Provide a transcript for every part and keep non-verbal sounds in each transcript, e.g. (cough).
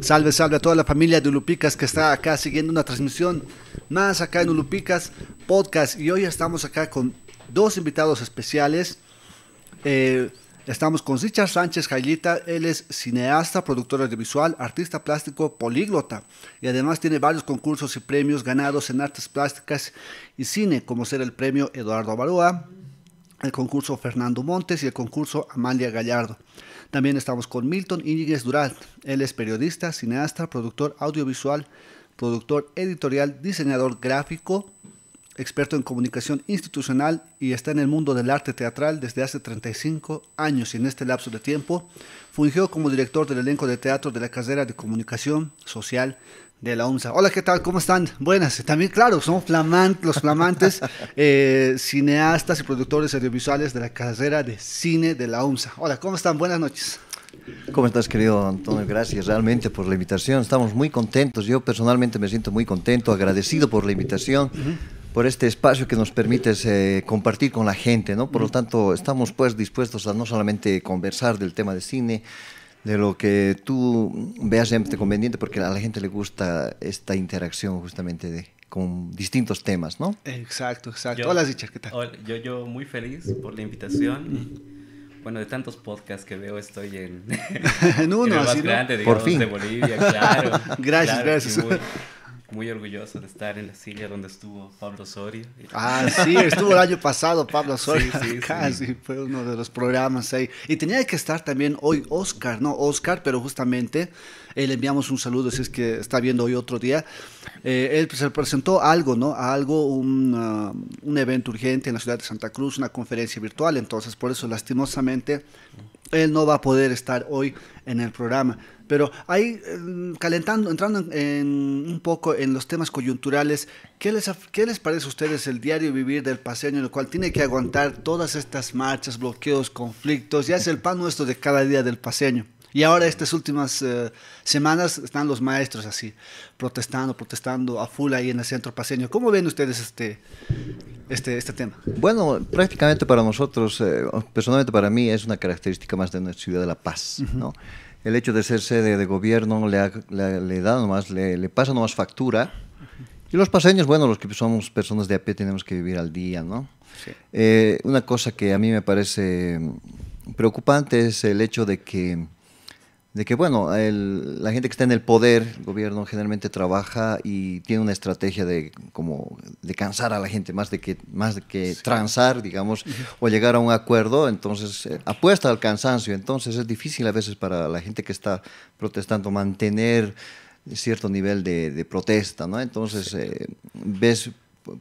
Salve, salve a toda la familia de Ulupicas que está acá siguiendo una transmisión más acá en Ulupicas Podcast. Y hoy estamos acá con dos invitados especiales. Eh, estamos con Richard Sánchez Jailita, Él es cineasta, productor audiovisual, artista plástico, políglota. Y además tiene varios concursos y premios ganados en artes plásticas y cine, como ser el premio Eduardo Avalúa, el concurso Fernando Montes y el concurso Amalia Gallardo. También estamos con Milton Íñiguez Dural. Él es periodista, cineasta, productor audiovisual, productor editorial, diseñador gráfico, experto en comunicación institucional y está en el mundo del arte teatral desde hace 35 años y en este lapso de tiempo fungió como director del elenco de teatro de la carrera de comunicación social de la UNSA. Hola, ¿qué tal? ¿Cómo están? Buenas. También, claro, somos flamant los flamantes (laughs) eh, cineastas y productores audiovisuales de la carrera de cine de la UMSA. Hola, ¿cómo están? Buenas noches. ¿Cómo estás, querido Antonio? Gracias realmente por la invitación. Estamos muy contentos. Yo personalmente me siento muy contento, agradecido por la invitación. por este espacio que nos permite eh, compartir con la gente, ¿no? Por lo tanto, estamos pues dispuestos a no solamente conversar del tema de cine, de lo que tú veas siempre conveniente, porque a la gente le gusta esta interacción justamente de, con distintos temas, ¿no? Exacto, exacto. Yo, hola, Richard, ¿qué tal? yo, yo muy feliz por la invitación. Bueno, de tantos podcasts que veo, estoy en, (laughs) en uno por fin. de Bolivia, claro. (laughs) gracias, gracias muy orgulloso de estar en la silla donde estuvo Pablo Soria Ah, sí, estuvo el año pasado Pablo Osorio. Sí, Casi fue uno de los programas ahí. Y tenía que estar también hoy Oscar, no Oscar, pero justamente eh, le enviamos un saludo si es que está viendo hoy otro día. Eh, él pues, se presentó algo, ¿no? A algo, un, uh, un evento urgente en la ciudad de Santa Cruz, una conferencia virtual. Entonces, por eso, lastimosamente, él no va a poder estar hoy en el programa pero ahí, eh, calentando, entrando en, un poco en los temas coyunturales, ¿qué les, ¿qué les parece a ustedes el diario vivir del paseño, en el cual tiene que aguantar todas estas marchas, bloqueos, conflictos? Ya es el pan nuestro de cada día del paseño. Y ahora estas últimas eh, semanas están los maestros así, protestando, protestando a full ahí en el centro paseño. ¿Cómo ven ustedes este, este, este tema? Bueno, prácticamente para nosotros, eh, personalmente para mí, es una característica más de nuestra ciudad de la paz, ¿no? el hecho de ser sede de gobierno le, da le, pasa nomás factura. Y los paseños, bueno, los que somos personas de AP tenemos que vivir al día, ¿no? Eh, una cosa que a mí me parece preocupante es el hecho de que de que, bueno, la gente que está en el poder, el gobierno generalmente trabaja y tiene una estrategia de como de cansar a la gente, más de que, más de que transar, digamos, o llegar a un acuerdo, entonces eh, apuesta al cansancio, entonces es difícil a veces para la gente que está protestando mantener cierto nivel de, protesta, ¿no? Entonces eh, ves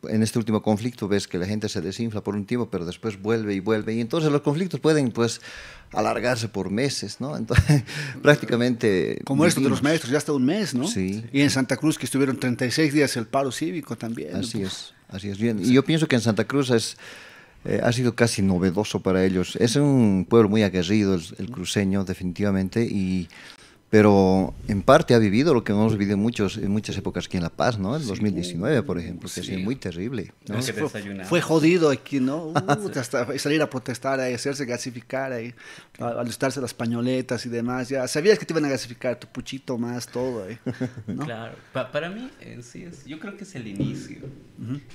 en este último conflicto ves que la gente se desinfla por un tiempo, pero después vuelve y vuelve. Y entonces los conflictos pueden pues alargarse por meses, ¿no? (laughs) prácticamente... Como esto de los maestros, ya hasta un mes, ¿no? Sí. Y en Santa Cruz que estuvieron 36 días el paro cívico también. Así pues es, así es. Bien. Y yo pienso que en Santa Cruz es... Eh, ha sido casi novedoso para ellos. Es un pueblo muy aguerrido, el, el cruceño, definitivamente, y pero en parte ha vivido lo que hemos vivido en muchas épocas aquí en La Paz, ¿no? En 2019, por ejemplo, que ha sido muy terrible. Fue, jodido aquí, ¿no? (laughs) hasta salir a protestar, a hacerse gasificar, a, a, las pañoletas y demás. Ya sabías que te iban a gasificar, tu puchito más, todo. ¿eh? Claro, para mí sí yo creo que es el inicio,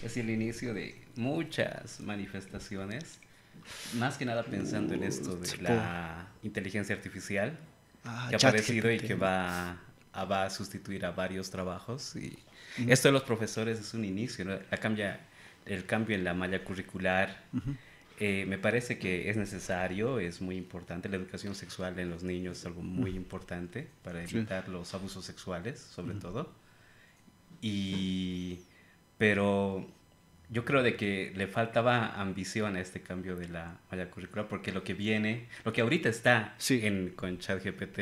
es el inicio de muchas manifestaciones, más que nada pensando en esto de la inteligencia artificial Ah, que ha aparecido y que va a, va a sustituir a varios trabajos. Y Esto de los profesores es un inicio, la cambia, el cambio en la malla curricular. Eh, me parece que es necesario, es muy importante. La educación sexual en los niños es algo muy importante para evitar los abusos sexuales, sobre todo. Y, pero yo creo de que le faltaba ambición a este cambio de la malla curricular, porque lo que viene, lo que ahorita está en, con ChatGPT,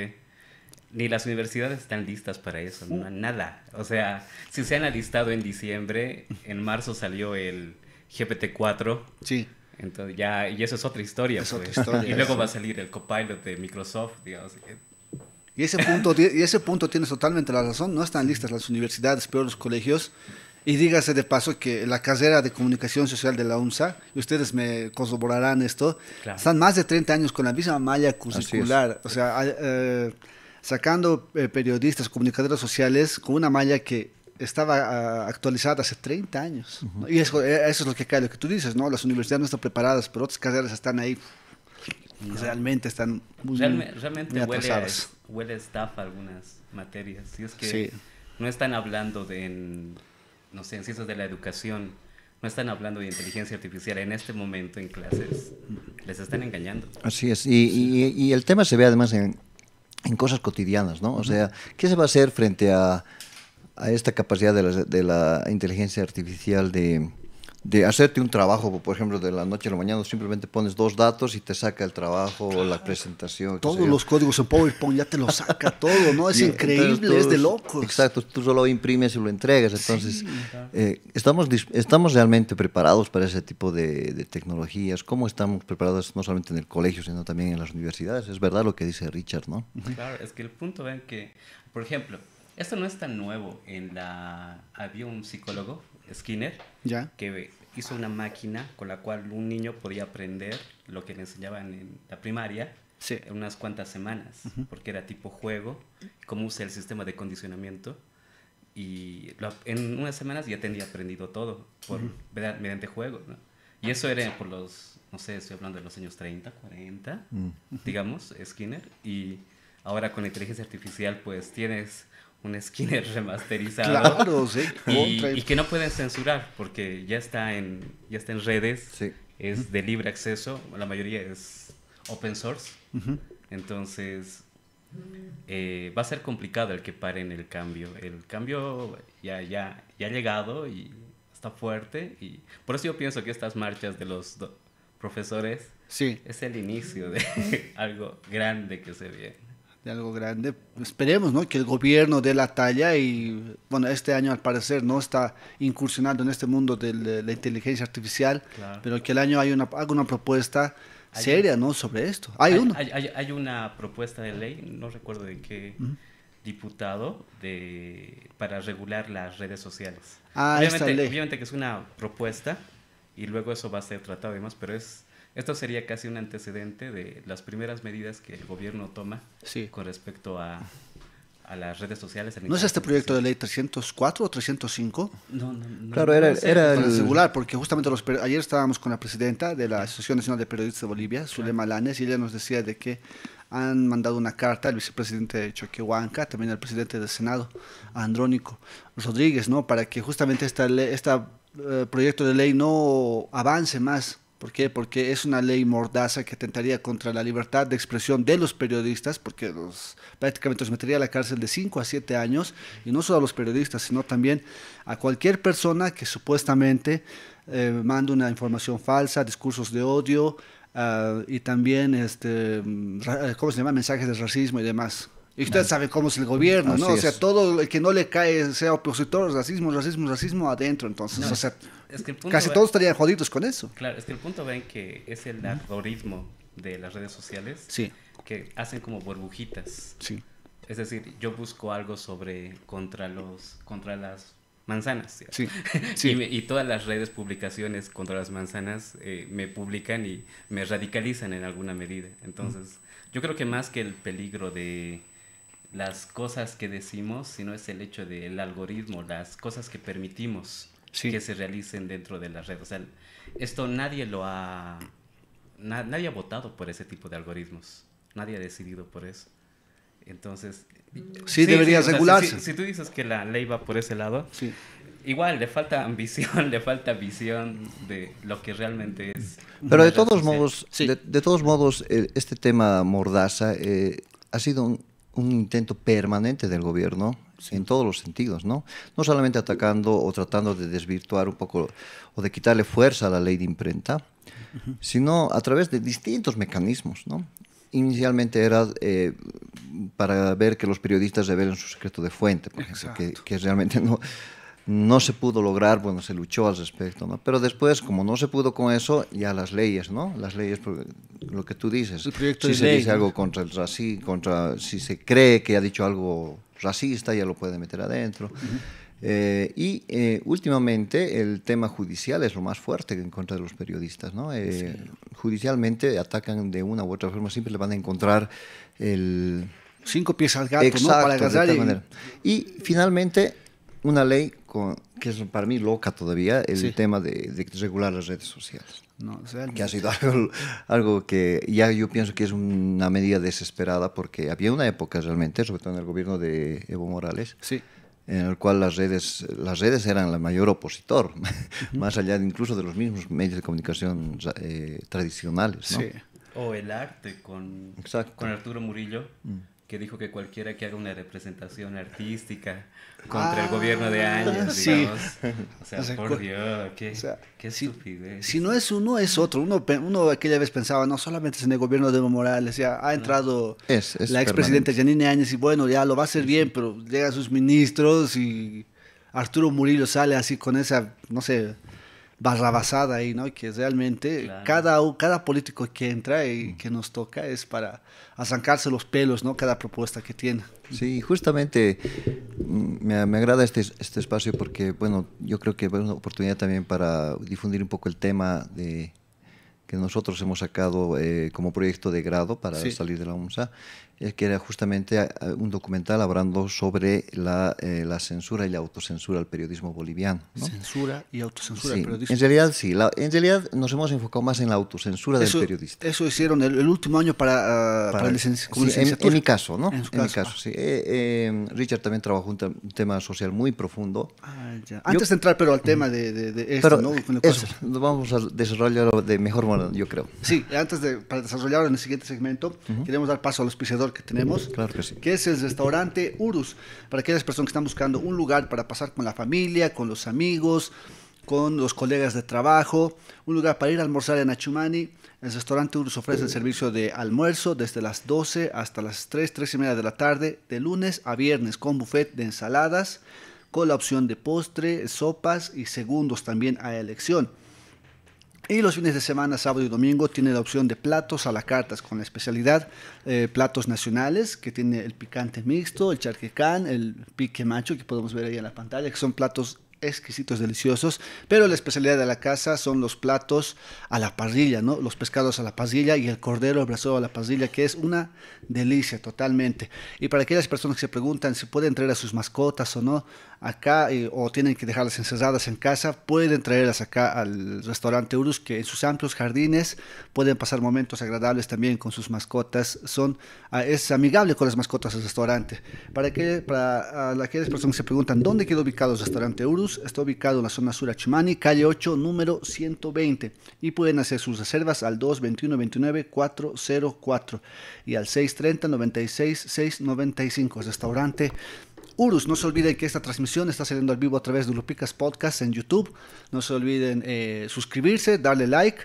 ni las universidades están listas para eso, uh. nada. O sea, si se han alistado en diciembre, en marzo salió el GPT-4. Sí. Entonces ya, y eso es otra historia. Pues. y luego va a salir el copilot de Microsoft, digamos. Y ese punto, y ese punto tienes totalmente la razón, no están listas las universidades, pero los colegios y dígase de paso que la carrera de comunicación social de la UNSA, y ustedes me corroborarán esto, están más de 30 años con la misma malla curricular, o sea, eh, sacando eh, periodistas, comunicadores sociales con una malla que estaba ah, actualizada hace 30 años. Y eh, eso, es lo que cae, lo que tú dices, ¿no? Las universidades no están preparadas, pero otras carreras están ahí. Realmente están muy, realmente huele, a, algunas materias. es que no están hablando de no sé, en ciencias de la educación, no están hablando de inteligencia artificial en este momento en clases. Les están engañando. Así es. Y, y, el tema se ve además en, cosas cotidianas, ¿no? O sea, ¿qué se va a hacer frente a, esta capacidad de la, de la inteligencia artificial de de hacerte un trabajo, por ejemplo, de la noche a la mañana, simplemente pones dos datos y te saca el trabajo o la presentación. Todos los códigos en PowerPoint ya te lo saca (laughs) todo, ¿no? Es increíble, es de locos. Exacto, tú solo imprimes y lo entregas. Entonces, eh, estamos, estamos realmente preparados para ese tipo de, tecnologías. ¿Cómo estamos preparados no solamente en el colegio, sino también en las universidades? Es verdad lo que dice Richard, ¿no? Claro, es que el punto es que, por ejemplo, esto no es tan nuevo. En la, había un psicólogo, Skinner, que hizo una máquina con la cual un niño podía aprender lo que le enseñaban en la primaria en unas cuantas semanas, porque era tipo juego, cómo usa el sistema de condicionamiento. Y en unas semanas ya tenía aprendido todo por, mediante juego. Y eso era por los, no sé, estoy hablando de los años 30, 40, mm. digamos, Skinner. Y ahora con la inteligencia artificial, pues tienes un skinner (laughs) remasterizado. y, que no pueden censurar porque ya está en, ya está en redes, es de libre acceso, la mayoría es open source. Entonces, eh, va a ser complicado el que paren el cambio. El cambio ya, ya, ya ha llegado y está fuerte. Y por eso yo pienso que estas marchas de los profesores es el inicio de (laughs) algo grande que se viene algo grande. Esperemos ¿no? que el gobierno dé la talla y, bueno, este año al parecer no está incursionando en este mundo de la inteligencia artificial, pero que el año hay una, haga una propuesta seria ¿no? sobre esto. Hay, una. Hay, una propuesta de ley, no recuerdo de qué. diputado de, para regular las redes sociales. Ah, esta ley. obviamente que es una propuesta y luego eso va a ser tratado y demás, pero es esto sería casi un antecedente de las primeras medidas que el gobierno toma con respecto a, las redes sociales. ¿No es este proyecto de ley 304 o 305? No, no, no. Claro, era, singular, porque justamente ayer estábamos con la presidenta de la Asociación Nacional de Periodistas de Bolivia, Zulema Lanes, y ella nos decía de que han mandado una carta al vicepresidente de Choquehuanca, también al presidente del Senado, Andrónico Rodríguez, ¿no? Para que justamente este esta, eh, proyecto de ley no avance más ¿Por qué? Porque es una ley mordaza que atentaría contra la libertad de expresión de los periodistas, porque los, prácticamente los metería a la cárcel de 5 a 7 años, y no solo a los periodistas, sino también a cualquier persona que supuestamente eh, manda una información falsa, discursos de odio, ah, y también, este, mm, eh, ¿cómo se llama?, mensajes de racismo y demás. Y ustedes saben cómo es el gobierno, ¿no? O sea, todo el que no le cae, sea opositor, racismo, racismo, racismo, adentro. Entonces, casi todos estarían jodidos con eso. Claro, es que el punto ven que es el algoritmo de las redes sociales que hacen como burbujitas. Es decir, yo busco algo sobre contra los contra las manzanas. (laughs) Y, todas las redes, publicaciones contra las manzanas eh, me publican y me radicalizan en alguna medida. Entonces, yo creo que más que el peligro de las cosas que decimos, sino es el hecho del algoritmo, las cosas que permitimos que se realicen dentro de la red. O sea, esto nadie lo ha... nadie ha votado por ese tipo de algoritmos. Nadie ha decidido por eso. Entonces... Sí, debería regularse. si, tú dices que la ley va por ese lado, igual le falta ambición, (laughs) le falta visión de lo que realmente es. Pero de todos, modos, de, eh, todos modos, este tema mordaza eh, ha sido un intento permanente del gobierno en todos los sentidos, ¿no? No solamente atacando o tratando de desvirtuar un poco o de quitarle fuerza a la ley de imprenta, sino a través de distintos mecanismos, ¿no? Inicialmente era eh, para ver que los periodistas revelen su secreto de fuente, por que, realmente no, no se pudo lograr, bueno, se luchó al respecto, ¿no? Pero después, como no se pudo con eso, ya las leyes, ¿no? Las leyes, lo que tú dices, si se dice algo contra el racismo, contra, si se cree que ha dicho algo racista, ya lo puede meter adentro. Eh, y eh, últimamente el tema judicial es lo más fuerte en contra de los periodistas. ¿no? Eh, judicialmente atacan de una u otra forma, siempre le van a encontrar el... Cinco pies al Para y... y finalmente una ley que es para mí loca todavía, el tema de regular las redes sociales que ha sido algo, que ya yo pienso que es una medida desesperada porque había una época realmente, sobre todo en el gobierno de Evo Morales, sí. en el cual las redes, las redes eran el mayor opositor, (laughs) más allá incluso de los mismos medios de comunicación eh, tradicionales. O el arte con, con Arturo Murillo, mm. que dijo que cualquiera que haga una representación artística contra el ah, gobierno de Áñez, digamos. (laughs) O sea, por Dios, qué, estupidez. Si no es uno, es otro. Uno, uno aquella vez pensaba, no, solamente es en el gobierno de Evo Morales, ya ha entrado la expresidenta Janine Áñez y bueno, ya lo va a hacer bien, pero llegan sus ministros y Arturo Murillo sale así con esa, no sé, barrabasada ahí, ¿no? Que realmente cada, cada político que entra y que nos toca es para arrancarse los pelos, ¿no? Cada propuesta que tiene. Sí, justamente mm, me, agrada este, este espacio porque, bueno, yo creo que es una oportunidad también para difundir un poco el tema de que nosotros hemos sacado eh, como proyecto de grado para salir de la UNSA, es eh, que era justamente eh, un documental hablando sobre la, eh, la censura y la autocensura al periodismo boliviano. Censura y autocensura al periodismo. En realidad, sí. en realidad nos hemos enfocado más en la autocensura del periodista. Eso hicieron el, último año para, ah, para, licenci En, mi caso, ¿no? En, mi caso, ah. sí. Richard también trabajó un, tema social muy profundo. Ah, antes de entrar, pero al tema de, de, esto, ¿no? vamos a desarrollarlo de mejor manera, yo creo. Sí, antes de, para desarrollarlo en el siguiente segmento, queremos dar paso a los pisadores que tenemos, claro que, que es el restaurante Urus, para aquellas personas que están buscando un lugar para pasar con la familia, con los amigos, con los colegas de trabajo, un lugar para ir a almorzar en Achumani. El restaurante Urus ofrece el servicio de almuerzo desde las 12 hasta las 3, 3 y media de la tarde, de lunes a viernes, con buffet de ensaladas, con la opción de postre, sopas y segundos también a elección. Y los fines de semana, sábado y domingo, tiene la opción de platos a la cartas, con la especialidad eh, platos nacionales, que tiene el picante mixto, el charquecán, el pique macho, que podemos ver ahí en la pantalla, que son platos exquisitos, deliciosos, pero la especialidad de la casa son los platos a la parrilla, ¿no? Los pescados a la parrilla y el cordero abrazado a la parrilla, que es una delicia totalmente. Y para aquellas personas que se preguntan si pueden traer a sus mascotas o no acá eh, o tienen que dejarlas encerradas en casa, pueden traerlas acá al restaurante Urus, que en sus amplios jardines pueden pasar momentos agradables también con sus mascotas. Son, ah, es amigable con las mascotas el restaurante. Para, que, para aquellas personas que se preguntan dónde queda ubicado el restaurante Urus, Está ubicado en la zona sur Achimani, calle 8, número 120. Y pueden hacer sus reservas al 221-29-404 y al 630-96-695. Restaurante Urus. No se olviden que esta transmisión está saliendo al vivo a través de Lupicas Podcast en YouTube. No se olviden eh, suscribirse, darle like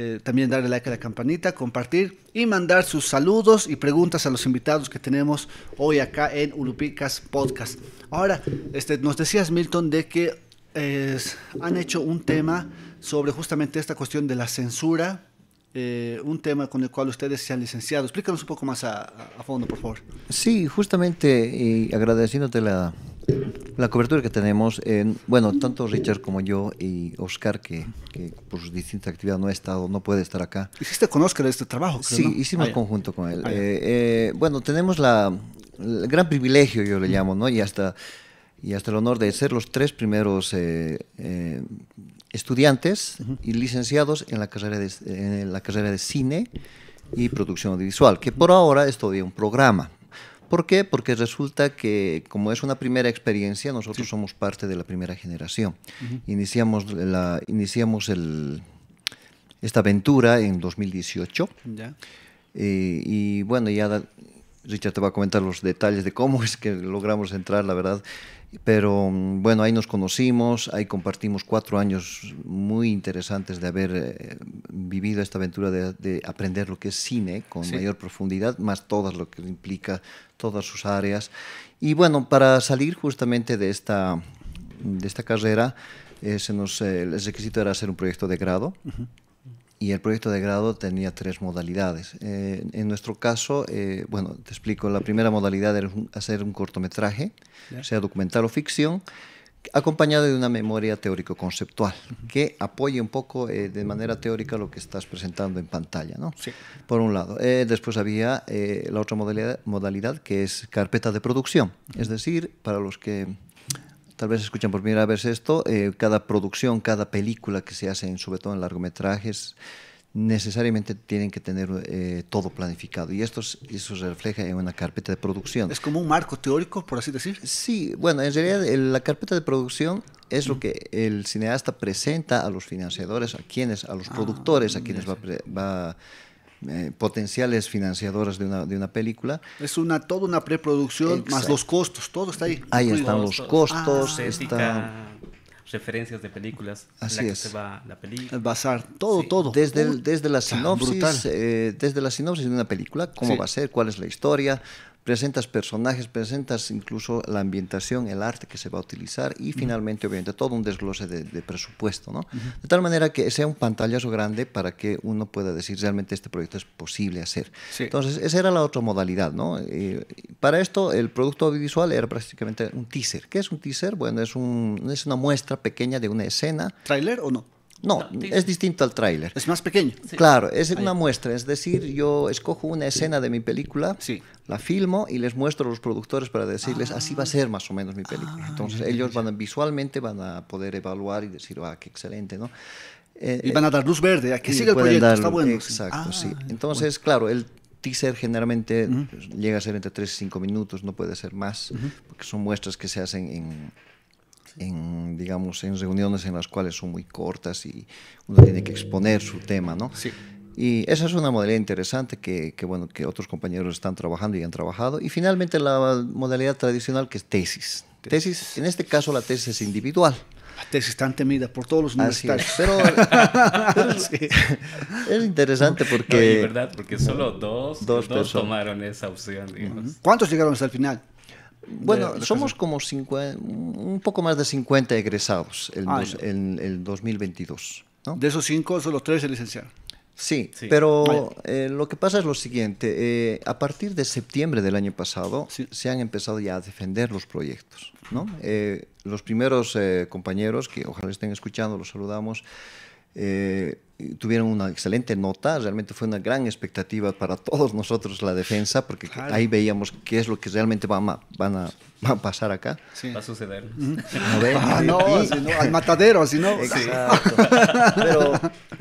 eh, también darle like a la campanita, compartir y mandar sus saludos y preguntas a los invitados que tenemos hoy acá en Ulupicas Podcast. Ahora, este, nos decías Milton de que eh, han hecho un tema sobre justamente esta cuestión de la censura, eh, un tema con el cual ustedes se han licenciado. Explícanos un poco más a, fondo, por favor. Sí, justamente y agradeciéndote la, la cobertura que tenemos, en, eh, bueno, tanto Richard como yo y Oscar, que, por sus distintas actividades no ha estado, no puede estar acá. ¿Hiciste con Oscar este trabajo? sí, hicimos ah, conjunto con él. Ah, eh, eh, bueno, tenemos la, el gran privilegio, yo le llamo, ¿no? Y hasta, el honor de ser los tres primeros estudiantes y licenciados en la, carrera en la carrera de cine y producción audiovisual, que por ahora es todavía un programa, ¿Por qué? Porque resulta que como es una primera experiencia, nosotros somos parte de la primera generación. Iniciamos, la, iniciamos el, esta aventura en 2018. Ya. Eh, y bueno, ya Richard te va a comentar los detalles de cómo (laughs) es que logramos entrar, la verdad. Pero mm, bueno, ahí nos conocimos, ahí compartimos cuatro años muy interesantes de haber eh, vivido esta aventura de, aprender lo que es cine con mayor profundidad, más todo lo que implica, todas sus áreas. Y bueno, para salir justamente de esta, de esta carrera, eh, eh, el requisito era hacer un proyecto de grado y el proyecto de grado tenía tres modalidades. Eh, en nuestro caso, eh, bueno, te explico, la primera modalidad era hacer un cortometraje, sea documental o ficción, acompañado de una memoria teórico-conceptual, que apoye un poco eh, de manera teórica lo que estás presentando en pantalla, ¿no? Sí. Por un lado. después había la otra modalidad, modalidad, que es carpeta de producción, es decir, para los que tal vez escuchan por primera vez esto, eh, cada producción, cada película que se hace, sobre todo en largometrajes, necesariamente tienen que tener eh, todo planificado y esto eso se refleja en una carpeta de producción. ¿Es como un marco teórico, por así decir? Sí, bueno, en realidad la carpeta de producción es lo mm. que el cineasta presenta a los financiadores, a quienes, a los ah, productores, a quienes va, va eh, potenciales financiadoras de una, de una, película. Es una toda una preproducción más los costos, todo está ahí. Ahí están los costos, ah, está... referencias de películas, Así la que se va la película. basar todo, todo. Desde, desde la sinopsis, eh, desde la sinopsis de una película, cómo va a ser, cuál es la historia, presentas personajes, presentas incluso la ambientación, el arte que se va a utilizar y finalmente, obviamente, todo un desglose de, presupuesto, ¿no? De tal manera que sea un pantallazo grande para que uno pueda decir realmente este proyecto es posible hacer. Entonces, esa era la otra modalidad, ¿no? Eh, para esto, el producto audiovisual era prácticamente un teaser. ¿Qué es un teaser? Bueno, es, un, es una muestra pequeña de una escena. ¿Trailer o no? No, es distinto al tráiler. Es más pequeño. Claro, es una muestra. Es decir, yo escojo una escena de mi película, la filmo y les muestro a los productores para decirles, así va a ah. ser más o menos mi película. Ah, Entonces ellos van visualmente van a poder evaluar y decir, ah, qué excelente, ¿no? Eh, y eh, van a dar luz verde, a que siga el proyecto, está bueno. Exacto, sí. Ah, Entonces, claro, el teaser generalmente llega a ser entre 3 y 5 minutos, no puede ser más, porque son muestras que se hacen en en, digamos, en reuniones en las cuales son muy cortas y uno tiene que exponer su tema, ¿no? Sí. Y esa es una modalidad interesante que, bueno, que otros compañeros están trabajando y han trabajado. Y finalmente la modalidad tradicional que es tesis. Tesis, en este caso la tesis es individual. La tesis tan temida por todos los universitarios. (laughs) (laughs) Es, pero, interesante porque... verdad, porque solo dos, dos, tomaron esa opción. ¿Cuántos llegaron hasta el final? Bueno, somos como 50, un poco más de 50 egresados en, el 2022. Ah, de esos cinco, solo tres se licenciaron. Sí, pero eh, lo que pasa es lo siguiente. Eh, a partir de septiembre del año pasado se han empezado ya a defender los proyectos. Eh, los primeros compañeros, que ojalá estén escuchando, los saludamos, tuvieron una excelente nota, realmente fue una gran expectativa para todos nosotros la defensa, porque ahí veíamos qué es lo que realmente van a, van a, va a pasar acá. Va a suceder. Ah, no, al matadero,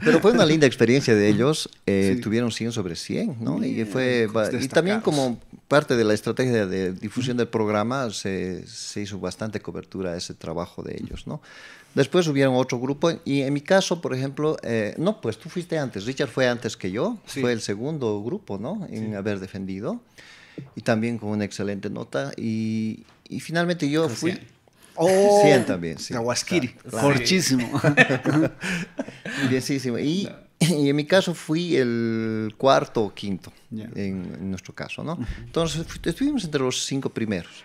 Pero, fue una linda experiencia de ellos, eh, tuvieron 100 sobre 100, ¿no? y, fue, y también como parte de la estrategia de difusión del programa se, hizo bastante cobertura a ese trabajo de ellos, ¿no? Después hubieron otro grupo y en mi caso, por ejemplo, eh, no, pues tú fuiste antes, Richard fue antes que yo, fue el segundo grupo, ¿no? En haber defendido y también con una excelente nota y, finalmente yo fui... Oh, 100 también, sí. Aguasquiri, (laughs) Y (laughs) Y en mi caso fui el cuarto o quinto, en, nuestro caso, ¿no? Entonces estuvimos entre los cinco primeros.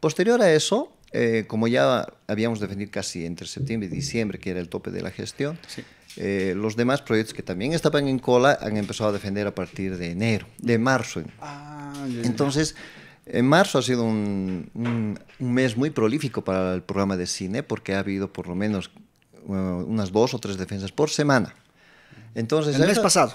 Posterior a eso, eh, como ya habíamos defendido casi entre septiembre y diciembre, que era el tope de la gestión, eh, los demás proyectos que también estaban en cola han empezado a defender a partir de enero, de marzo. Ah, Entonces... En marzo ha sido un, mes muy prolífico para el programa de cine porque ha habido por lo menos eh, unas dos o tres defensas por semana. Entonces, el mes pasado.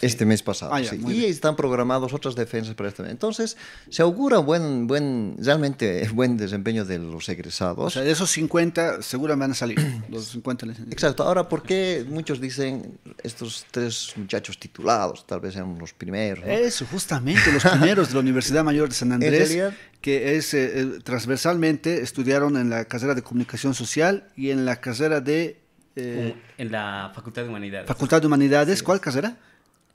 Este mes pasado, ah, y están programados otras defensas para este mes. Entonces, se augura buen, buen, realmente (laughs) buen desempeño de los egresados. O sea, de esos 50 seguramente van a salir. (clears throat) los 50 Exacto. Ahora, ¿por qué muchos dicen estos tres muchachos titulados tal vez sean los primeros? Eso, justamente, los primeros de la Universidad Mayor de San (laughs) Andrés, que es eh, eh, transversalmente estudiaron en la carrera de Comunicación Social y en la carrera de eh, en la Facultad de Humanidades. Facultad de Humanidades, ¿cuál carrera?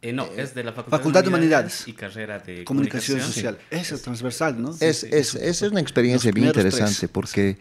Eh, no, eh, es de la Facultad, de, Humanidades y carrera de Comunicación, Social. es transversal, ¿no? Es, es, es una experiencia bien interesante porque...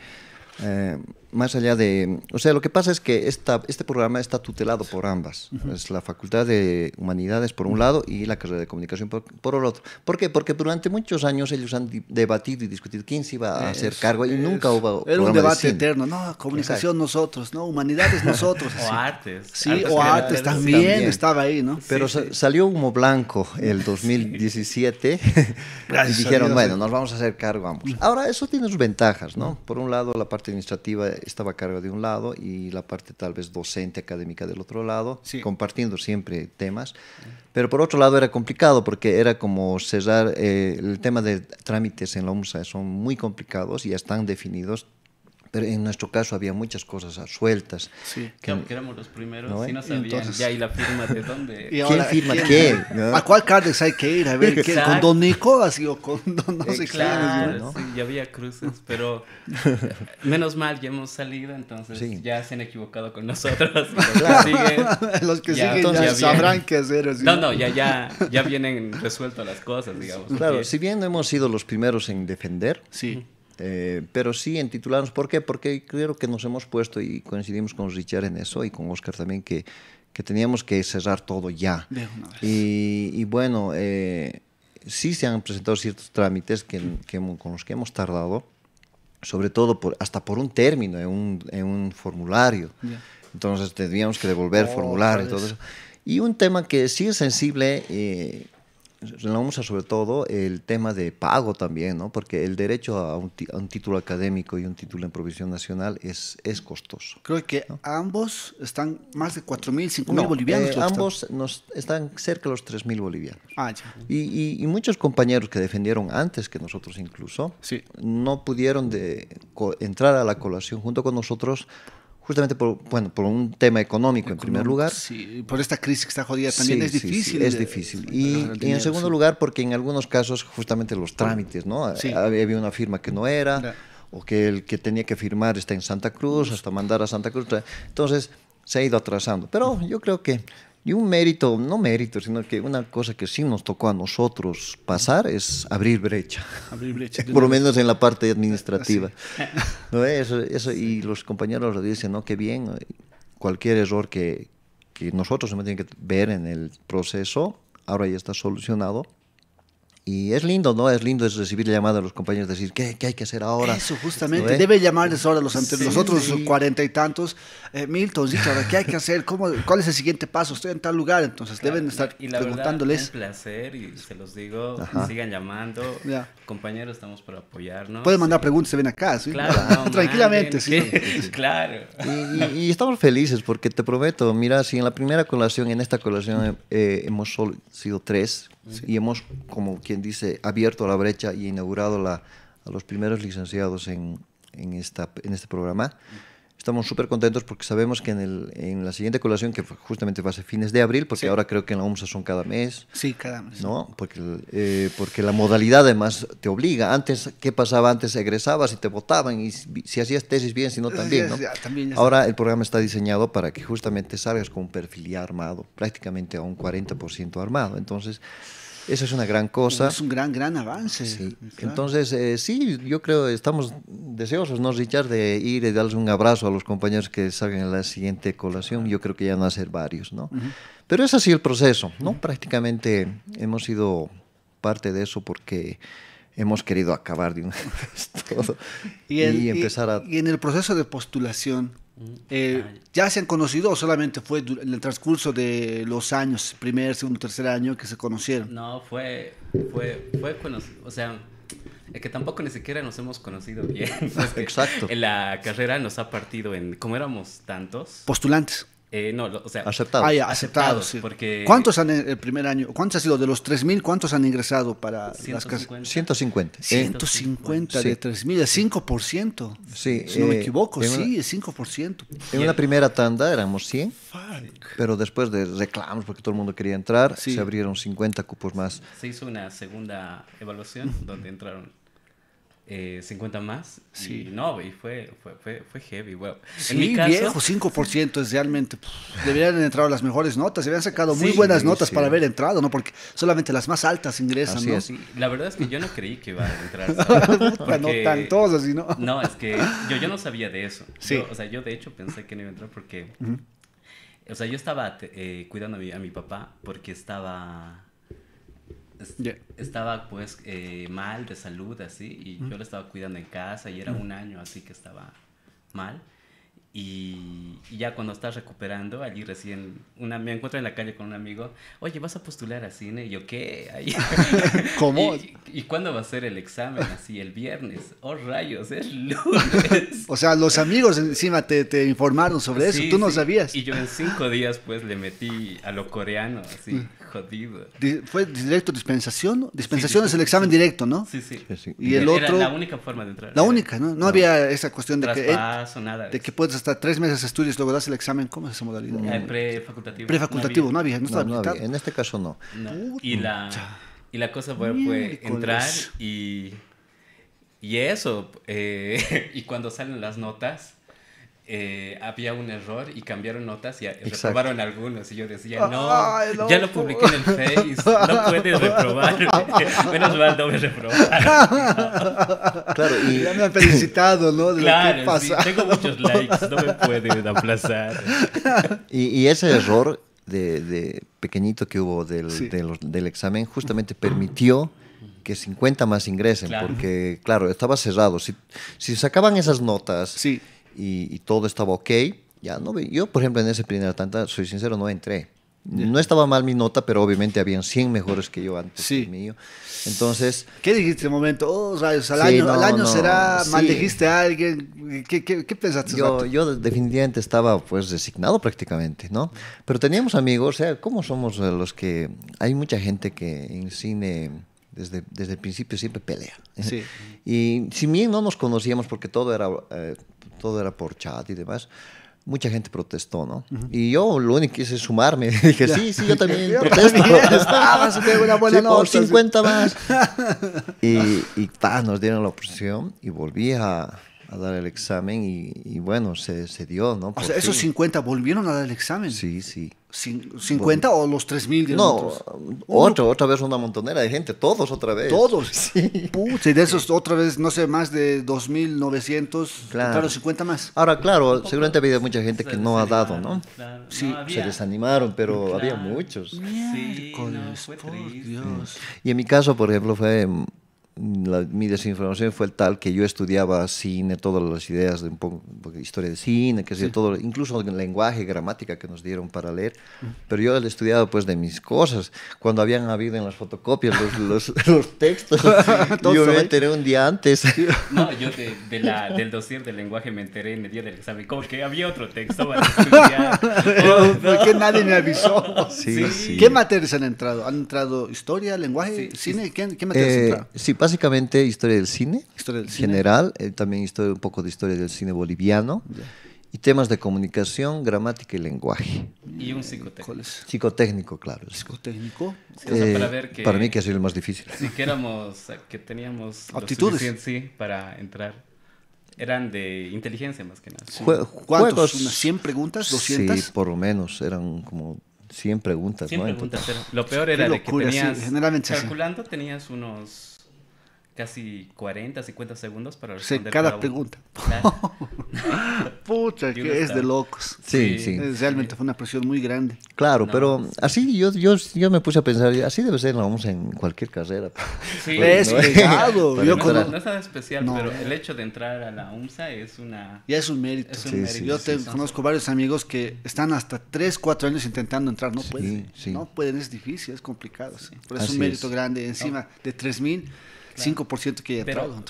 Eh, más allá de... O sea, lo que pasa es que esta, este programa está tutelado por ambas. Es la Facultad de Humanidades por un lado y la carrera de Comunicación por, el otro. ¿Por qué? Porque durante muchos años ellos han debatido y discutido quién se iba a hacer cargo y nunca hubo... Era un debate eterno, ¿no? Comunicación nosotros, ¿no? Humanidades nosotros. (laughs) o artes. Sí, o artes también, estaba ahí, ¿no? Pero salió humo blanco el 2017 (laughs) y dijeron, bueno, nos vamos a hacer cargo ambos. Ahora, eso tiene sus ventajas, ¿no? Por un lado, la parte administrativa estaba a cargo de un lado y la parte tal vez docente académica del otro lado, compartiendo siempre temas. Pero por otro lado era complicado porque era como cerrar eh, el tema de trámites en la UMSA, son muy complicados y ya están definidos pero en nuestro caso había muchas cosas ah, sueltas. Sí, que, éramos los primeros, y si no sabían ya y la firma de dónde. (laughs) ¿Quién firma qué? ¿A cuál cárcel hay que ir? A ver, ¿con Don Nicolás o con (laughs) Don no sé quién? ¿no? Sí, ya había cruces, pero (laughs) menos mal, ya hemos salido, entonces ya se han equivocado con nosotros. Los que siguen, los que ya, siguen sabrán qué hacer. No, no, ya, ya, ya vienen resueltas las cosas, digamos. Claro, si bien hemos sido los primeros en defender, sí eh, pero sí en titularnos. ¿Por qué? Porque creo que nos hemos puesto y coincidimos con Richard en eso y con Oscar también que, que teníamos que cerrar todo ya. Y, bueno, eh, sí se han presentado ciertos trámites que, con los que hemos tardado, sobre todo hasta por un término en un, un formulario. Entonces tendríamos que devolver formulario y todo eso. Y un tema que sí es sensible. Eh, a sobre todo el tema de pago también, ¿no? porque el derecho a un, título académico y un título en provisión nacional es, es costoso. Creo que ambos están más de 4.000, 5.000 bolivianos. Eh, ambos están. Nos están cerca de los 3.000 bolivianos. Ah, y, y, muchos compañeros que defendieron antes que nosotros incluso, no pudieron de entrar a la colación junto con nosotros justamente por, bueno, por un tema económico, en primer lugar. Sí, por esta crisis que está jodida también es difícil. es difícil. Y, en segundo lugar, porque en algunos casos justamente los trámites, ¿no? Eh, había una firma que no era, o que el que tenía que firmar está en Santa Cruz, hasta mandar a Santa Cruz. Entonces, se ha ido atrasando. Pero yo creo que y un mérito, no mérito, sino que una cosa que sí nos tocó a nosotros pasar es abrir brecha. (laughs) Por lo menos en la parte administrativa. (laughs) (laughs) y los compañeros lo dicen, ¿no? Qué bien, cualquier error que, que nosotros hemos tenido que ver en el proceso, ahora ya está solucionado y es lindo, ¿no? Es lindo es recibir llamada de los compañeros, decir, ¿qué, hay que hacer ahora? Eso, justamente. Debe llamarles ahora los, ante los otros cuarenta y tantos. Eh, Milton, ¿qué hay que hacer? ¿Cómo, ¿Cuál es el siguiente paso? Estoy en tal lugar. Entonces deben estar y la preguntándoles. un placer y se los digo, sigan llamando. Ya compañeros estamos para apoyarnos. Pueden mandar preguntas, se ven acá, ¿sí? Claro, (laughs) tranquilamente, sí. (laughs) claro. Y, estamos felices porque te prometo, mira, si en la primera colación, en esta colación eh, hemos sido tres y hemos, como quien dice, abierto la brecha y inaugurado la, a los primeros licenciados en, en, esta, en este programa estamos súper contentos porque sabemos que en, el, en la siguiente colación, que justamente va a ser fines de abril, porque ahora creo que en la UMSA son cada mes. Sí, cada mes. ¿no? Porque, eh, porque la modalidad además te obliga. Antes, ¿qué pasaba? Antes egresabas y te votaban, y si, hacías tesis bien, si no pues también. ¿no? también ahora el programa está diseñado para que justamente salgas con un perfil ya armado, prácticamente a un 40% armado. Entonces eso es una gran cosa. Es un gran, gran avance. Entonces, eh, sí, yo creo estamos deseosos, ¿no, Richard? De ir y darles un abrazo a los compañeros que salgan en la siguiente colación. Yo creo que ya van a ser varios, ¿no? Pero es así el proceso, ¿no? Prácticamente hemos sido parte de eso porque hemos querido acabar de una (laughs) vez todo y, y empezar a... Y en el proceso de postulación, eh, ya se han conocido, o solamente fue en el transcurso de los años, primer, segundo, tercer año que se conocieron. No, fue, fue, fue o sea, es que tampoco ni siquiera nos hemos conocido bien. (laughs) Pues Exacto. la carrera nos ha partido en, como éramos tantos. Postulantes. Eh, no, o sea, aceptados. Ah, ya, aceptados, porque ¿Cuántos han eh, el primer año? ¿Cuántos ha sido de los 3000? ¿Cuántos han ingresado para 150. las 150. 150 ¿eh? de 3000, es 5%. Sí, si no me eh, equivoco, sí, es 5%. En una primera tanda éramos 100, pero después de reclamos porque todo el mundo quería entrar, se abrieron 50 cupos más. Se hizo una segunda evaluación donde entraron 50 eh, más. Sí. no, y fue, heavy. Bueno, sí, viejo, 5% es realmente. Pues, deberían haber entrado las mejores notas, habían sacado muy buenas notas para haber entrado, ¿no? Porque solamente las más altas ingresan, ¿no? La verdad es que yo no creí que iba a entrar. (laughs) (laughs) Porque, no tantos, así, ¿no? No, es que yo, no sabía de eso. sí o sea, yo de hecho pensé que no iba a entrar porque. O sea, yo estaba eh, cuidando a mi papá porque estaba estaba pues eh, mal de salud, así, y yo lo estaba cuidando en casa y era un año así que estaba mal. Y, ya cuando estás recuperando, allí recién una, me encuentro en la calle con un amigo, oye, ¿vas a postular a cine? Y yo, ¿qué? (laughs) ¿Cómo? (laughs) ¿Y, cuándo va a ser el examen? Así, el viernes. ¡Oh, rayos! Es (laughs) lunes. o sea, los amigos encima te, informaron sobre eso, tú no sabías. Y yo en cinco días, pues, le metí a lo coreano, así. Mm. ¿Fue directo dispensación? Dispensación es el examen directo, ¿no? Sí, sí. Y el Era otro... la única forma de entrar. La única, ¿no? No, había esa cuestión de que... Eh, de, que puedes estar tres meses de estudios, luego das el examen. ¿Cómo es esa modalidad? Eh, prefacultativo. Prefacultativo, no había. No, En este caso no. Y, la, y la cosa fue, entrar y... Y eso, eh, (laughs) y cuando salen las notas, eh, había un error y cambiaron notas y reprobaron algunos. Y yo decía, no, ya lo publiqué en el Face, no puedes reprobar. (laughs) Menos mal no me reprobaron. Claro, y ya me han felicitado, ¿no? De lo que tengo muchos likes, no me pueden aplazar. y, ese error de, pequeñito que hubo del, examen justamente permitió que 50 más ingresen, porque claro, estaba cerrado. Si, si sacaban esas notas, sí y, todo estaba ok. Ya no, yo, por ejemplo, en ese primer tanta, soy sincero, no entré. No estaba mal mi nota, pero obviamente habían 100 mejores que yo antes sí. mío. Entonces. ¿Qué dijiste en momento? Oh, rayos, al año, al año será. Sí. a alguien. ¿Qué, qué, qué pensaste? Yo, yo, definitivamente estaba pues designado prácticamente, ¿no? Pero teníamos amigos, o sea, ¿cómo somos los que. Hay mucha gente que en cine. Desde, desde el principio siempre pelea. Y si bien no nos conocíamos porque todo era eh, todo era por chat y demás, mucha gente protestó, ¿no? Y yo lo único que hice es sumarme. (laughs) dije, sí, sí, yo también (laughs) yo protesto. (laughs) Ah, una buena por 50 más. y, y ta, nos dieron la oposición y volví a, a dar el examen y, bueno, se, se, dio, ¿no? esos 50 volvieron a dar el examen. Sí, sí. ¿50 o los 3.000? No, otra, otra vez una montonera de gente, todos otra vez. Todos. (laughs) Sí. y de esos otra vez, no sé, más de 2.900, claro. 50 más. Ahora, claro, seguramente había mucha gente que no ha dado, ¿no? Sí. se desanimaron, pero había muchos. Sí, no, fue Y en mi caso, por ejemplo, fue mm, mi desinformación fue tal que yo estudiaba cine, todas las ideas de un historia de cine, que sí. todo, incluso el lenguaje, gramática que nos dieron para leer, pero yo he estudiado pues de mis cosas, cuando habían habido en las fotocopias los, los, (laughs) textos, yo me enteré un día antes. No, yo de, la, del dossier del lenguaje me enteré en el día del examen, como que había otro texto qué (laughs) nadie me avisó? Sí, ¿Qué materias han entrado? ¿Han entrado historia, lenguaje, cine? ¿Qué, eh, materias han entrado? básicamente historia del cine, historia general, eh, también historia, un poco de historia del cine boliviano. Y temas de comunicación, gramática y lenguaje. Y un psicotécnico. Psicotécnico, claro. ¿Psicotécnico? Eh, para, mí que ha sido el más difícil. Si que eh, que teníamos... Aptitudes. Sí, para entrar eran de inteligencia más que nada. ¿Cuántos? ¿Unas 100 preguntas? ¿200? Sí, por lo menos, eran como 100 preguntas. Lo peor era que tenías, generalmente calculando tenías unos casi 40, 50 segundos para responder. cada, pregunta. (laughs) Pucha, que es de locos. Sí, sí. Realmente fue una presión muy grande. Claro, pero así yo, yo, me puse a pensar, así debe ser, vamos en cualquier carrera. (laughs) Sí, es (laughs) ¿no? no, es nada especial, pero el hecho de entrar a la UMSA es una... Ya es un mérito. un yo conozco varios amigos que están hasta 3, 4 años intentando entrar, no pueden. No pueden, es difícil, es complicado. Pero es un mérito grande. Encima de 3.000... mil 5% que ya Pero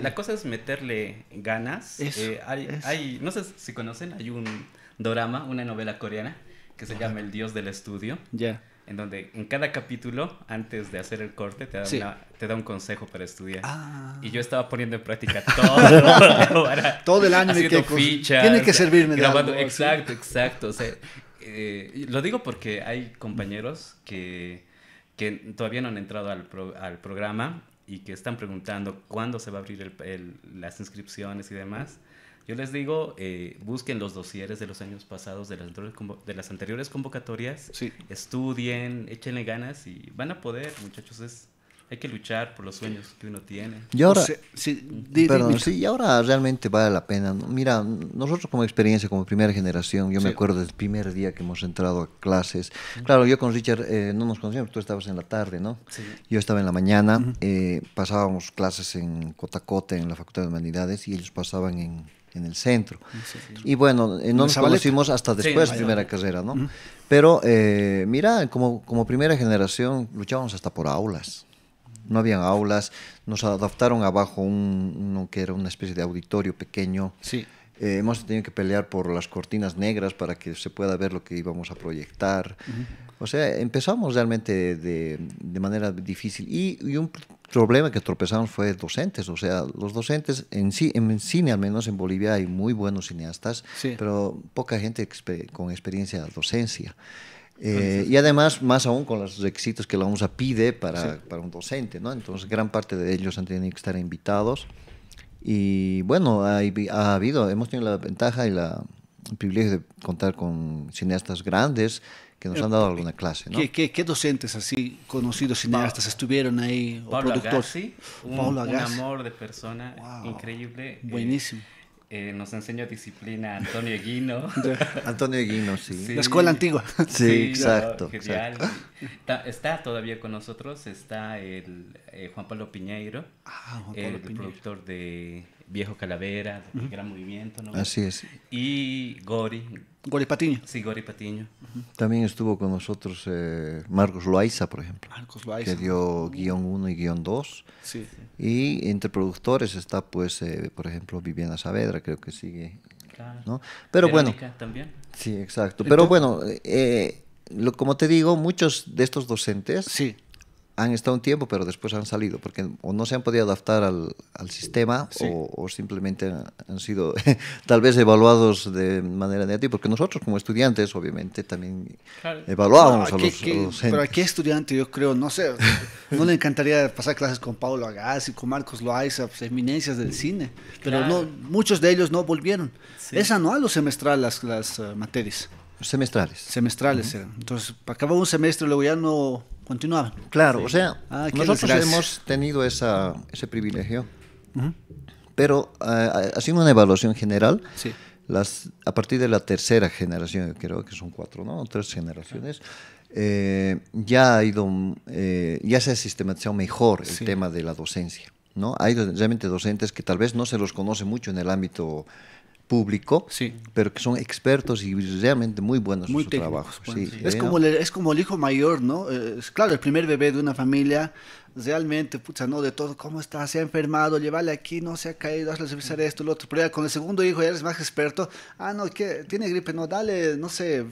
la, cosa es meterle ganas. Eh, no sé si conocen, hay un dorama, una novela coreana que se llama El Dios del Estudio. Ya. En donde en cada capítulo, antes de hacer el corte, te da, un consejo para estudiar. Ah. Y yo estaba poniendo en práctica todo. (laughs) todo el año que tiene que servirme Exacto, exacto. Eh, lo digo porque hay compañeros que, que todavía no han entrado al, al programa y que están preguntando cuándo se va a abrir las inscripciones y demás, yo les digo, eh, busquen los dosieres de los años pasados, de las, anteriores convocatorias, estudien, échenle ganas y van a poder, muchachos, es, hay que luchar por los sueños que uno tiene. Y ahora, mm, ahora realmente vale la pena. Mira, nosotros como experiencia, como primera generación, yo me acuerdo del primer día que hemos entrado a clases. Claro, yo con Richard eh, no nos conocíamos, tú estabas en la tarde, ¿no? Yo estaba en la mañana, eh, pasábamos clases en Cotacote, en la Facultad de Humanidades, y ellos pasaban en el centro. Y bueno, eh, no nos conocimos hasta después de primera carrera, ¿no? Pero mira, como primera generación luchábamos hasta por aulas no habían aulas, nos adaptaron abajo un, que era una especie de auditorio pequeño. Sí. Eh, hemos tenido que pelear por las cortinas negras para que se pueda ver lo que íbamos a proyectar. O sea, empezamos realmente de, manera difícil. Y, un problema que tropezamos fue docentes. O sea, los docentes en, sí, en cine, al menos en Bolivia, hay muy buenos cineastas, pero poca gente con experiencia de docencia. Eh, y además, más aún con los requisitos que la UNSA pide para, para un docente, ¿no? Entonces, gran parte de ellos han tenido que estar invitados. Y bueno, ha, ha habido, hemos tenido la ventaja y la, el privilegio de contar con cineastas grandes que nos eh, han dado eh, alguna clase. ¿no? ¿Qué, qué, docentes así conocidos cineastas estuvieron ahí? Pablo Agassi, un, amor de persona increíble. Buenísimo. Eh, nos enseñó disciplina Antonio Eguino. (laughs) Antonio Eguino, sí. La escuela antigua. Sí, exacto. Está, todavía con nosotros, está el, eh, Juan Pablo Piñeiro, ah, Juan Pablo el productor de Viejo Calavera, Gran Movimiento. ¿no? Así es. Y Gori, Gori Patiño. Sí, Gori Patiño. También estuvo con nosotros eh, Marcos Loaiza, por ejemplo. Marcos Loaiza. Que dio guión 1 y guión 2. Sí. Y entre productores está, pues, eh, por ejemplo, Viviana Saavedra, creo que sigue. Claro. ¿no? Pero bueno. también. Sí, exacto. Pero bueno, eh, como te digo, muchos de estos docentes sí han estado un tiempo, pero después han salido, porque o no se han podido adaptar al, al sistema o, simplemente han sido (laughs) tal vez evaluados de manera negativa, porque nosotros como estudiantes obviamente también evaluábamos a, los, Pero aquí estudiante yo creo, no sé, no le encantaría pasar clases con Pablo Agassi, con Marcos Loaiza, pues, eminencias del cine, pero no, muchos de ellos no volvieron. Es anual o semestral las, eh, materias. Semestrales. Semestrales eh. Entonces, acababa un semestre y luego ya no continuaban. Claro, o sea, ah, nosotros hemos tenido ese privilegio. Pero eh, haciendo una evaluación general, a partir de la tercera generación, creo que son cuatro, ¿no? Tres generaciones. Eh, ya ha ido, ya se ha sistematizado mejor el tema de la docencia, ¿no? Hay realmente docentes que tal vez no se los conoce mucho en el ámbito público, sí. pero que son expertos y realmente muy buenos en su trabajos. Pues, es, como el, es como el hijo mayor, ¿no? Es claro, el primer bebé de una familia realmente, pucha, no, de todo, ¿cómo está? Se ha enfermado, llévale aquí, no se ha caído, hazle revisar mm. esto, el otro. Pero ya con el segundo hijo ya eres más experto. Ah, no, que tiene gripe, no, dale, no sé,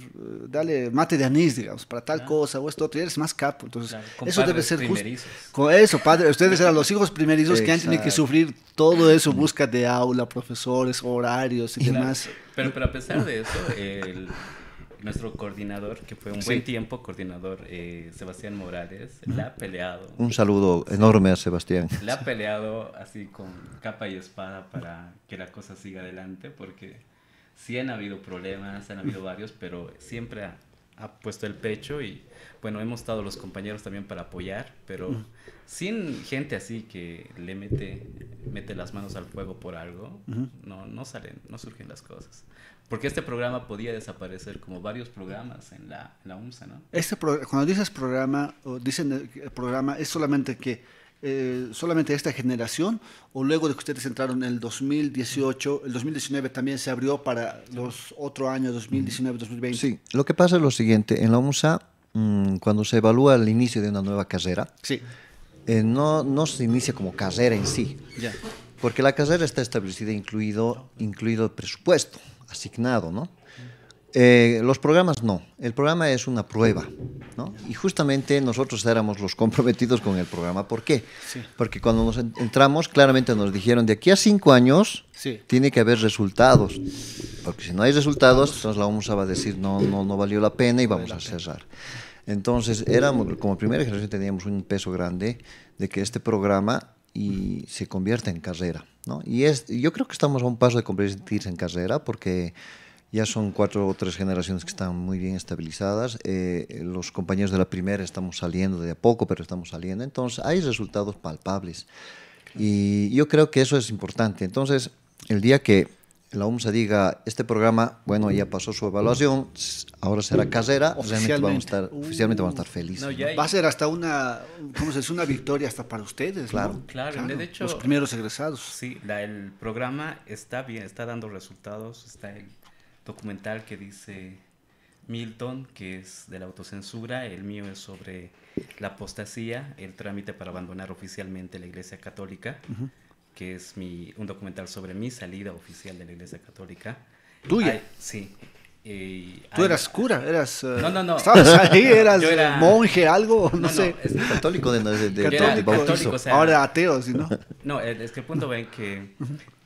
dale mate de anís, digamos, para tal ah. cosa o esto, otro. Ya eres más capo. Entonces, eso debe ser justo. Con eso, padre, ustedes eran los hijos primerizos que han tenido que sufrir todo eso, busca de aula, profesores, horarios y demás. Pero, pero a pesar de eso, el nuestro coordinador, que fue un buen tiempo, coordinador eh, Sebastián Morales, la ha peleado. Un saludo enorme a Sebastián. La ha peleado así con capa y espada para que la cosa siga adelante, porque sí han habido problemas, han habido varios, pero siempre ha ha puesto el pecho y bueno, hemos estado los compañeros también para apoyar, pero sin gente así que le mete, mete las manos al fuego por algo, no, no salen, no surgen las cosas. Porque este programa podía desaparecer como varios programas en la, la UMSA, ¿no? Este cuando dices programa, o dicen programa, es solamente que eh, solamente esta generación o luego de que ustedes entraron en el 2018, el 2019 también se abrió para los otros años 2019-2020? Sí, lo que pasa es lo siguiente, en la UMSA mm, cuando se evalúa el inicio de una nueva carrera, sí. Eh, no, no se inicia como carrera en sí, porque la carrera está establecida incluido, incluido el presupuesto asignado, ¿no? Eh, los programas no, el programa es una prueba, ¿no? Y justamente nosotros éramos los comprometidos con el programa. ¿Por qué? Porque cuando nos entramos, claramente nos dijeron, de aquí a cinco años tiene que haber resultados, porque si no hay resultados, entonces la OMS va a decir, no, no, no valió la pena y vamos a cerrar. Entonces, éramos, como primer ejercicio teníamos un peso grande de que este programa y se convierta en carrera, Y es, yo creo que estamos a un paso de convertirse en carrera porque ya son cuatro o tres generaciones que están muy bien estabilizadas. Eh, los compañeros de la primera estamos saliendo de a poco, pero estamos saliendo. Entonces, hay resultados palpables. Y yo creo que eso es importante. Entonces, el día que la UMSA diga, este programa, bueno, ya pasó su evaluación, ahora será casera, realmente vamos a estar, oficialmente vamos a estar felices. Va a ser hasta una, ¿cómo se Una victoria hasta para ustedes, claro. Claro, Los primeros egresados. Sí, el programa está bien, está dando resultados, está documental que dice Milton, que es de la autocensura, el mío es sobre la apostasía, el trámite para abandonar oficialmente la Iglesia Católica, que es mi, un documental sobre mi salida oficial de la Iglesia Católica. ¿Tuya? sí. Eh, ¿Tú eras cura? ¿Eras, eh, no, no, no. ¿Estabas ahí? (laughs) ¿Eras monje, algo? No, sé. es, católico de, Ahora ateo, si no. No, es que el punto ven que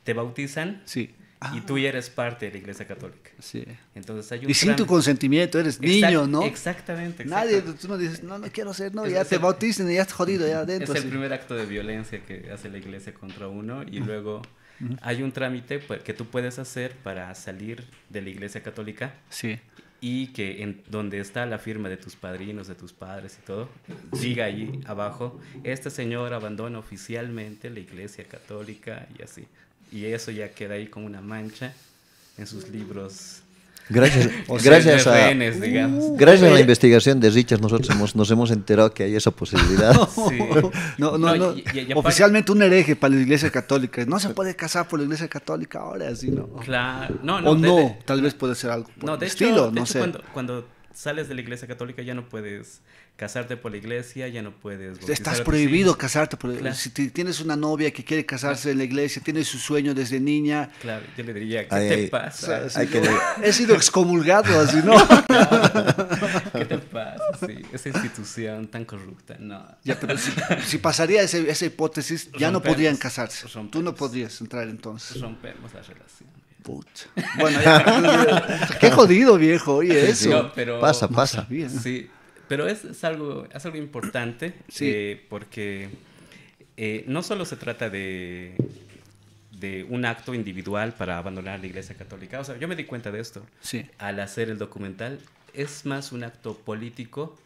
te bautizan. Sí y ah. tú ya eres parte de la Iglesia Católica. Sí. Entonces hay un y sin tu consentimiento, eres niño, ¿no? Exactamente, Nadie, tú no dices, no, no quiero ser, no, ya te bautizan y ya estás jodido, ya (laughs) adentro. Es el primer acto de violencia que hace la Iglesia contra uno y luego hay un trámite que tú puedes hacer para salir de la Iglesia Católica. Sí y que en donde está la firma de tus padrinos, de tus padres y todo, diga ahí abajo, este señor abandona oficialmente la iglesia católica y así y eso ya queda ahí como una mancha en sus libros. Gracias, (laughs) gracias, a, uh, gracias a la investigación de Richard nosotros hemos, nos hemos enterado que hay esa posibilidad. Oficialmente un hereje para la Iglesia Católica. No se puede casar por la Iglesia Católica ahora, así no. Claro, no, o no, tal vez puede ser algo por no, de estilo, no sé. cuando, cuando sales de la Iglesia Católica ya no puedes casarte por la iglesia, ya no puedes. Estás prohibido casarte por la Si tienes una novia que quiere casarse en la iglesia, tiene su sueño desde niña. Claro, yo le diría, ¿qué te pasa? He sido excomulgado, así, ¿no? (laughs) ¿Qué te pasa? Sí, esa institución tan corrupta, no. Ya, pero si, pasaría esa hipótesis, ya no podrían casarse. Tú no podrías entrar entonces. Rompemos la relación. Bueno, (laughs) qué jodido, viejo, oye, eso. pasa, pasa. Bien. Sí, pero es, algo, es algo importante eh, porque eh, no solo se trata de, de un acto individual para abandonar la Iglesia Católica. O sea, yo me di cuenta de esto al hacer el documental. Es más un acto político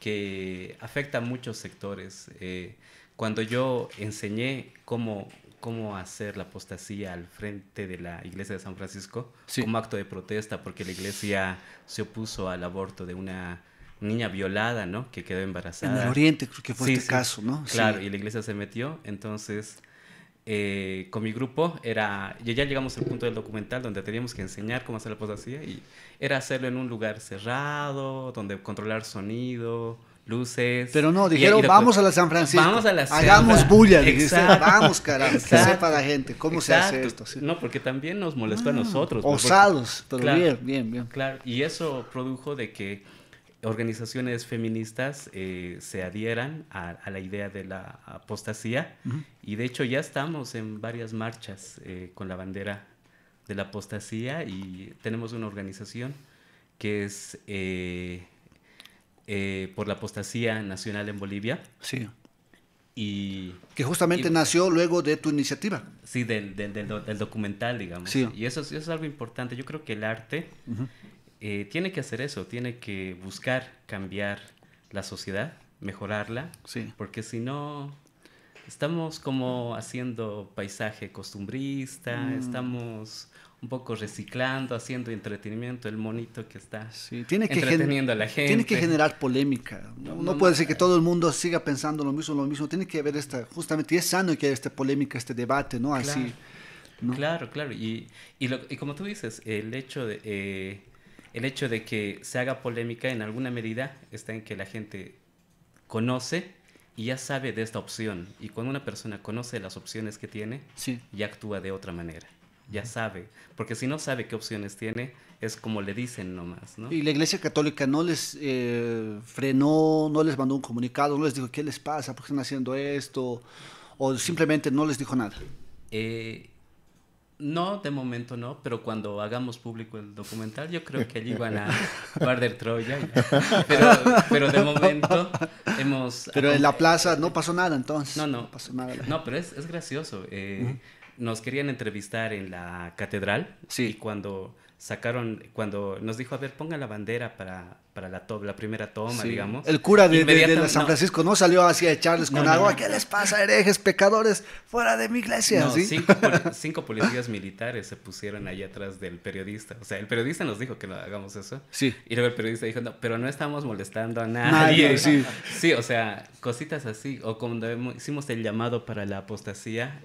que afecta a muchos sectores. Eh, cuando yo enseñé cómo, cómo hacer la apostasía al frente de la iglesia de San Francisco como acto de protesta porque la iglesia se opuso al aborto de una niña violada, ¿no? Que quedó embarazada. En el Oriente creo que fue este caso, ¿no? Claro, y la iglesia se metió, entonces... Eh, con mi grupo era, ya llegamos al punto del documental donde teníamos que enseñar cómo hacer la posacía y era hacerlo en un lugar cerrado, donde controlar sonido, luces. Pero no, dijeron, vamos a la San Francisco. Vamos a la San Hagamos bulla, (laughs) vamos carajo, que sepa la gente cómo se hace esto. No, porque también nos molestó a ah, nosotros. Pues, osados, pero bien, bien, bien. Claro, y eso produjo de que organizaciones feministas eh, se adhieran a, la idea de la apostasía y de hecho ya estamos en varias marchas eh, con la bandera de la apostasía y tenemos una organización que es eh, por la apostasía nacional en Bolivia. Sí. Y, que justamente nació luego de tu iniciativa. Sí, del, del, documental, digamos. Sí. Y eso, es algo importante. Yo creo que el arte... Eh, tiene que hacer eso, tiene que buscar cambiar la sociedad, mejorarla, porque si no, estamos como haciendo paisaje costumbrista, mm. estamos un poco reciclando, haciendo entretenimiento, el monito que está que entreteniendo a la gente. Tiene que generar polémica. No, puede ser que todo el mundo siga pensando lo mismo, lo mismo. Tiene que haber esta, justamente, y es sano que haya esta polémica, este debate, ¿no? Así. Claro, claro, Y, como tú dices, el hecho de... Eh, el hecho de que se haga polémica en alguna medida está en que la gente conoce y ya sabe de esta opción. Y cuando una persona conoce las opciones que tiene, sí. ya actúa de otra manera. Ya sabe, porque si no sabe qué opciones tiene, es como le dicen nomás. ¿no? Y la Iglesia Católica no les eh, frenó, no les mandó un comunicado, no les dijo qué les pasa, por qué están haciendo esto, o simplemente no les dijo nada. Eh, no, de momento no, pero cuando hagamos público el documental, yo creo que allí van a guardar (laughs) Troya. Pero, pero, de momento hemos. Pero en la plaza no pasó nada entonces. No, no. No, pero es, es gracioso. Eh, nos querían entrevistar en la catedral. Sí. Y cuando sacaron cuando nos dijo, a ver, ponga la bandera para, para la, la primera toma, digamos. El cura de, San Francisco no, salió salió hacia echarles con agua. ¿Qué les pasa, herejes, pecadores? Fuera de mi iglesia. ¿sí? (laughs) Cinco, policías militares se pusieron ahí atrás del periodista. O sea, el periodista nos dijo que no hagamos eso. Sí. Y luego el periodista dijo, no, pero no estamos molestando a nadie. nadie sí. sí, o sea, cositas así. O cuando hicimos el llamado para la apostasía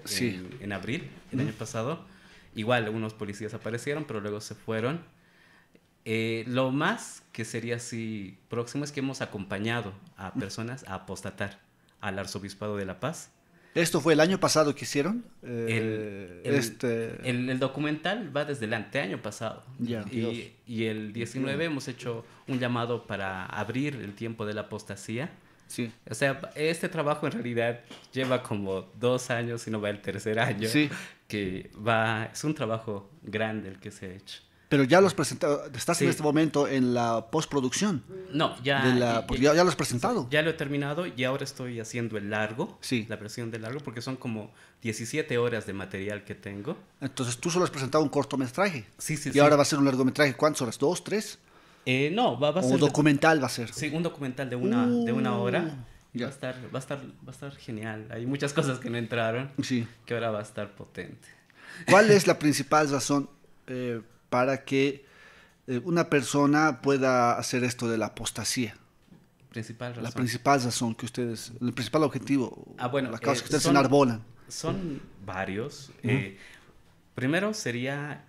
en, abril, el año pasado Igual, unos policías aparecieron, pero luego se fueron. Eh, lo más que sería así próximo es que hemos acompañado a personas a apostatar al Arzobispado de La Paz. ¿Esto fue el año pasado que hicieron? Eh, este, el, documental va desde el anteaño pasado. y, el 19 hemos hecho un llamado para abrir el tiempo de la apostasía Sí. O sea, este trabajo en realidad lleva como dos años y si no va el tercer año. Que va, es un trabajo grande el que se ha hecho. Pero ya has presentado, estás en este momento en la postproducción. No, ya, ya, lo has presentado. Ya lo he terminado y ahora estoy haciendo el largo, la versión de largo, porque son como 17 horas de material que tengo. Entonces tú solo has presentado un cortometraje. Sí, sí, Y ahora va a ser un largometraje, ¿cuántas horas? ¿Dos, tres? Eh, no, va, a ser. Un documental va a ser. Sí, un documental de una, de una hora. Uh, va, a estar, va, a estar, va a estar genial. Hay muchas cosas que no entraron. Sí. Que ahora va a estar potente. ¿Cuál es la (laughs) principal razón eh, para que eh, una persona pueda hacer esto de la apostasía? Principal razón. La principal razón que ustedes. El principal objetivo. Ah, bueno. La causa que ustedes son, enarbolan. Son varios. primero sería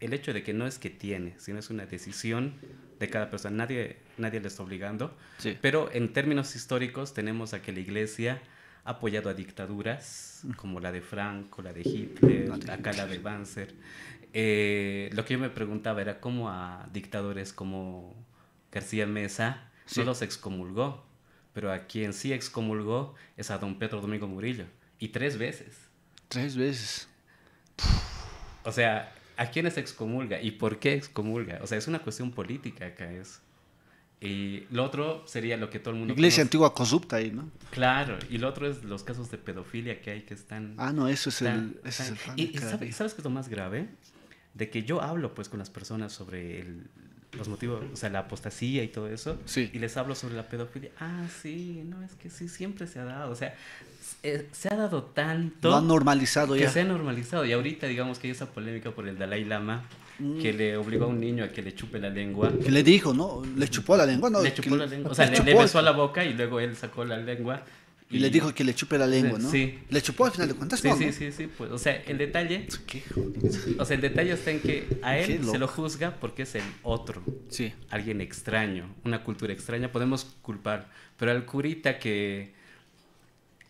el hecho de que no es que tiene, sino es una decisión de cada persona. Nadie, nadie le está obligando. Pero en términos históricos tenemos a que la iglesia ha apoyado a dictaduras como la de Franco, la de Hitler, acá la de Banzer. Eh, lo que yo me preguntaba era cómo a dictadores como García Mesa no los excomulgó, pero a quien sí excomulgó es a don Pedro Domingo Murillo, y tres veces. Tres veces. O sea, ¿A quiénes excomulga y por qué excomulga? O sea, es una cuestión política acá, es. Y lo otro sería lo que todo el mundo. Iglesia antigua consulta ahí, ¿no? Claro, y lo otro es los casos de pedofilia que hay que están. Ah, no, eso es el. es el y, ¿Sabes qué es lo más grave? De que yo hablo pues con las personas sobre el, los motivos, o sea, la apostasía y todo eso. Y les hablo sobre la pedofilia. Ah, sí, no, es que sí, siempre se ha dado. O sea, eh, se, ha dado tanto. Lo ha normalizado ya. Que se ha normalizado. Y ahorita, digamos que hay esa polémica por el Dalai Lama, mm. que le obligó a un niño a que le chupe la lengua. Que le dijo, ¿no? Le chupó la lengua, ¿no? Le chupó la lengua. (laughs) O sea, le, le, besó la boca y luego él sacó la lengua y, le dijo que le chupe la lengua, ¿no? Sí. Le chupó al final de cuentas, Sí, sí, sí, sí. Pues, o sea, el detalle. O sea, el detalle está en que a él se lo juzga porque es el otro. Sí. Alguien extraño, una cultura extraña, podemos culpar. Pero al curita que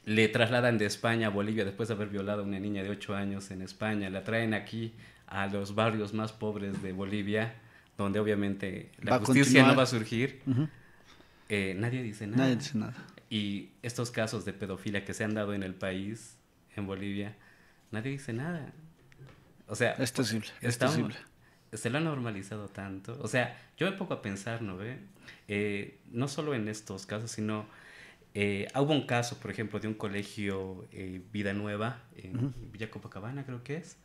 le trasladan de España a Bolivia después de haber violado a una niña de 8 años en España, la traen aquí a los barrios más pobres de Bolivia, donde obviamente la justicia no va a surgir. Eh, nadie dice nada. Nadie dice nada y estos casos de pedofilia que se han dado en el país, en Bolivia, nadie dice nada. O sea, es posible, es posible. Se lo han normalizado tanto. O sea, yo me pongo a pensar, ¿no ve? Eh, no solo en estos casos, sino eh, hubo un caso, por ejemplo, de un colegio eh, Vida Nueva, en Villa Copacabana creo que es,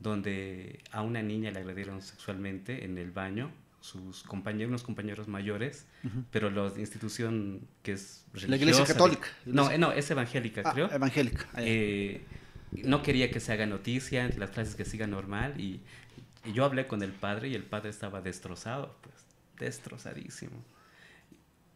donde a una niña le agredieron sexualmente en el baño sus compañeros, unos compañeros mayores, pero la institución que es religiosa. La iglesia católica. No, eh, no, es evangélica, ah, creo. Evangélica. Ah, eh, no quería que se haga noticia, las clases que sigan normal y, y, yo hablé con el padre y el padre estaba destrozado, pues, destrozadísimo.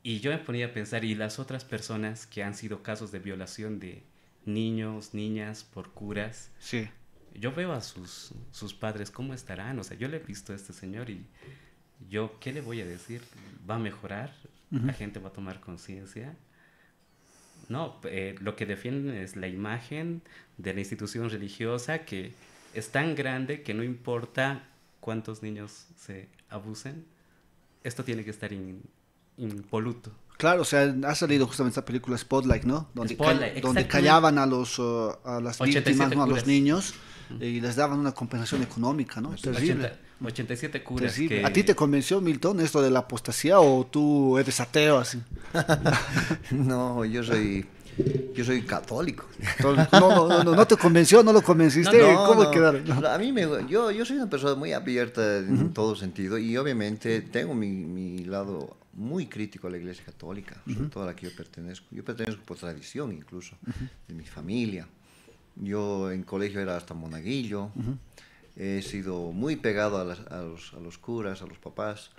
Y yo me ponía a pensar, y las otras personas que han sido casos de violación de niños, niñas, por curas. Sí yo veo a sus, sus padres, ¿cómo estarán? O sea, yo le he visto a este señor y yo, ¿qué le voy a decir? ¿Va a mejorar? ¿La gente va a tomar conciencia? No, eh, lo que defienden es la imagen de la institución religiosa que es tan grande que no importa cuántos niños se abusen, esto tiene que estar in, impoluto. Claro, o sea, ha salido justamente esta película Spotlight, ¿no? Donde, donde callaban a, los, uh, las víctimas, a los niños y les daban una compensación económica, ¿no? 87 curas. ¿A ti te convenció, Milton, esto de la apostasía o tú eres ateo así? (laughs) no, yo soy... Yo soy católico. No, no, no, te convenció, no lo convenciste. ¿Cómo quedar? A mí me, yo, yo soy una persona muy abierta en todo sentido y obviamente tengo mi, lado muy crítico a la Iglesia Católica, sobre todo a la que yo pertenezco. Yo pertenezco por tradición incluso, de mi familia. Yo en colegio era hasta monaguillo. He sido muy pegado a, los, a, los, curas, a los papás,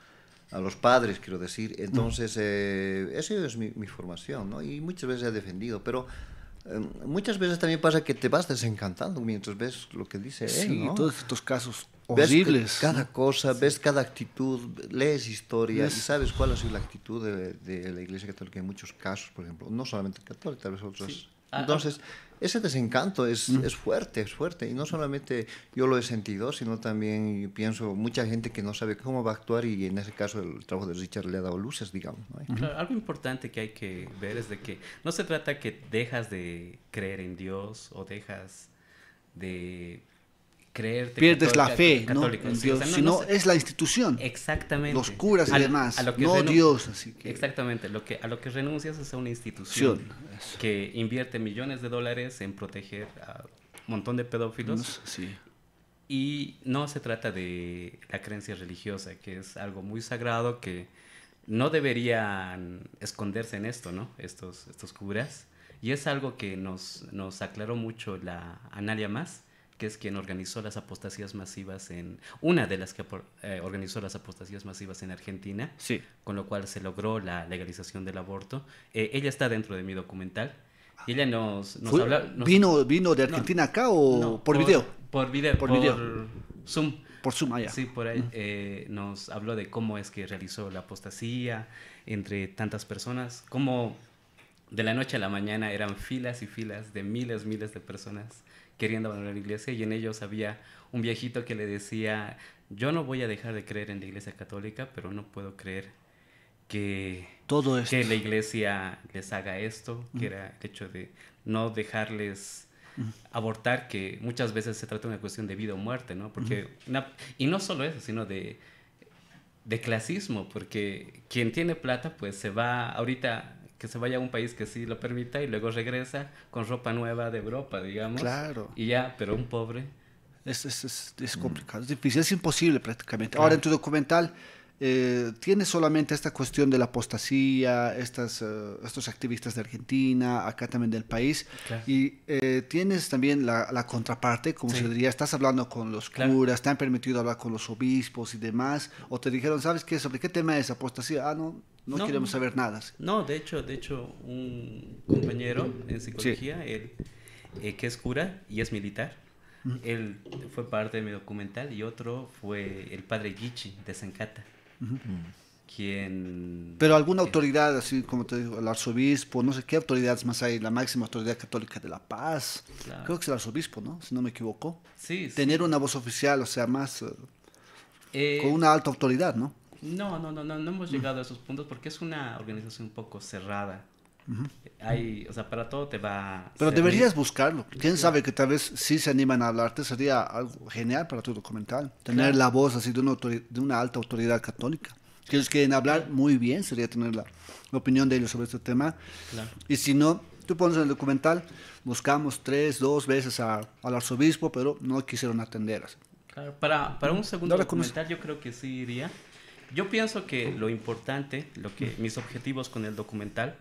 a los padres, quiero decir. Entonces, eh, eso esa es mi, formación, ¿no? Y muchas veces he defendido, pero em, muchas veces también pasa que te vas desencantando mientras ves lo que dice él. Sí, todos estos casos horribles. Ves cada cosa, ves cada actitud, lees historias y sabes cuál ha sido la actitud de, la Iglesia Católica en muchos casos, por ejemplo. No solamente católica, tal vez otros. Ah, ah. Entonces ese desencanto es, mm. es, fuerte, es fuerte. Y no solamente yo lo he sentido, sino también pienso mucha gente que no sabe cómo va a actuar y en ese caso el trabajo de Richard le ha dado luces, digamos. algo importante que hay que ver es de que no se trata que dejas de creer en Dios o dejas de creerte. Pierdes la fe, ¿no? En sino es la institución. Exactamente. Los curas y demás. no Dios, así que. Exactamente. Lo que, a lo que renuncias es a una institución que invierte millones de dólares en proteger a un montón de pedófilos. Sí. Y no se trata de la creencia religiosa, que es algo muy sagrado que no deberían esconderse en esto, ¿no? Estos, estos curas. Y es algo que nos, nos aclaró mucho la Analia Más, que es quien organizó las apostasías masivas en, una de las que eh, organizó las apostasías masivas en Argentina, sí. con lo cual se logró la legalización del aborto. Eh, ella está dentro de mi documental. Y ella nos, ¿Vino, ¿Vino de Argentina acá o por, video? Por video. Por, Zoom. Por Zoom, allá. Sí, por ahí. Eh, nos habló de cómo es que realizó la apostasía entre tantas personas, cómo de la noche a la mañana eran filas y filas de miles, miles de personas queriendo abandonar la iglesia y en ellos había un viejito que le decía, yo no voy a dejar de creer en la iglesia católica, pero no puedo creer que, Todo que la iglesia les haga esto, que era el hecho de no dejarles abortar, que muchas veces se trata de una cuestión de vida o muerte, ¿no? Porque y no solo eso, sino de, de, clasismo, porque quien tiene plata, pues se va, ahorita que se vaya a un país que sí lo permita y luego regresa con ropa nueva de Europa, digamos. Claro. Y ya, pero un pobre. Es, es, es, mm. complicado, es difícil, es imposible prácticamente. Ahora en tu documental eh, tienes solamente esta cuestión de la apostasía, estas, eh, estos activistas de Argentina, acá también del país, y eh, tienes también la, contraparte, como se diría, estás hablando con los curas, te han permitido hablar con los obispos y demás, o te dijeron, ¿sabes qué? ¿Sobre qué tema es apostasía? Ah, no, no, queremos saber nada. No, de hecho, de hecho, un compañero en psicología, que es cura y es militar, él fue parte de mi documental y otro fue el padre Gichi de Zancata. Pero alguna eh. autoridad, así como te digo, el arzobispo, no sé qué autoridades más hay, la máxima autoridad católica de La Paz, creo que es el arzobispo, ¿no? Si no me equivoco. Sí. Tener una voz oficial, o sea, más... Eh, eh, con una alta autoridad, ¿no? No, no, no, no, no hemos llegado a esos puntos porque es una organización un poco cerrada. Hay, o sea, para todo te va. Pero deberías buscarlo. Quién sabe que tal vez sí se animan a hablarte, sería algo genial para tu documental. Tener la voz así de una, de una alta autoridad católica. Que ellos quieren hablar muy bien, sería tener la, opinión de ellos sobre este tema. Y si no, tú pones en el documental, buscamos tres, dos veces al arzobispo, pero no quisieron atender. para, para un segundo documental, yo creo que sí iría yo pienso que lo importante, lo que mis objetivos con el documental,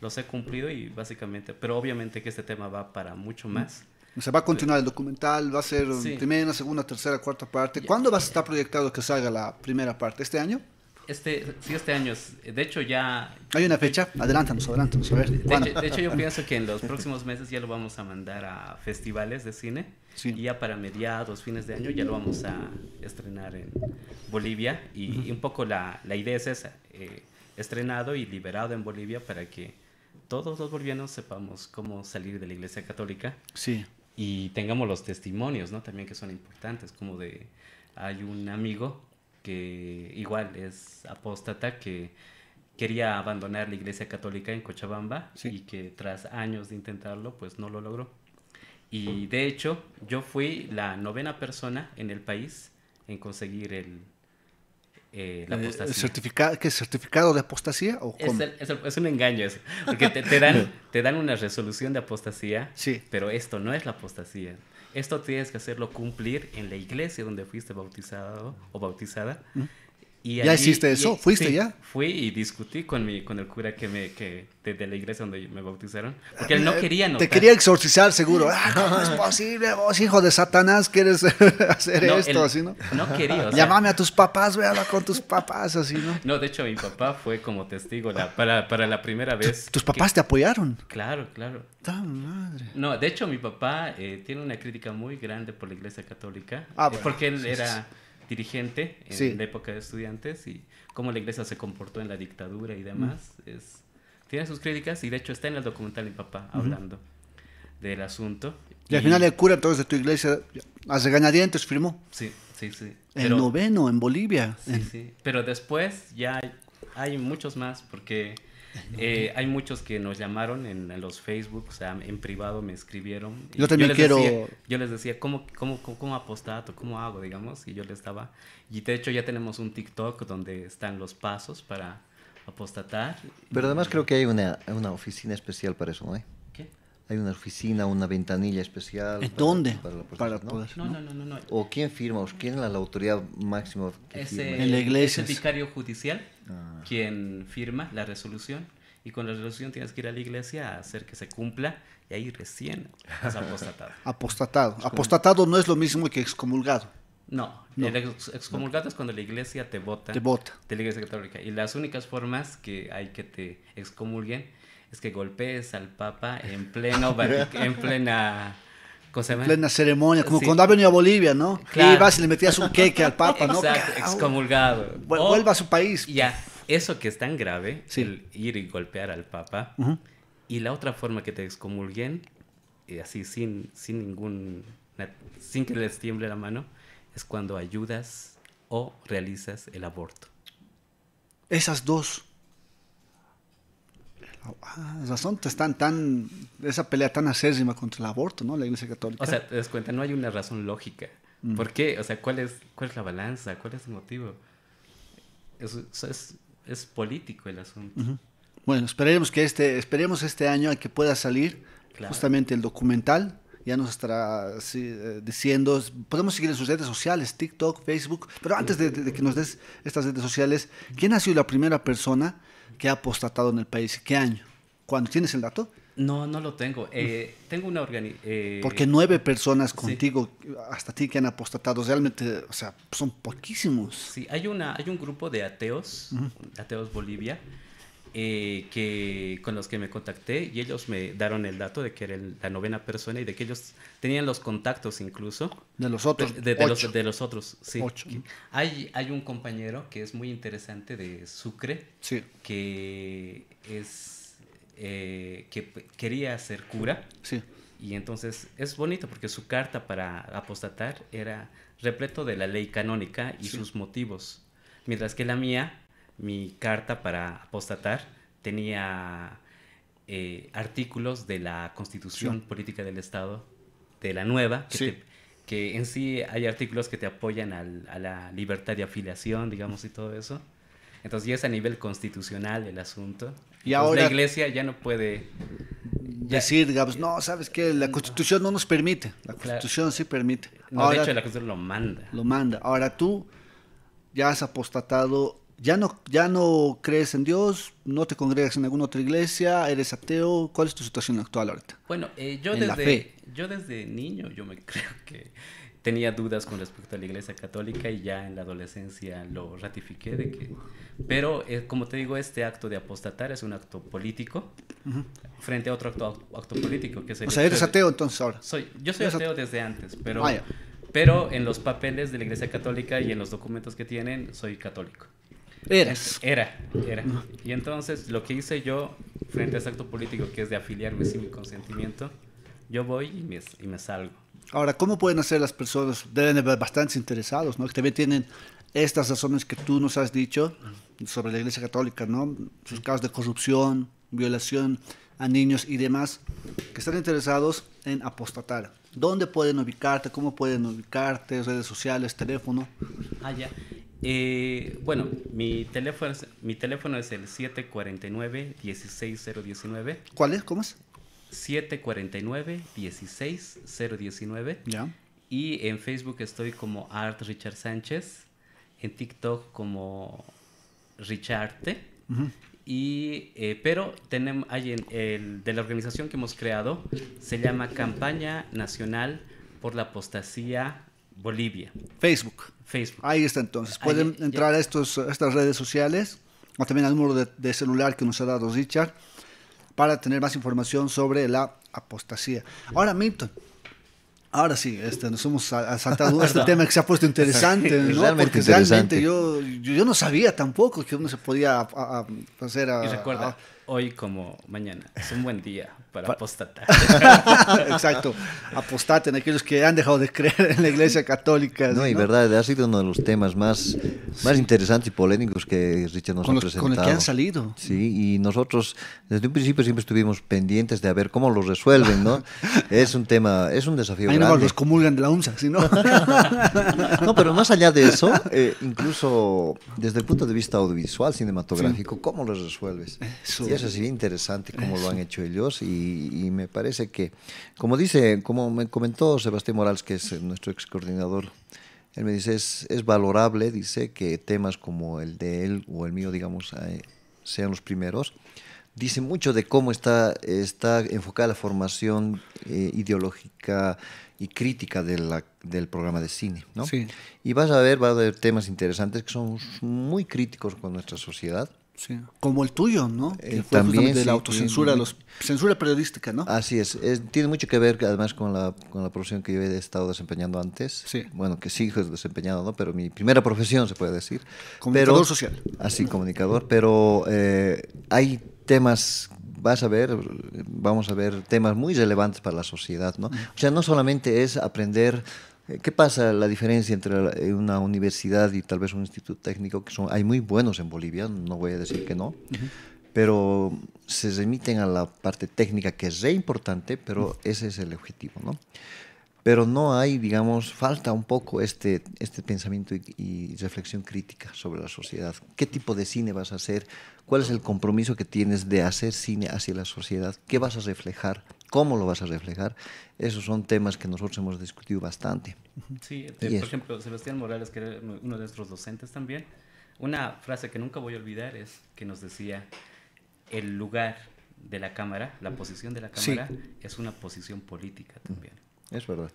los he cumplido y básicamente, pero obviamente que este tema va para mucho más. O sea, va a este, continuar el documental, va a ser primera, segunda, tercera, cuarta parte. ¿Cuándo va a estar proyectado que salga la primera parte? ¿Este año? este, sí, este año. De hecho, ya. Hay una fecha. Adelántanos, adelántanos. A ver. De, hecho, yo (laughs) pienso que en los próximos meses ya lo vamos a mandar a festivales de cine. Y ya para mediados, fines de año, ya lo vamos a estrenar en Bolivia. Y, un poco la, la, idea es esa: eh, estrenado y liberado en Bolivia para que todos los bolivianos sepamos cómo salir de la iglesia católica. Sí. Y tengamos los testimonios, ¿no? También que son importantes, como de. Hay un amigo que igual es apóstata, que quería abandonar la Iglesia Católica en Cochabamba y que tras años de intentarlo, pues no lo logró. Y de hecho, yo fui la novena persona en el país en conseguir el, eh, la eh, apostasía. Certificado, ¿Qué certificado de apostasía? O es, es, un engaño eso. Porque te, dan, (laughs) te dan una resolución de apostasía, sí. pero esto no es la apostasía. Esto tienes que hacerlo cumplir en la iglesia donde fuiste bautizado o bautizada. Mm. ¿Ya hiciste eso? E, ¿Fuiste ya? Fui y discutí con, mi, con el cura que me, que, la iglesia donde me bautizaron. Porque él no eh, quería notar. Te quería exorcizar, seguro. Ah, ¿Cómo es posible? Vos, hijo de Satanás, quieres (laughs) hacer esto, ¿no? No quería. Llámame a tus papás, hablar con tus papás, así, ¿no? No, de hecho, mi papá fue como testigo para, para la primera vez. ¿Tus, papás te apoyaron? Claro, claro. Madre! No, de hecho, mi papá eh, tiene una crítica muy grande por la iglesia católica. Ah, porque él era dirigente en la época de estudiantes y cómo la iglesia se comportó en la dictadura y demás. Es, tiene sus críticas y de hecho está en el documental de mi papá hablando del asunto. Y, al final el cura todos de tu iglesia hace ganadientes, firmó. Sí, sí, sí. El noveno en Bolivia. Sí, sí. Pero después ya hay muchos más porque (laughs) Eh, hay muchos que nos llamaron en, los Facebook, o sea, en privado me escribieron. yo también quiero. yo les decía, ¿cómo, cómo, cómo, apostato? ¿Cómo hago? Digamos, y yo les estaba. Y de hecho, ya tenemos un TikTok donde están los pasos para apostatar. Pero además creo que hay una, oficina especial para eso, ¿no? ¿Eh? ¿Qué? Hay una oficina, una ventanilla especial. ¿En dónde? Para, apostar, ¿no? ¿no? No, no, no, o quién firma? ¿Quién es la, autoridad máxima? Que firma? En la iglesia. el vicario judicial? Ah. quien firma la resolución y con la resolución tienes que ir a la iglesia a hacer que se cumpla y ahí recién (laughs) es apostatado. apostatado. Apostatado no es lo mismo que excomulgado. No, el excomulgado es cuando la iglesia te vota. Te De la iglesia católica. Y las únicas formas que hay que te excomulguen es que golpees al papa en pleno en plena en plena ceremonia, como cuando ha venido a Bolivia, ¿no? ibas y le metías un queque al Papa, ¿no? Exacto, (laughs) excomulgado. Vuelva a su país. Ya, eso que es tan grave, el ir y golpear al Papa, y la otra forma que te excomulguen, y así sin, sin ningún, sin que les tiemble la mano, es cuando ayudas o realizas el aborto. Esas dos. Ah, razón te están tan. Esa pelea tan acérrima contra el aborto, ¿no? La Iglesia Católica. O sea, te das cuenta, no hay una razón lógica. Mm. ¿Por qué? O sea, ¿cuál es, cuál es la balanza? ¿Cuál es el motivo? Es, es, es político el asunto. Bueno, esperemos que este, esperemos este año que pueda salir justamente el documental ya nos estará eh, diciendo. Podemos seguir en sus redes sociales, TikTok, Facebook. Pero antes de, que nos des estas redes sociales, ¿quién ha sido la primera persona que ha apostatado en el país? ¿Qué año? ¿Cuándo tienes el dato? No, no lo tengo. Eh, tengo una organización. Eh, Porque nueve personas contigo, hasta ti, que han apostatado, realmente, o sea, son poquísimos. Sí, hay, una, hay un grupo de ateos, Ateos Bolivia, eh, que, con los que me contacté y ellos me dieron el dato de que era la novena persona y de que ellos tenían los contactos incluso. De los otros. Pues, de, los, otros, sí. Hay, hay un compañero que es muy interesante de Sucre, que es eh, que quería ser cura. Sí. Y entonces es bonito porque su carta para apostatar era repleto de la ley canónica y sus motivos, mientras que la mía mi carta para apostatar tenía eh, artículos de la Constitución Política del Estado, de la nueva, que, en sí hay artículos que te apoyan a la libertad de afiliación, digamos, y todo eso. Entonces ya es a nivel constitucional el asunto. Y ahora la iglesia ya no puede decir, digamos, no, sabes que la mm, constitución no nos permite. La constitución sí permite. No, de hecho la constitución lo manda. Lo manda. Ahora tú ya has apostatado ya no, ya no crees en Dios, no te congregas en alguna otra iglesia, eres ateo. ¿Cuál es tu situación actual ahorita? Bueno, eh, yo, desde, yo desde niño, yo me (laughs) creo que tenía dudas con respecto a la iglesia católica y ya en la adolescencia lo ratifiqué de que... Pero, eh, como te digo, este acto de apostatar es un acto político frente a otro acto, político que se O sea, eres ateo entonces ahora. Soy, yo soy ateo, desde antes, pero... Ah, pero en los papeles de la Iglesia Católica y en los documentos que tienen, soy católico. Eras. Era, era. Y entonces lo que hice yo frente a ese acto político que es de afiliarme sin mi consentimiento, yo voy y me, y me salgo. Ahora, ¿cómo pueden hacer las personas? Deben haber bastantes interesados, ¿no? Que también tienen estas razones que tú nos has dicho sobre la Iglesia Católica, ¿no? Sus casos de corrupción, violación a niños y demás, que están interesados en apostatar. ¿Dónde pueden ubicarte? ¿Cómo pueden ubicarte? Redes sociales, teléfono. Ah, ya. Eh, bueno, mi teléfono, es, mi teléfono es el 749-16019. ¿Cuál es? ¿Cómo es? 749-16019. Ya. Y en Facebook estoy como Art Richard Sánchez. En TikTok como Richarte. Y, eh, pero tenemos, el, de la organización que hemos creado, se llama Campaña Nacional por la Apostasía Bolivia. Facebook. Facebook. Ahí está entonces. Pueden entrar a, estos, estas redes sociales o también al número de, celular que nos ha dado Richard para tener más información sobre la apostasía. Ahora, Milton. Ahora sí, este, nos hemos saltado (laughs) este tema que se ha puesto interesante, ¿no? Realmente Porque realmente yo, yo, no sabía tampoco que uno se podía a, hacer a, pues, hoy como mañana. Es un buen día para, apostatar. (laughs) Exacto. Apostaten aquellos que han dejado de creer en la Iglesia Católica. No, y verdad, ha sido uno de los temas más, más interesantes y polémicos que Richard nos ha presentado. Con el que han salido. Sí, y nosotros desde un principio siempre estuvimos pendientes de a ver cómo lo resuelven, ¿no? (laughs) es un tema, es un desafío grande. No los comulgan de la UNSA, si no. (laughs) pero más allá de eso, eh, incluso desde el punto de vista audiovisual, cinematográfico, ¿cómo lo resuelves? Eso eso sería interesante cómo lo han hecho ellos y, me parece que, como dice, como me comentó Sebastián Morales, que es nuestro ex coordinador, él me dice, es, es valorable, dice, que temas como el de él o el mío, digamos, eh, sean los primeros. Dice mucho de cómo está, está enfocada la formación eh, ideológica y crítica de la, del programa de cine. ¿no? Y vas a ver, va a haber temas interesantes que son muy críticos con nuestra sociedad como el tuyo, ¿no? Eh, también de la autocensura, la los, censura periodística, ¿no? Así es. Tiene mucho que ver además con la, con la profesión que yo he estado desempeñando antes. Sí. Bueno, que sí he pues, desempeñado, ¿no? Pero mi primera profesión, se puede decir. Comunicador social. Así, comunicador. Pero eh, hay temas vas a ver, vamos a ver temas muy relevantes para la sociedad, ¿no? O sea, no solamente es aprender eh, ¿Qué pasa la diferencia entre eh, una universidad y tal vez un instituto técnico? Que son, hay muy buenos en Bolivia, no voy a decir que no, pero se remiten a la parte técnica que es re importante, pero ese es el objetivo, ¿no? pero no hay, digamos, falta un poco este, este pensamiento y, reflexión crítica sobre la sociedad. ¿Qué tipo de cine vas a hacer? ¿Cuál es el compromiso que tienes de hacer cine hacia la sociedad? ¿Qué vas a reflejar? ¿Cómo lo vas a reflejar? Esos son temas que nosotros hemos discutido bastante. Sí, eh, por ejemplo, Sebastián Morales, que era uno de nuestros docentes también, una frase que nunca voy a olvidar es que nos decía, el lugar de la cámara, la posición de la cámara, es una posición política también. Es verdad.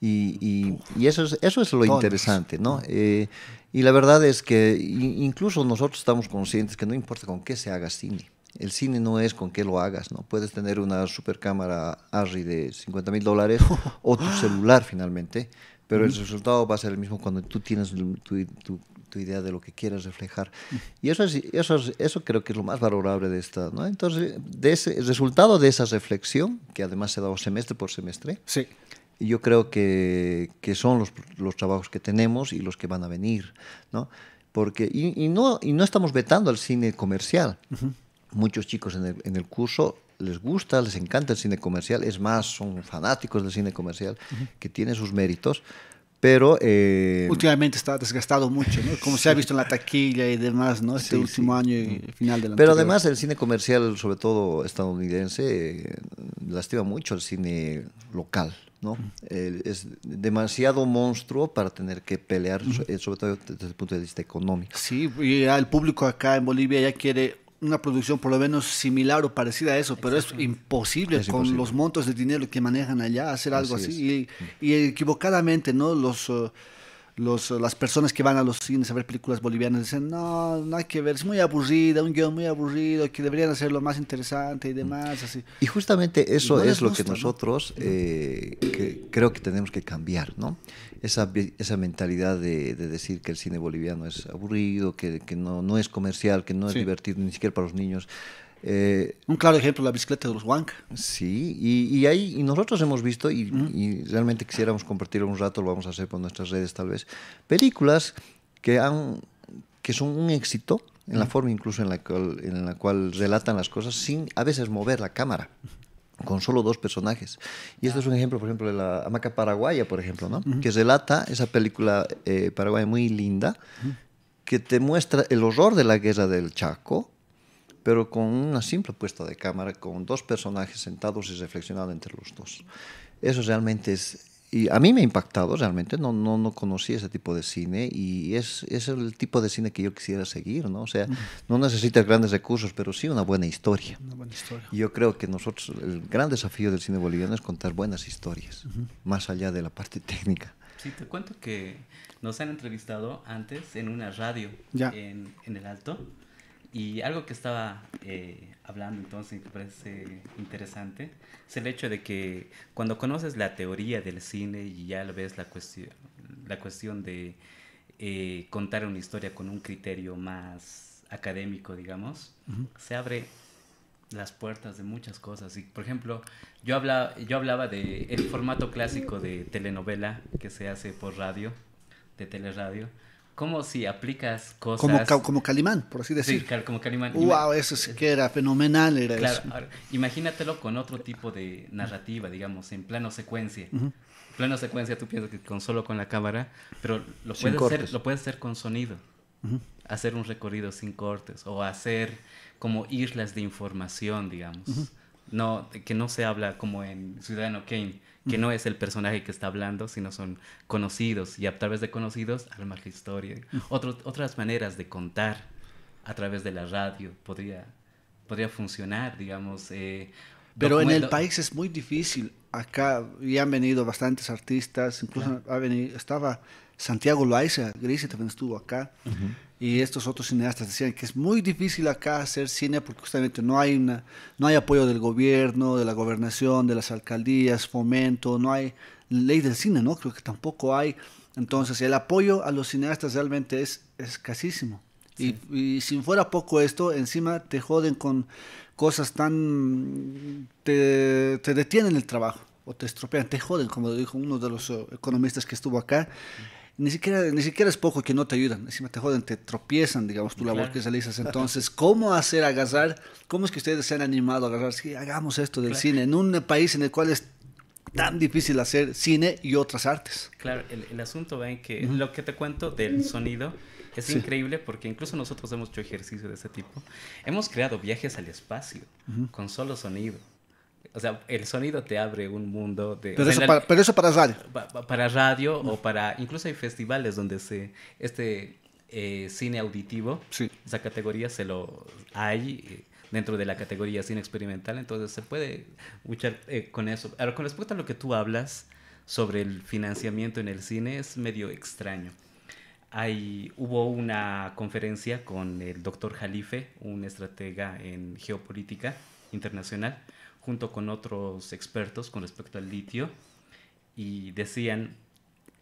Y, y, eso, es, eso es lo interesante, ¿no? Eh, y la verdad es que incluso nosotros estamos conscientes que no importa con qué se haga cine. El cine no es con qué lo hagas, ¿no? Puedes tener una super cámara ARRI de 50 mil dólares (laughs) o tu celular finalmente, pero el resultado va a ser el mismo cuando tú tienes tu tu idea de lo que quieres reflejar. Mm. Y eso, es, eso, es, eso creo que es lo más valorable de esta. ¿no? Entonces, de ese, el resultado de esa reflexión, que además se ha dado semestre por semestre, sí. yo creo que, que son los, los, trabajos que tenemos y los que van a venir. ¿no? Porque, y, no, y no estamos vetando al cine comercial. Muchos chicos en el, en el curso les gusta, les encanta el cine comercial, es más, son fanáticos del cine comercial, que tiene sus méritos, pero... Eh, Últimamente está desgastado mucho, ¿no? Como se ha visto en la taquilla y demás, ¿no? Este último año y mm. final del Pero además el cine comercial, sobre todo estadounidense, eh, lastima mucho el cine local, ¿no? Mm. es demasiado monstruo para tener que pelear, mm. eh, sobre todo desde el punto de vista económico. Sí, y el público acá en Bolivia ya quiere una producción por lo menos similar o parecida a eso, pero es imposible, con los montos de dinero que manejan allá hacer algo así. Y, equivocadamente, ¿no? Los... Uh, los, las personas que van a los cines a ver películas bolivianas dicen, no, no hay que ver, es muy aburrida, un guión muy aburrido, que deberían hacerlo más interesante y mm. demás. Así. Y justamente eso es lo que nosotros eh, creo que tenemos que cambiar, ¿no? Esa, esa mentalidad de, decir que el cine boliviano es aburrido, que, no, no, es comercial, que no es divertido ni siquiera para los niños. Eh, un claro ejemplo, la bicicleta de los Wank. Sí, y, y ahí y nosotros hemos visto, y, realmente quisiéramos compartir un rato, lo vamos a hacer por nuestras redes tal vez, películas que, han, que son un éxito en la forma incluso en la, cual, en la cual relatan las cosas sin a veces mover la cámara con solo dos personajes. Y este es un ejemplo, por ejemplo, de la hamaca paraguaya, por ejemplo, ¿no? que relata esa película eh, paraguaya muy linda, que te muestra el horror de la guerra del Chaco, pero con una simple puesta de cámara, con dos personajes sentados y reflexionando entre los dos. Eso realmente es, y a mí me ha impactado realmente, no, no, no conocí ese tipo de cine y es, es el tipo de cine que yo quisiera seguir, ¿no? O sea, no necesitas grandes recursos, pero sí una buena historia. Una buena historia. Y yo creo que nosotros, el gran desafío del cine boliviano es contar buenas historias, más allá de la parte (laughs) técnica. Sí, te cuento que nos han entrevistado antes en una radio ya. En, en El Alto y algo que estaba eh, hablando entonces y que parece interesante es el hecho de que cuando conoces la teoría del cine y ya ves la cuestión, la cuestión de eh, contar una historia con un criterio más académico, digamos, se abre las puertas de muchas cosas. Y, por ejemplo, yo hablaba, yo hablaba de el formato clásico de telenovela que se hace por radio, de teleradio como si aplicas cosas. Como, como Calimán, por así decir. Sí, como Calimán. ¡Wow! Eso sí que era fenomenal, imagínatelo con otro tipo de narrativa, digamos, en plano secuencia. Plano secuencia, tú piensas que con solo con la cámara, pero lo puedes, hacer, lo puedes hacer con sonido. Hacer un recorrido sin cortes o hacer como islas de información, digamos. no, que no se habla como en Ciudadano Kane que no es el personaje que está hablando, sino son conocidos y a través de conocidos armar la historia. otras maneras de contar a través de la radio podría, podría funcionar, digamos. Eh, Pero en el país es muy difícil. Acá ya han venido bastantes artistas, incluso ha venido, estaba Santiago Loaiza, Gris también estuvo acá y estos otros cineastas decían que es muy difícil acá hacer cine porque justamente no hay, una, no hay apoyo del gobierno, de la gobernación, de las alcaldías, fomento, no hay ley del cine, ¿no? Creo que tampoco hay. Entonces el apoyo a los cineastas realmente es escasísimo. Y, y si fuera poco esto, encima te joden con cosas tan... te, te detienen el trabajo o te estropean, te joden, como dijo uno de los eh, economistas que estuvo acá ni siquiera, ni siquiera es poco que no te ayudan, encima te joden, te tropiezan, digamos, tu labor que realizas. (laughs) Entonces, ¿cómo hacer agarrar? ¿Cómo es que ustedes se han animado a agarrar? si hagamos esto del cine, en un país en el cual es tan difícil hacer cine y otras artes. Claro, el, asunto va que lo que te cuento del sonido es increíble porque incluso nosotros hemos hecho ejercicio de ese tipo. Hemos creado viajes al espacio con solo sonido. O sea, el sonido te abre un mundo de... Pero, eso, para, para, radio. para radio o para... Incluso hay festivales donde se, este eh, cine auditivo, esa categoría se lo hay eh, dentro de la categoría cine experimental, entonces se puede luchar eh, con eso. Ahora, con respecto a lo que tú hablas sobre el financiamiento en el cine, es medio extraño. Hay, hubo una conferencia con el doctor Jalife, un estratega en geopolítica internacional, junto con otros expertos con respecto al litio y decían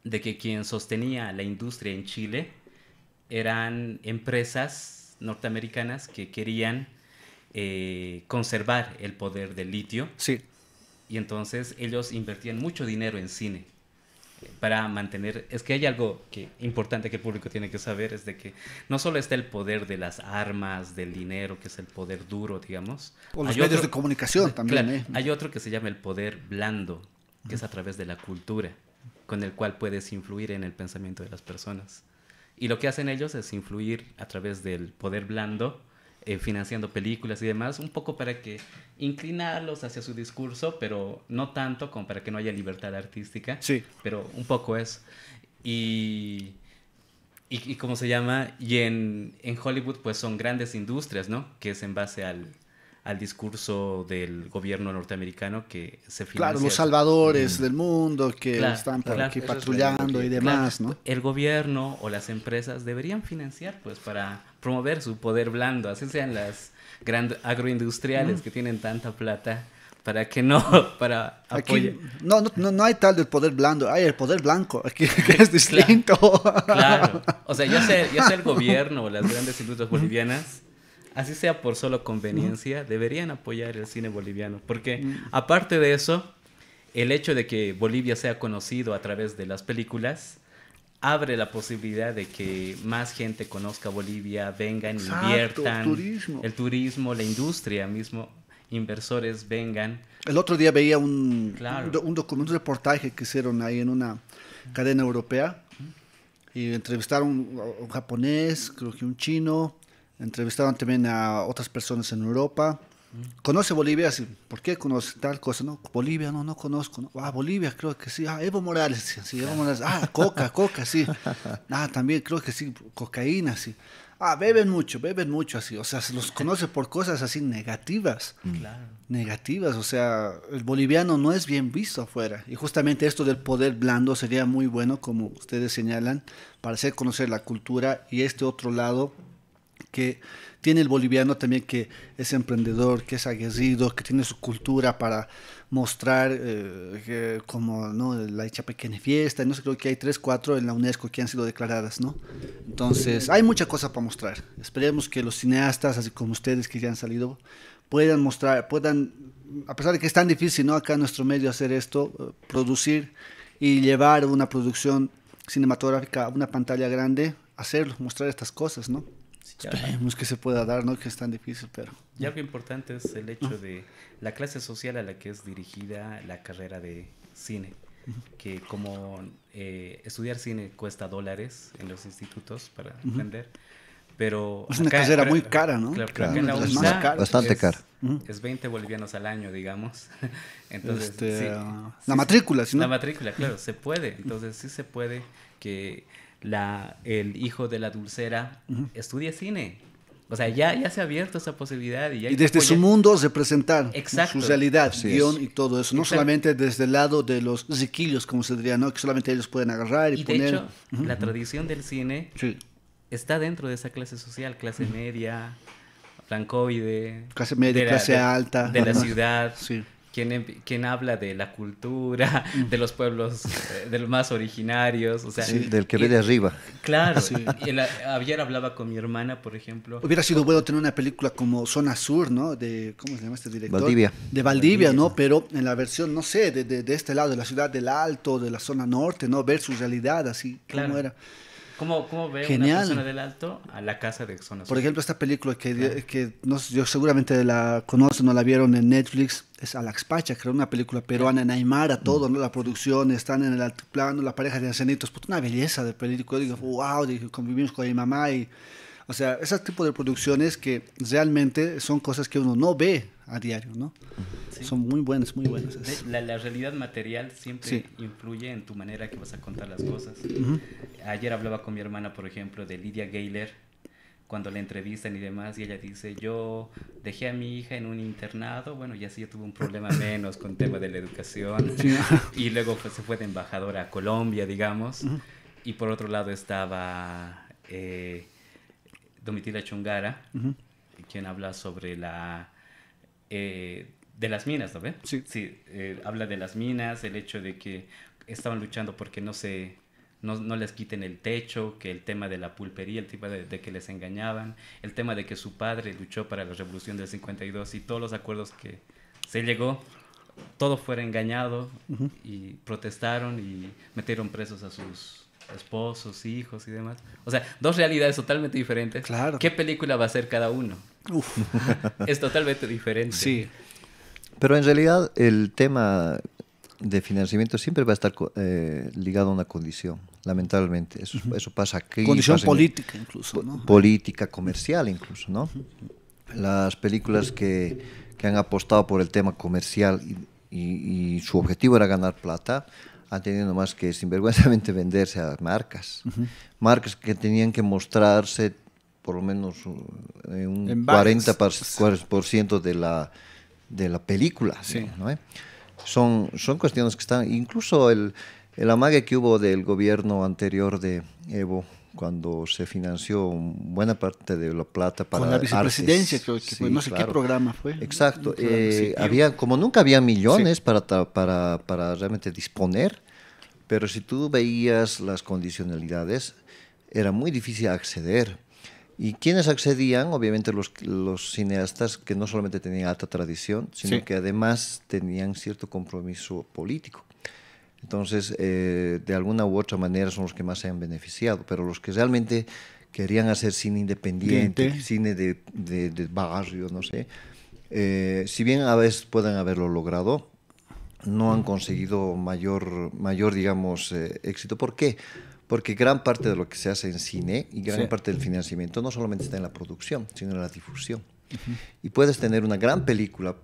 de que quien sostenía la industria en Chile eran empresas norteamericanas que querían eh, conservar el poder del litio. Sí. Y entonces ellos invertían mucho dinero en cine para mantener, es que hay algo que, importante que el público tiene que saber, es de que no solo está el poder de las armas, del dinero, que es el poder duro, digamos. O los medios de comunicación también. ¿eh? Hay otro que se llama el poder blando, que es a través de la cultura, con el cual puedes influir en el pensamiento de las personas. Y lo que hacen ellos es influir a través del poder blando eh, financiando películas y demás, un poco para que inclinarlos hacia su discurso, pero no tanto como para que no haya libertad artística, sí. pero un poco eso Y, y, y cómo se llama, y en, en Hollywood pues son grandes industrias, ¿no? Que es en base al, al discurso del gobierno norteamericano que se financia. Claro, los salvadores mm. del mundo que están aquí patrullando y demás, ¿no? El gobierno o las empresas deberían financiar, pues, para promover su poder blando, así sean las grandes agroindustriales mm. que tienen tanta plata para que no, (laughs) para apoyar. No, no, no hay tal del poder blando, hay el poder blanco, (laughs) es distinto. Claro, o sea, yo sé el (laughs) gobierno o las grandes industrias bolivianas así sea por solo conveniencia, deberían apoyar el cine boliviano. Porque aparte de eso, el hecho de que Bolivia sea conocido a través de las películas abre la posibilidad de que más gente conozca Bolivia, vengan, inviertan. El turismo, la industria mismo, inversores vengan. El otro día veía un, un, documento, un reportaje que hicieron ahí en una cadena europea y entrevistaron a un japonés, creo que un chino, entrevistaron también a otras personas en Europa. ¿Conoce Bolivia? Sí. ¿Por qué conoce tal cosa? No, Bolivia, no, no conozco. Ah, Bolivia, creo que sí. Ah, Evo Morales, sí, Evo Morales. Ah, coca, (laughs) coca, sí. Ah, también creo que sí, cocaína, sí. Ah, beben mucho, beben mucho así. O sea, se los conoce por cosas así negativas. Mm. Claro. Negativas, o sea, el boliviano no es bien visto afuera. Y justamente esto del poder blando sería muy bueno, como ustedes señalan, para hacer conocer la cultura y este otro lado que tiene el boliviano también que es emprendedor, que es aguerrido, que tiene su cultura para mostrar eh, como ¿no? la hecha pequeña fiesta, no sé, creo que hay tres, cuatro en la UNESCO que han sido declaradas, ¿no? Entonces, hay mucha cosa para mostrar. Esperemos que los cineastas, así como ustedes que ya han salido, puedan mostrar, puedan, a pesar de que es tan difícil, ¿no? Acá en nuestro medio hacer esto, eh, producir y llevar una producción cinematográfica a una pantalla grande, hacerlo, mostrar estas cosas, ¿no? Esperemos que se pueda dar, ¿no? Que es tan difícil, pero... Y algo importante es el hecho de la clase social a la que es dirigida la carrera de cine, que como eh, estudiar cine cuesta dólares en los institutos para aprender, pero... Es una carrera muy cara, ¿no? Claro, es Bastante cara. Es 20 bolivianos al año, digamos. (laughs) Entonces, este, ah, la matrícula, ¿sí, ¿no? La matrícula, claro, se puede. Entonces sí se puede que la, el hijo de la dulcera estudia cine. O sea, ya, se ha abierto esa posibilidad. Y, desde su mundo se presentar su realidad, guión y todo eso. No solamente desde el lado de los ziquillos, como se diría, ¿no? que solamente ellos pueden agarrar y, poner. De hecho, la tradición del cine está dentro de esa clase social, clase media, francoide Clase media, clase alta. De la ciudad. Sí. Em-, ¿Quién habla de la cultura, (laughs) de los pueblos eh, de los más originarios, o sea, sí, del que ve arriba. Claro, y ayer hablaba con mi hermana, por ejemplo. Hubiera sido bueno tener una película como Zona Sur, ¿no? De, ¿Cómo se llama este director? Valdivia. De Valdivia, ¿no? Pero en la versión, no sé, de, este lado, de la ciudad del Alto, de la zona norte, ¿no? Ver su realidad, así, claro. ¿cómo era? ¿Cómo, ve Genial. una persona del alto a la casa de Exxon? Por ejemplo, esta película que, que yo seguramente la conozco no la vieron en Netflix, es Alaxpacha, creo, una película peruana en Aymara, mm. todo, ¿no? La producción, están en el plano, la pareja de ancianitos, una belleza de película. Digo, wow, convivimos con mi mamá y o sea, ese tipo de producciones que realmente son cosas que uno no ve a diario, ¿no? Son muy buenas, muy buenas. La, realidad material siempre influye en tu manera que vas a contar las cosas. Ayer hablaba con mi hermana, por ejemplo, de Lidia Gayler, cuando la entrevistan y demás, y ella dice, yo dejé a mi hija en un internado, bueno, ya sí, yo tuve un problema (laughs) menos con tema de la educación, y luego se fue de embajadora a Colombia, digamos, y por otro lado estaba... Eh, Domitila Chungara, quien habla sobre la... Eh, de las minas, ¿no Sí. Eh, habla de las minas, el hecho de que estaban luchando porque no se... No, les quiten el techo, que el tema de la pulpería, el tema de, que les engañaban, el tema de que su padre luchó para la revolución del 52 y todos los acuerdos que se llegó, todo fuera engañado y protestaron y metieron presos a sus esposos, hijos y demás. O sea, dos realidades totalmente diferentes. ¿Qué película va a ser cada uno? (laughs) es totalmente diferente. Pero en realidad el tema de financiamiento siempre va a estar eh, ligado a una condición, lamentablemente. Eso, pasa aquí. Condición política incluso. Política, comercial incluso, ¿no? Las películas que, han apostado por el tema comercial y su objetivo era ganar plata, ha tenido más que sinvergüenzamente (laughs) venderse a marcas. Marcas que tenían que mostrarse por lo menos uh, un 40% ciento de la, de la película. Eh? Son, son cuestiones que están, incluso el, el amague que hubo del gobierno anterior de Evo cuando se financió buena parte de la plata para la vicepresidencia, no sé qué programa fue. Exacto. Eh, había, como nunca había millones para, realmente disponer, pero si tú veías las condicionalidades, era muy difícil acceder. Y quienes accedían, obviamente los, cineastas que no solamente tenían alta tradición, sino que además tenían cierto compromiso político. Entonces, eh, de alguna u otra manera son los que más se han beneficiado, pero los que realmente querían hacer cine independiente, cine de, de, barrio, no sé, eh, si bien a veces pueden haberlo logrado, no han conseguido mayor, mayor digamos, eh, éxito. ¿Por qué? Porque gran parte de lo que se hace en cine y gran parte del financiamiento no solamente está en la producción, sino en la difusión. Y puedes tener una gran película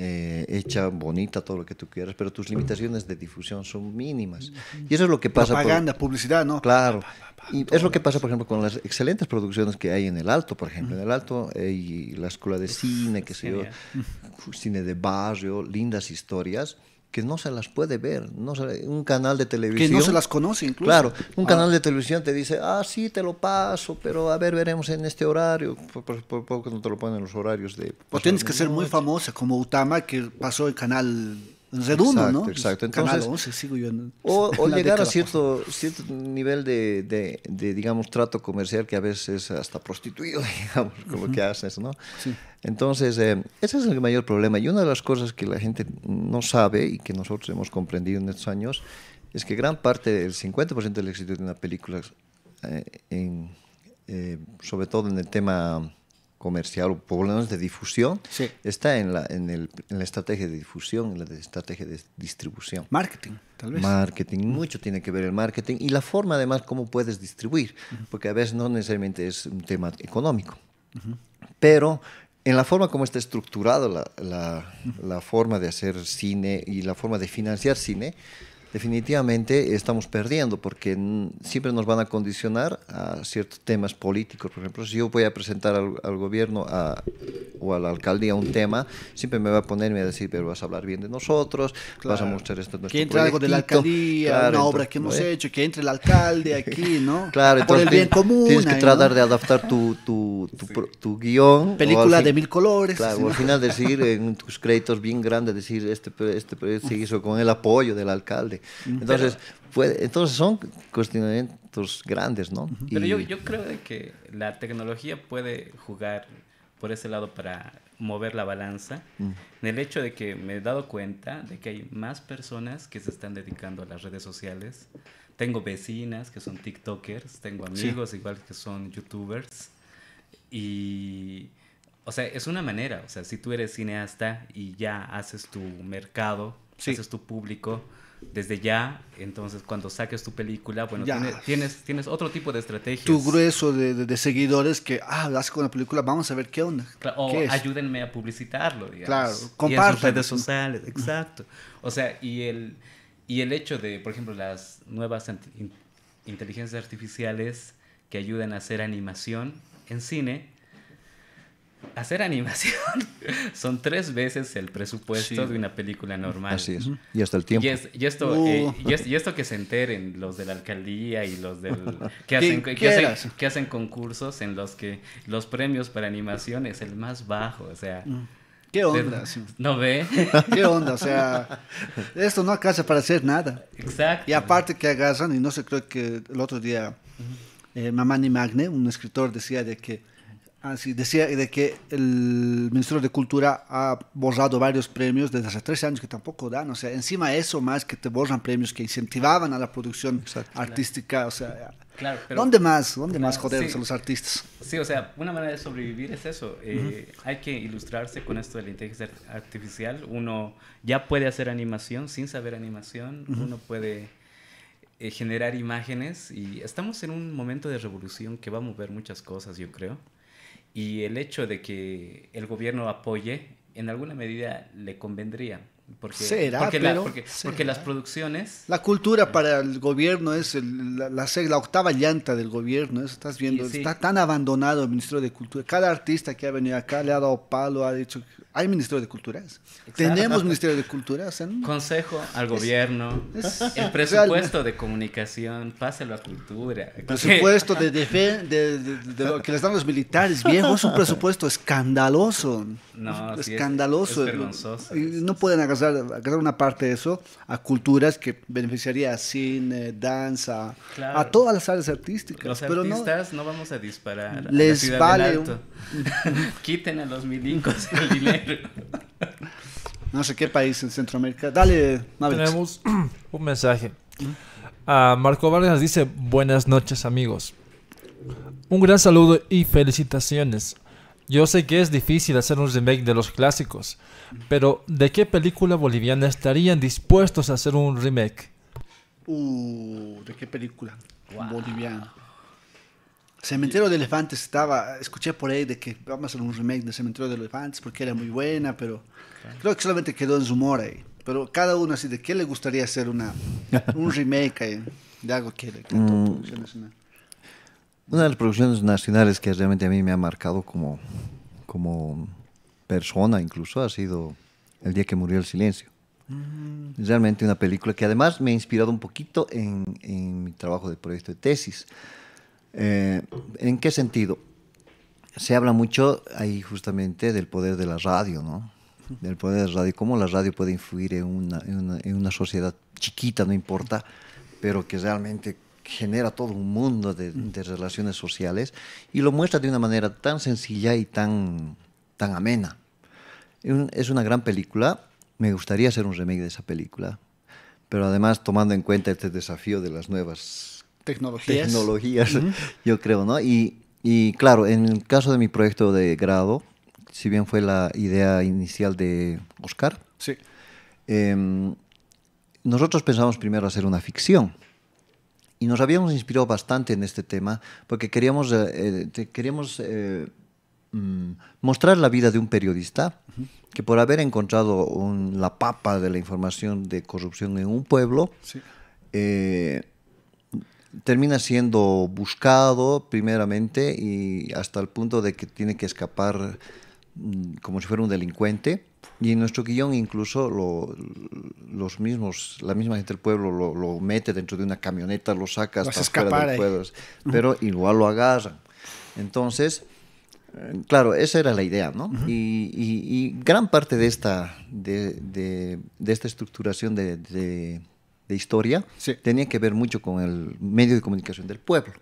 eh, hecha, bonita, todo lo que tú quieras, pero tus limitaciones de difusión son mínimas. Y eso es lo que pasa. Propaganda, publicidad, ¿no? Claro. es lo que pasa, por ejemplo, con las excelentes producciones que hay en el Alto, por ejemplo. En el Alto y la escuela de cine, que se yo, cine de barrio, lindas historias que no se las puede ver, no un canal de televisión. Que no se las conoce incluso. Claro, un ah. canal de televisión te dice, ah, sí, te lo paso, pero a ver, veremos en este horario, por poco no te lo ponen los horarios de... tienes que ser muy famosa, como Utama, que pasó el canal redundo, ¿no? Exacto, pues, Entonces, o, (laughs) llegar a cierto, cierto nivel de, digamos, trato comercial que a veces hasta prostituido, (laughs) digamos, como que haces, ¿no? Sí. Entonces, eh, ese es el mayor problema. Y una de las cosas que la gente no sabe y que nosotros hemos comprendido en estos años es que gran parte, el 50% del éxito de una película, eh, eh, sobre todo en el tema comercial o problemas de difusión está en la, en, la estrategia de difusión, en la estrategia de distribución. Marketing, tal vez. Marketing, mucho tiene que ver el marketing y la forma además cómo puedes distribuir, porque a veces no necesariamente es un tema económico, pero en la forma como está estructurada la, la, forma de hacer cine y la forma de financiar cine, definitivamente estamos perdiendo porque siempre nos van a condicionar a ciertos temas políticos. Por ejemplo, si yo voy a presentar al, gobierno o a la alcaldía un tema, siempre me va a ponerme a decir, pero vas a hablar bien de nosotros, vas a mostrar esto. Que entre algo de la alcaldía, una obra que hemos hecho, que entre el alcalde aquí, ¿no? (laughs) Claro, Por el bien común. Tienes que tratar de adaptar tu, tu, tu, guión. Película de mil colores. Claro, al final decir (laughs) en tus créditos bien grandes, decir, este, este, se este, hizo con el apoyo del alcalde. Entonces, entonces son cuestionamientos grandes, ¿no? Pero yo, creo que la tecnología puede jugar por ese lado para mover la balanza, mm. en el hecho de que me he dado cuenta de que hay más personas que se están dedicando a las redes sociales. Tengo vecinas que son TikTokers, tengo amigos igual que son YouTubers. Y, o sea, es una manera, o sea, si tú eres cineasta y ya haces tu mercado, haces tu público, desde ya, entonces cuando saques tu película, bueno, tienes, tienes, otro tipo de estrategias. Tu grueso de, seguidores que, ah, con la película, vamos a ver qué onda. o ayúdenme a publicitarlo, digamos. Claro, compartan. en redes sociales, exacto. O sea, y el, y el hecho de, por ejemplo, las nuevas inteligencias artificiales que ayudan a hacer animación en cine, hacer animación (laughs) son tres veces el presupuesto de una película normal. Así es. Y hasta el tiempo. Uh. Eh, y, esto, que se enteren los de la alcaldía y los del... (laughs) Que hacen, concursos en los que los premios para animación es el más bajo. O sea... Mm. ¿Qué onda? ¿No ve? (laughs) ¿Qué onda? O sea, esto no alcanza para hacer nada. Exacto. Y aparte que agarran, y no sé, creo que el otro día eh, Mamá Mamani Magne, un escritor, decía de que y ah, decía de que el ministro de Cultura ha borrado varios premios desde hace tres años que tampoco dan. O sea, encima eso más que te borran premios que incentivaban a la producción artística. O sea, ¿dónde más? ¿Dónde más joderse los artistas? Sí, o sea, una manera de sobrevivir es eso. Eh, hay que ilustrarse con esto de la inteligencia artificial. Uno ya puede hacer animación sin saber animación. Uno puede eh, generar imágenes y estamos en un momento de revolución que va a mover muchas cosas, yo creo y el hecho de que el gobierno apoye, en alguna medida le convendría. Porque, será, porque, porque, las producciones... La cultura eh. para el gobierno es la, octava llanta del gobierno, estás viendo, está tan abandonado el Ministerio de Cultura. Cada artista que ha venido acá le ha dado palo, ha dicho hay Ministerio de Culturas. Tenemos Ministerio de Culturas. Consejo al gobierno. el presupuesto de comunicación, páselo a cultura. Presupuesto (laughs) de, de, de, lo que les dan los militares, viejo. Es un presupuesto escandaloso. No, es, escandaloso. no pueden agarrar, una parte de eso a culturas que beneficiaría a cine, danza, a todas las áreas artísticas. Los artistas no, vamos a disparar. Les vale. (laughs) Quiten a los milicos el dinero. No sé qué país en Centroamérica. Dale, Tenemos (clears throat) un mensaje. ¿Mm? A Marco Vargas dice: Buenas noches, amigos. Un gran saludo y felicitaciones. Yo sé que es difícil hacer un remake de los clásicos, pero ¿de qué película boliviana estarían dispuestos a hacer un remake? Uh, ¿de qué película boliviana? Cementerio de Elefantes estaba, escuché por ahí de que vamos a hacer un remake de Cementerio de Elefantes porque era muy buena, pero creo que solamente quedó en su humor ahí. Pero cada uno así, ¿de qué le gustaría hacer una, (laughs) un remake de algo que le mm. Una de las producciones nacionales que realmente a mí me ha marcado como, como persona incluso ha sido El día que murió el silencio. Mm. Realmente una película que además me ha inspirado un poquito en mi trabajo de proyecto de tesis. Eh, ¿En qué sentido? Se habla mucho ahí justamente del poder de la radio, ¿no? Del poder de la radio, cómo la radio puede influir en una, en una, sociedad chiquita, no importa, pero que realmente genera todo un mundo de, mm. de, relaciones sociales y lo muestra de una manera tan sencilla y tan, tan amena. Es una gran película, me gustaría hacer un remake de esa película, pero además tomando en cuenta este desafío de las nuevas tecnologías. (laughs) yo creo, ¿no? Y, claro, en el caso de mi proyecto de grado, si bien fue la idea inicial de Oscar, sí. Em, nosotros pensamos primero hacer una ficción. Y nos habíamos inspirado bastante en este tema porque queríamos, eh, eh, eh, mm, mostrar la vida de un periodista que por haber encontrado la papa de la información de corrupción en un pueblo, sí termina siendo buscado primeramente y hasta el punto de que tiene que escapar mm, como si fuera un delincuente. Y en nuestro guión incluso los mismos, la misma gente del pueblo lo, mete dentro de una camioneta, lo saca hasta fuera del pueblo, pero igual lo agarran. Entonces, eh, claro, esa era la idea, ¿no? y, gran parte de esta, de, esta estructuración de de historia tenía que ver mucho con el medio de comunicación del pueblo.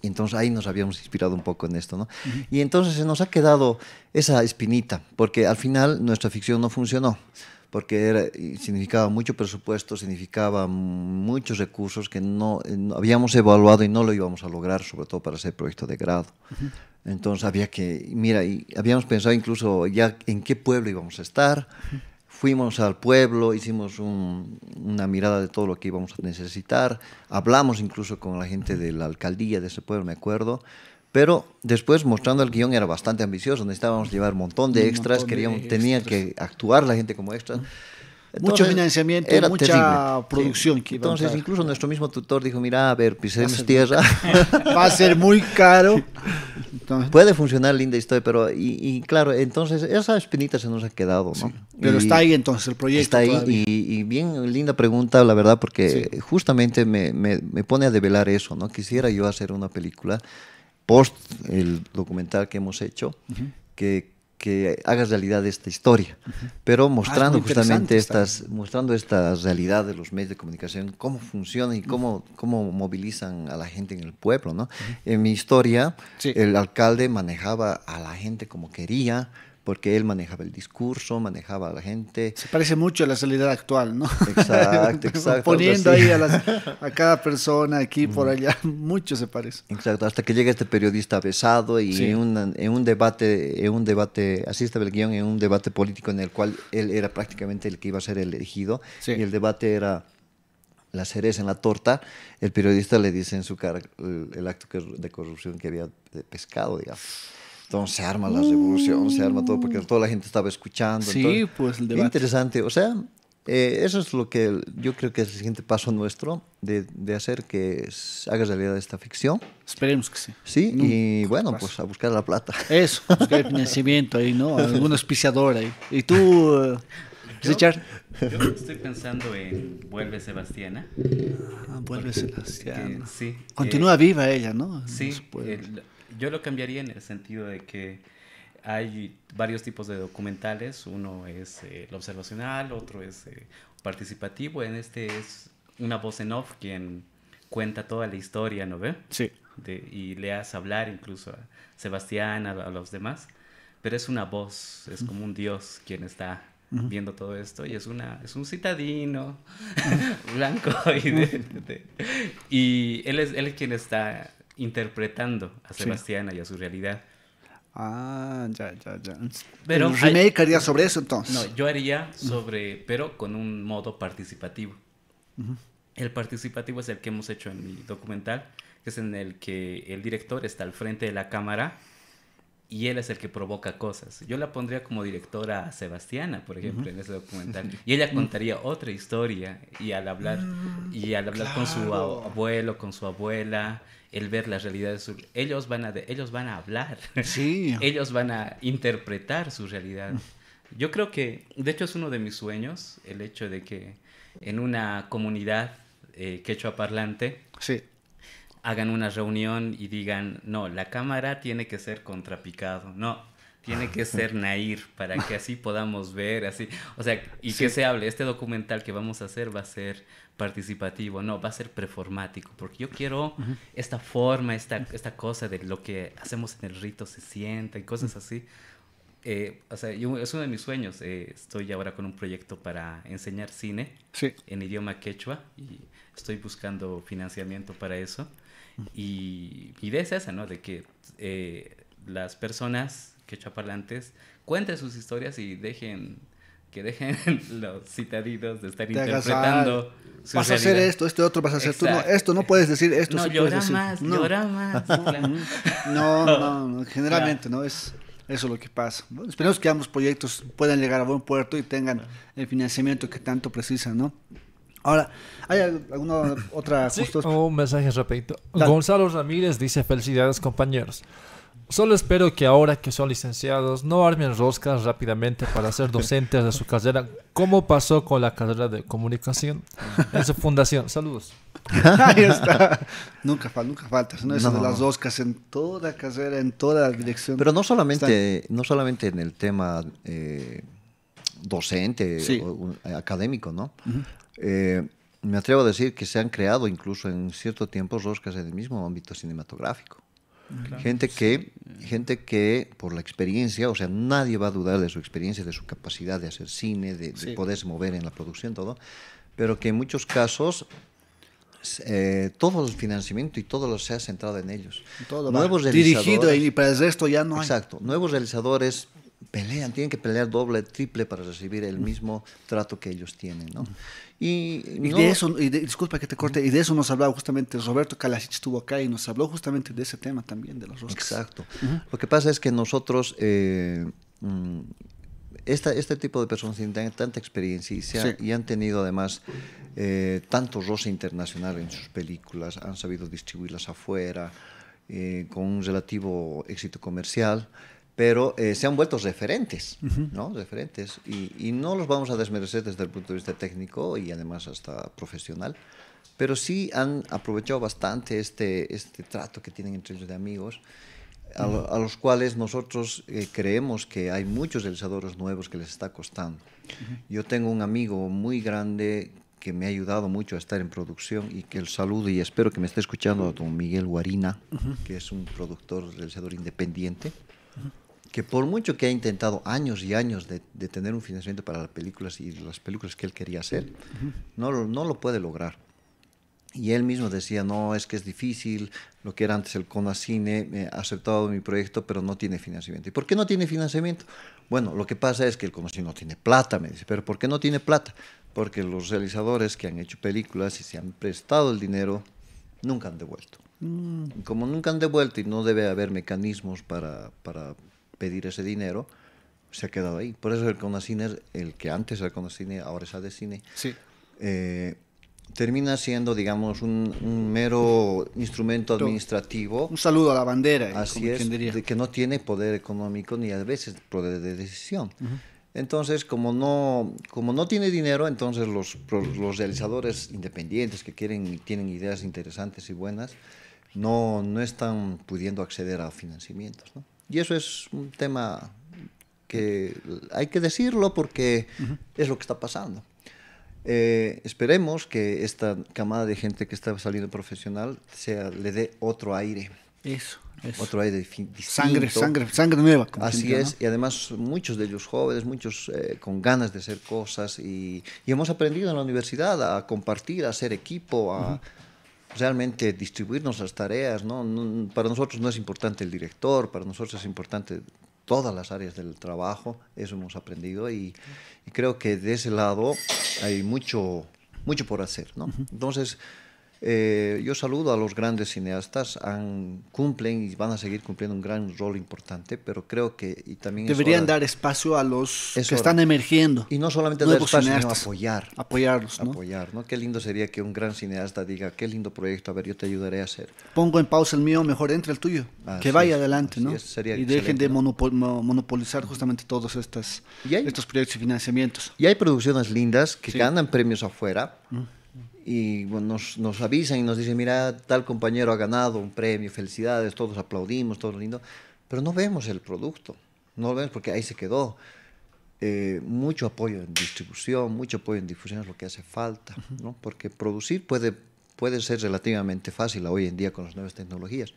Entonces ahí nos habíamos inspirado un poco en esto, ¿no? Y entonces se nos ha quedado esa espinita, porque al final nuestra ficción no funcionó, porque significaba mucho presupuesto, significaba muchos recursos que no, habíamos evaluado y no lo íbamos a lograr, sobre todo para ese proyecto de grado. Entonces había que, mira, y habíamos pensado incluso ya en qué pueblo íbamos a estar fuimos al pueblo, hicimos una mirada de todo lo que íbamos a necesitar, hablamos incluso con la gente de la alcaldía de ese pueblo, me acuerdo, pero después mostrando el guión era bastante ambicioso, necesitábamos llevar un montón de extras, tenía que actuar la gente como extras mucho financiamiento, mucha producción. Entonces, incluso nuestro mismo tutor dijo, mira, a ver, pisemos pues, tierra. Va a ser muy caro. Puede funcionar linda historia, pero y, claro, entonces esa espinita se nos ha quedado, ¿no? pero está ahí entonces el proyecto. Está ahí y, bien linda pregunta, la verdad, porque justamente me, me, me, pone a develar eso, ¿no? Quisiera yo hacer una película post el documental que hemos hecho, que que haga realidad esta historia, pero ah, mostrando justamente estas, mostrando esta realidad de los medios de comunicación, cómo funcionan y cómo, cómo movilizan a la gente en el pueblo. ¿no? En mi historia, el alcalde manejaba a la gente como quería, porque él manejaba el discurso, manejaba a la gente. Se parece mucho a la realidad actual, ¿no? Exacto, (laughs) exacto. Poniendo ahí a, cada persona aquí, por allá, (laughs) mucho se parece. Exacto, hasta que llega este periodista besado y en, un debate, en un debate, así estaba el guión, en un debate político en el cual él era prácticamente el que iba a ser elegido y el debate era la cereza en la torta, el periodista le dice en su cara el, acto de corrupción que había pescado, digamos. Entonces se arma la revolución, se arma todo, porque toda la gente estaba escuchando. Sí, pues el debate. Interesante, o sea, eh, eso es lo que yo creo que es el siguiente paso nuestro, de, hacer que haga realidad esta ficción. Esperemos que sí. Sí, y bueno, pues a buscar la plata. Eso, buscar el financiamiento ahí, ¿no? (laughs) Algún auspiciador ahí. ¿Y tú, eh, Richard? Yo estoy pensando en Vuelve Sebastiana. Ah, Vuelve Sebastiana. Eh, sí. Continúa viva ella, ¿no? Sí, yo lo cambiaría en el sentido de que hay varios tipos de documentales. Uno es eh, el observacional, otro es eh, participativo. En este es una voz en off quien cuenta toda la historia, ¿no ve? Sí. y le hace hablar incluso a Sebastián, a, los demás. Pero es una voz, es como un dios quien está viendo todo esto y es una es un citadino (laughs) blanco y, él es él es quien está interpretando a Sebastiana y a su realidad. Ah, ya, ya, ya. Pero ¿El remake haría sobre eso entonces? No, yo haría sobre, pero con un modo participativo. El participativo es el que hemos hecho en mi documental, que es en el que el director está al frente de la cámara y él es el que provoca cosas. Yo la pondría como directora a Sebastiana, por ejemplo, en ese documental. (laughs) Y ella contaría otra historia y al hablar, y al hablar con su abuelo, con su abuela, el ver las realidades. Ellos van a, ellos van a hablar, sí. (laughs) ellos van a interpretar su realidad. Yo creo que, de hecho, es uno de mis sueños, el hecho de que en una comunidad eh, quechua parlante hagan una reunión y digan, no, la cámara tiene que ser contrapicado, no, tiene que (laughs) ser Nair para que así podamos ver, así, o sea, y que se hable, este documental que vamos a hacer va a ser participativo, no, va a ser preformático, porque yo quiero esta forma, esta, esta cosa de lo que hacemos en el rito se sienta y cosas así. Eh, o sea, es uno de mis sueños. Eh, estoy ahora con un proyecto para enseñar cine en idioma quechua y estoy buscando financiamiento para eso. Y mi idea es esa, ¿no? De que eh, las personas quechua parlantes cuenten sus historias y dejen que dejen (laughs) los citaditos de estar interpretando. vas a hacer esto, este otro vas a hacer esto no puedes decir, esto no, sí puedes más, decir. no. más, no, (laughs) no, (laughs) generalmente no, es eso lo que pasa. esperemos que ambos proyectos puedan llegar a buen puerto y tengan el financiamiento que tanto precisan, ¿no? Ahora, ¿hay alguna otra un mensaje respecto. Gonzalo Ramírez dice felicidades compañeros. Solo espero que ahora que son licenciados no armen roscas rápidamente para ser docentes de su carrera, ¿Cómo pasó con la carrera de comunicación en su fundación. Saludos. (laughs) Ahí (laughs) está. nunca, falta, nunca faltas, de las roscas en toda carrera, en toda dirección. Pero no solamente, no solamente en el tema eh, docente, o, académico, ¿no? Eh, me atrevo a decir que se han creado incluso en cierto tiempo roscas en el mismo ámbito cinematográfico. Gente que, gente que por la experiencia, o sea, nadie va a dudar de su experiencia, de su capacidad de hacer cine, de, poderse mover en la producción, todo, pero que en muchos casos eh, todo el financiamiento y todo lo se ha centrado en ellos. Todo nuevos dirigido y para el resto ya no Exacto, nuevos realizadores pelean, tienen que pelear doble, triple para recibir el mismo trato que ellos tienen, ¿no? Y, de eso, disculpa que te corte, y de eso nos hablaba justamente Roberto Calasich estuvo acá y nos habló justamente de ese tema también, de los rosas Exacto. Lo que pasa es que nosotros, eh, mm, este tipo de personas tienen tanta experiencia y, han tenido además eh, tanto roce internacional en sus películas, han sabido distribuirlas afuera eh, con un relativo éxito comercial pero eh, se han vuelto referentes, ¿no? Referentes. Y, no los vamos a desmerecer desde el punto de vista técnico y además hasta profesional, pero sí han aprovechado bastante este, este trato que tienen entre ellos de amigos, a, los cuales nosotros eh, creemos que hay muchos realizadores nuevos que les está costando. Yo tengo un amigo muy grande que me ha ayudado mucho a estar en producción y que el saludo y espero que me esté escuchando a don Miguel Guarina, que es un productor, realizador independiente que por mucho que ha intentado años y años de, tener un financiamiento para las películas y las películas que él quería hacer, no, no lo puede lograr. Y él mismo decía, no, es que es difícil, lo que era antes el Conacine, me ha aceptado mi proyecto, pero no tiene financiamiento. ¿Y por qué no tiene financiamiento? Bueno, lo que pasa es que el Conacine no tiene plata, me dice, pero ¿por qué no tiene plata? Porque los realizadores que han hecho películas y se han prestado el dinero, nunca han devuelto. Mm. Como nunca han devuelto y no debe haber mecanismos para, para pedir ese dinero, se ha quedado ahí. Por eso el Conacine, el que antes era Conacine, ahora es Adecine, sí. Eh, termina siendo, digamos, un, mero instrumento administrativo. Un saludo a la bandera, eh, así es, que no tiene poder económico ni a veces poder de decisión. Entonces, como no, como no tiene dinero, entonces los, realizadores independientes que quieren, tienen ideas interesantes y buenas, no, no están pudiendo acceder a financiamientos. ¿no? Y eso es un tema que hay que decirlo porque es lo que está pasando. Eh, esperemos que esta camada de gente que está saliendo profesional sea, le dé otro aire. Eso. Otro aire distinto. Sangre, sangre, sangre nueva. Así es, y además muchos de ellos jóvenes, muchos eh, con ganas de hacer cosas, y, hemos aprendido en la universidad a compartir, a hacer equipo, a, realmente distribuirnos las tareas. ¿no? para nosotros no es importante el director, para nosotros es importante todas las áreas del trabajo, eso hemos aprendido y, creo que de ese lado hay mucho, mucho por hacer. Entonces, eh, yo saludo a los grandes cineastas, han, cumplen y van a seguir cumpliendo un gran rol importante, pero creo que y también deberían dar espacio a los que están emergiendo. Y no solamente dar espacio, cineastas. sino apoyar. Apoyarlos. ¿no? Apoyar, ¿no? Qué lindo sería que un gran cineasta diga, qué lindo proyecto, a ver, yo te ayudaré a hacer. Pongo en pausa el mío, mejor entre el tuyo. que vaya adelante, ¿no? y dejen de monopolizar justamente todos estos proyectos y financiamientos. Y hay producciones lindas que ganan premios afuera. Mm y nos, nos, avisan y nos dicen, mira, tal compañero ha ganado un premio, felicidades, todos aplaudimos, todo lindo, pero no vemos el producto, no lo vemos porque ahí se quedó. Eh, mucho apoyo en distribución, mucho apoyo en difusión es lo que hace falta, ¿no? porque producir puede, puede ser relativamente fácil hoy en día con las nuevas tecnologías,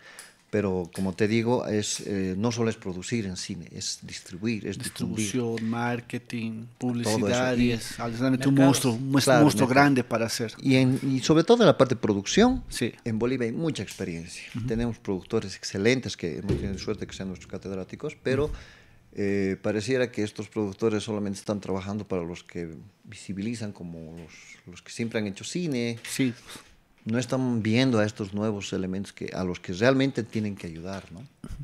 pero como te digo, es, eh, no solo es producir en cine, es distribuir, es distribución, marketing, publicidad, y es, un monstruo, un monstruo grande para hacer. Y, en, sobre todo en la parte de producción, en Bolivia hay mucha experiencia. Tenemos productores excelentes que hemos tenido suerte que sean nuestros catedráticos, pero eh, pareciera que estos productores solamente están trabajando para los que visibilizan como los, que siempre han hecho cine. Sí no están viendo a estos nuevos elementos que, a los que realmente tienen que ayudar.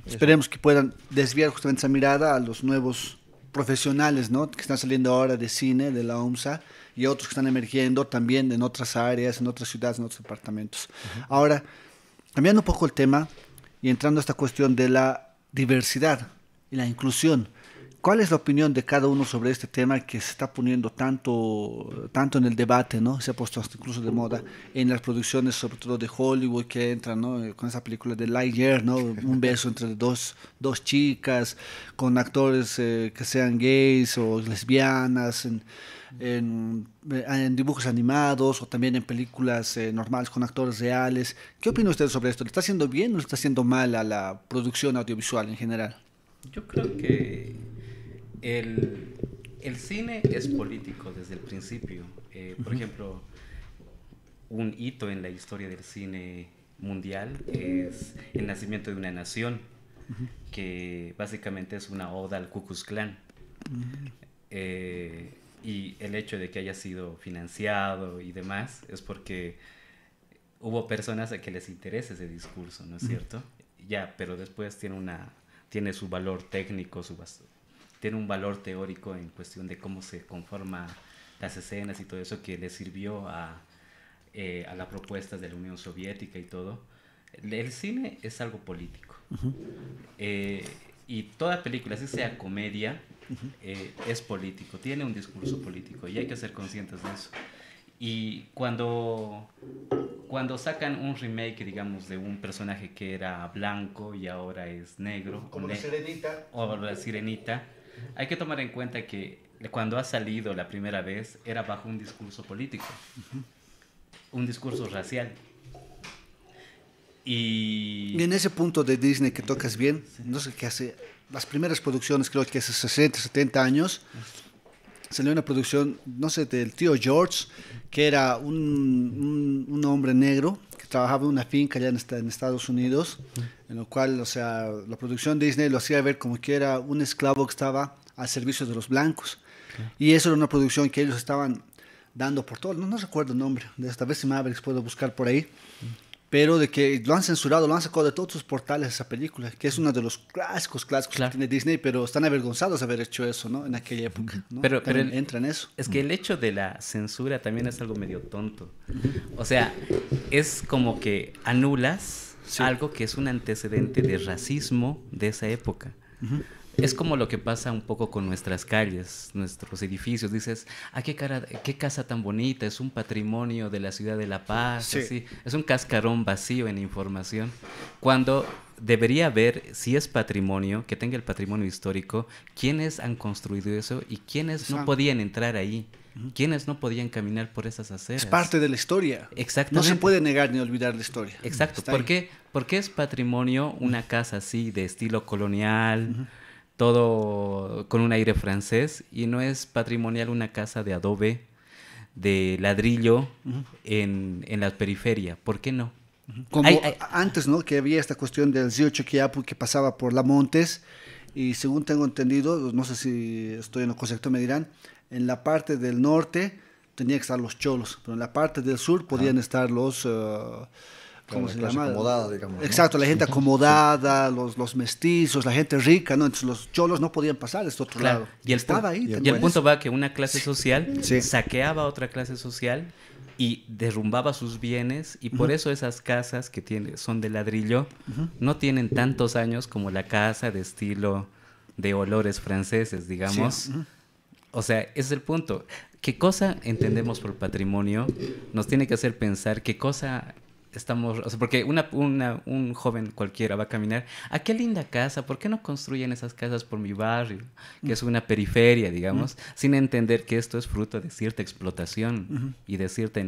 Esperemos que puedan desviar justamente esa mirada a los nuevos profesionales ¿no? que están saliendo ahora de cine, de la OMSA, y otros que están emergiendo también en otras áreas, en otras ciudades, en otros departamentos. Ahora, cambiando un poco el tema y entrando a esta cuestión de la diversidad y la inclusión. ¿Cuál es la opinión de cada uno sobre este tema que se está poniendo tanto, tanto en el debate, ¿no? se ha puesto hasta incluso de moda en las producciones, sobre todo de Hollywood, que entran eh, con esa película de Lightyear, ¿no? (laughs) un beso entre dos, chicas, con actores eh, que sean gays o lesbianas, eh, en, dibujos animados o también en películas normales con actores reales. ¿Qué opina usted sobre esto? ¿Le está haciendo bien o le está haciendo mal a la producción audiovisual en general? Yo creo que el, cine es político desde el principio. Eh, por ejemplo, un hito en la historia del cine mundial es el nacimiento de una nación, que básicamente es una oda al Ku Klux eh, y el hecho de que haya sido financiado y demás es porque hubo personas a que les interesa ese discurso, ¿no es cierto? Ya, pero después tiene una tiene su valor técnico, su, tiene un valor teórico en cuestión de cómo se conforman las escenas y todo eso que le sirvió a, eh, a las propuestas de la Unión Soviética y todo. El cine es algo político. Eh, y toda película, si sea comedia, eh, es político, tiene un discurso político y hay que ser conscientes de eso. Y cuando, cuando sacan un remake, digamos, de un personaje que era blanco y ahora es negro, como la sirenita, o la sirenita hay que tomar en cuenta que cuando ha salido la primera vez era bajo un discurso político, un discurso racial. Y... en ese punto de Disney que tocas bien, no sé qué hace, las primeras producciones creo que hace 60, 70 años, salió una producción, no sé, del tío George, que era un, hombre negro que trabajaba en una finca allá en Estados Unidos en lo cual, o sea, la producción Disney lo hacía ver como que era un esclavo que estaba al servicio de los blancos. Y eso era una producción que ellos estaban dando por todo. No, recuerdo el nombre, de esta vez si Mavericks puedo buscar por ahí. Mm. Pero de que lo han censurado, lo han sacado de todos sus portales esa película, que es mm. uno de los clásicos, clásicos que tiene Disney, pero están avergonzados de haber hecho eso, ¿no? En aquella época. ¿no? Pero, entra en eso. Es que el hecho de la censura también es algo medio tonto. O sea, es como que anulas algo que es un antecedente de racismo de esa época. Es como lo que pasa un poco con nuestras calles, nuestros edificios. Dices, ah, qué, qué casa tan bonita, es un patrimonio de la ciudad de La Paz. Es un cascarón vacío en información. Cuando debería ver si es patrimonio, que tenga el patrimonio histórico, quiénes han construido eso y quiénes no podían entrar ahí quienes no podían caminar por esas aceras. Es parte de la historia. Exacto. No se puede negar ni olvidar la historia. Exacto. Porque ¿Por qué, porque es patrimonio una casa así de estilo colonial, todo con un aire francés, y no es patrimonial una casa de adobe, de ladrillo en, en la periferia? ¿Por qué no? Como antes, ¿no? Que había esta cuestión del río Choquiapu que pasaba por La Montes y según tengo entendido, no sé si estoy en lo correcto, me dirán, en la parte del norte tenía que estar los cholos, pero en la parte del sur podían estar los... Eh, ¿Cómo digamos. Exacto, la gente acomodada, los, mestizos, la gente rica, ¿no? Entonces los cholos no podían pasar esto otro lado. Y el, Estaba ahí, y el, punto va que una clase social (laughs) saqueaba a otra clase social y derrumbaba sus bienes y por eso esas casas que tiene, son de ladrillo no tienen tantos años como la casa de estilo de olores franceses, digamos. Sí. O sea, ese es el punto. ¿Qué cosa entendemos por patrimonio? Nos tiene que hacer pensar qué cosa estamos, o sea, porque una, un joven cualquiera va a caminar, ¿a ah, qué linda casa? ¿Por qué no construyen esas casas por mi barrio? Que es una periferia, digamos, sin entender que esto es fruto de cierta explotación y de cierta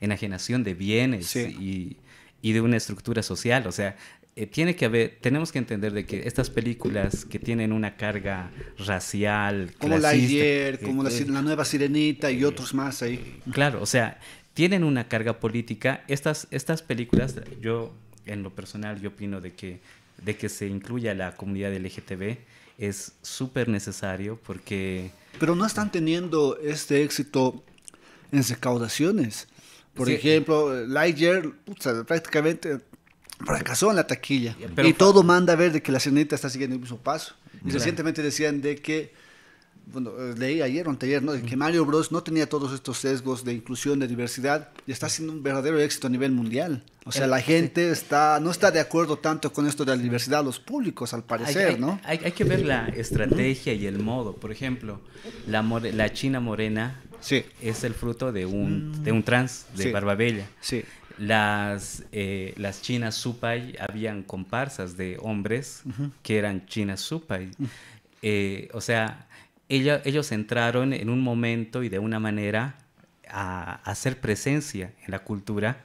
enajenación de bienes y, y de una estructura social. O sea, eh, tiene que haber, tenemos que entender de que estas películas que tienen una carga racial, como Lightyear, como eh, la, nueva Sirenita y otros más ahí. Claro, o sea, tienen una carga política. Estas, estas películas, yo en lo personal, yo opino de que, de que se incluya la comunidad LGTB es súper necesario porque... Pero no están teniendo este éxito en recaudaciones. Por ejemplo, eh, Lightyear, prácticamente fracasó en la taquilla. y todo manda a ver de que la sirenita está siguiendo el mismo paso. Y recientemente decían de que, bueno, eh, leí ayer o anteayer, ¿no? De que Mario Bros. no tenía todos estos sesgos de inclusión, de diversidad, y está siendo un verdadero éxito a nivel mundial. O sea, la gente está, no está de acuerdo tanto con esto de la diversidad, los públicos, al parecer, ¿no? Hay, que ver la estrategia y el modo. Por ejemplo, la, la China morena sí. es el fruto de un, mm. de un trans, de Barbabella. Sí. Las, eh, chinas supay habían comparsas de hombres que eran chinas supay. Eh, o sea, ellos entraron en un momento y de una manera a, hacer presencia en la cultura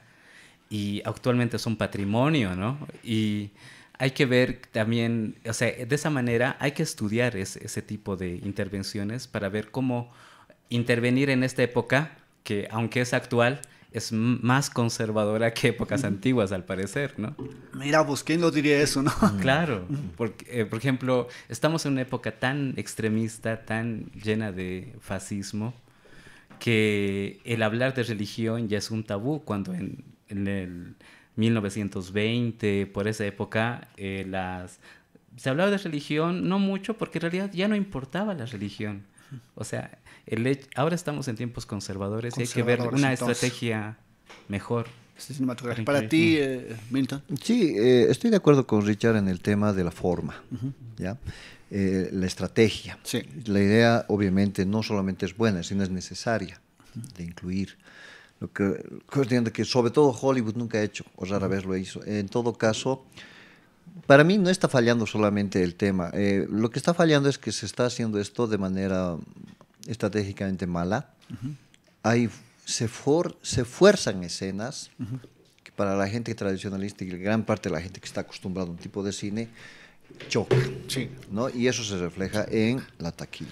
y actualmente son patrimonio, ¿no? Y hay que ver también, o sea, de esa manera hay que estudiar ese tipo de intervenciones para ver cómo intervenir en esta época que aunque es actual, es más conservadora que épocas antiguas, al parecer, ¿no? Mira, pues quién lo diría eso, ¿no? Claro, porque, eh, por ejemplo, estamos en una época tan extremista, tan llena de fascismo, que el hablar de religión ya es un tabú, cuando en, el 1920, por esa época, eh, las... Se hablaba de religión, no mucho, porque en realidad ya no importaba la religión. O sea, ahora estamos en tiempos conservadores, y hay que ver una estrategia mejor este Para ti, eh, Milton. Sí, eh, estoy de acuerdo con Richard en el tema de la forma, ¿ya? Eh, la estrategia. La idea, obviamente, no solamente es buena, sino es necesaria de incluir. Lo que, que sobre todo Hollywood nunca ha hecho, o rara vez lo hizo. En todo caso, para mí no está fallando solamente el tema. lo que está fallando es que se está haciendo esto de manera estratégicamente mala. Hay, se, for, se fuerzan escenas que para la gente tradicionalista y gran parte de la gente que está acostumbrada a un tipo de cine choca. Sí. ¿no? Y eso se refleja en la taquilla.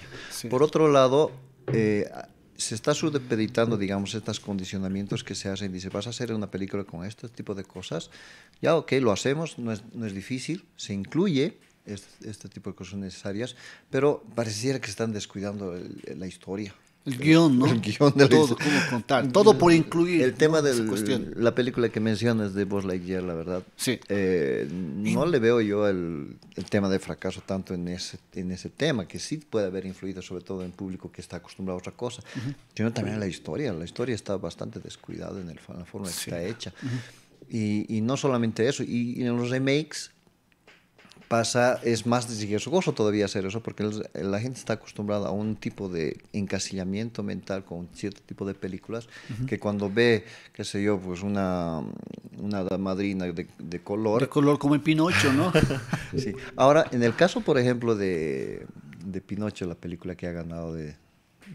Por otro lado, eh, se está supeditando, digamos, estos condicionamientos que se hacen. Dice, vas a hacer una película con este tipo de cosas. Ya, ok, lo hacemos, no es, no es difícil, se incluye, este, tipo de cosas necesarias, pero pareciera que están descuidando la historia. El guión, ¿no? (laughs) El guión de todo, cómo contar, todo por incluir. El tema de la película que mencionas de Buzz Lightyear, la verdad. Sí. Eh, no le veo yo el, tema de fracaso tanto en ese, en ese tema, que sí puede haber influido sobre todo en público que está acostumbrado a otra cosa, sino también en la historia. La historia está bastante descuidada en, el, la forma en que está hecha. y, no solamente eso, y en los remakes pasa, es más riesgoso todavía hacer eso porque la gente está acostumbrada a un tipo de encasillamiento mental con cierto tipo de películas que cuando ve, qué sé yo, pues una, una madrina de, color. De color como en Pinocho, ¿no? (laughs) sí. Ahora, en el caso, por ejemplo, de, de Pinocho, la película que ha ganado de,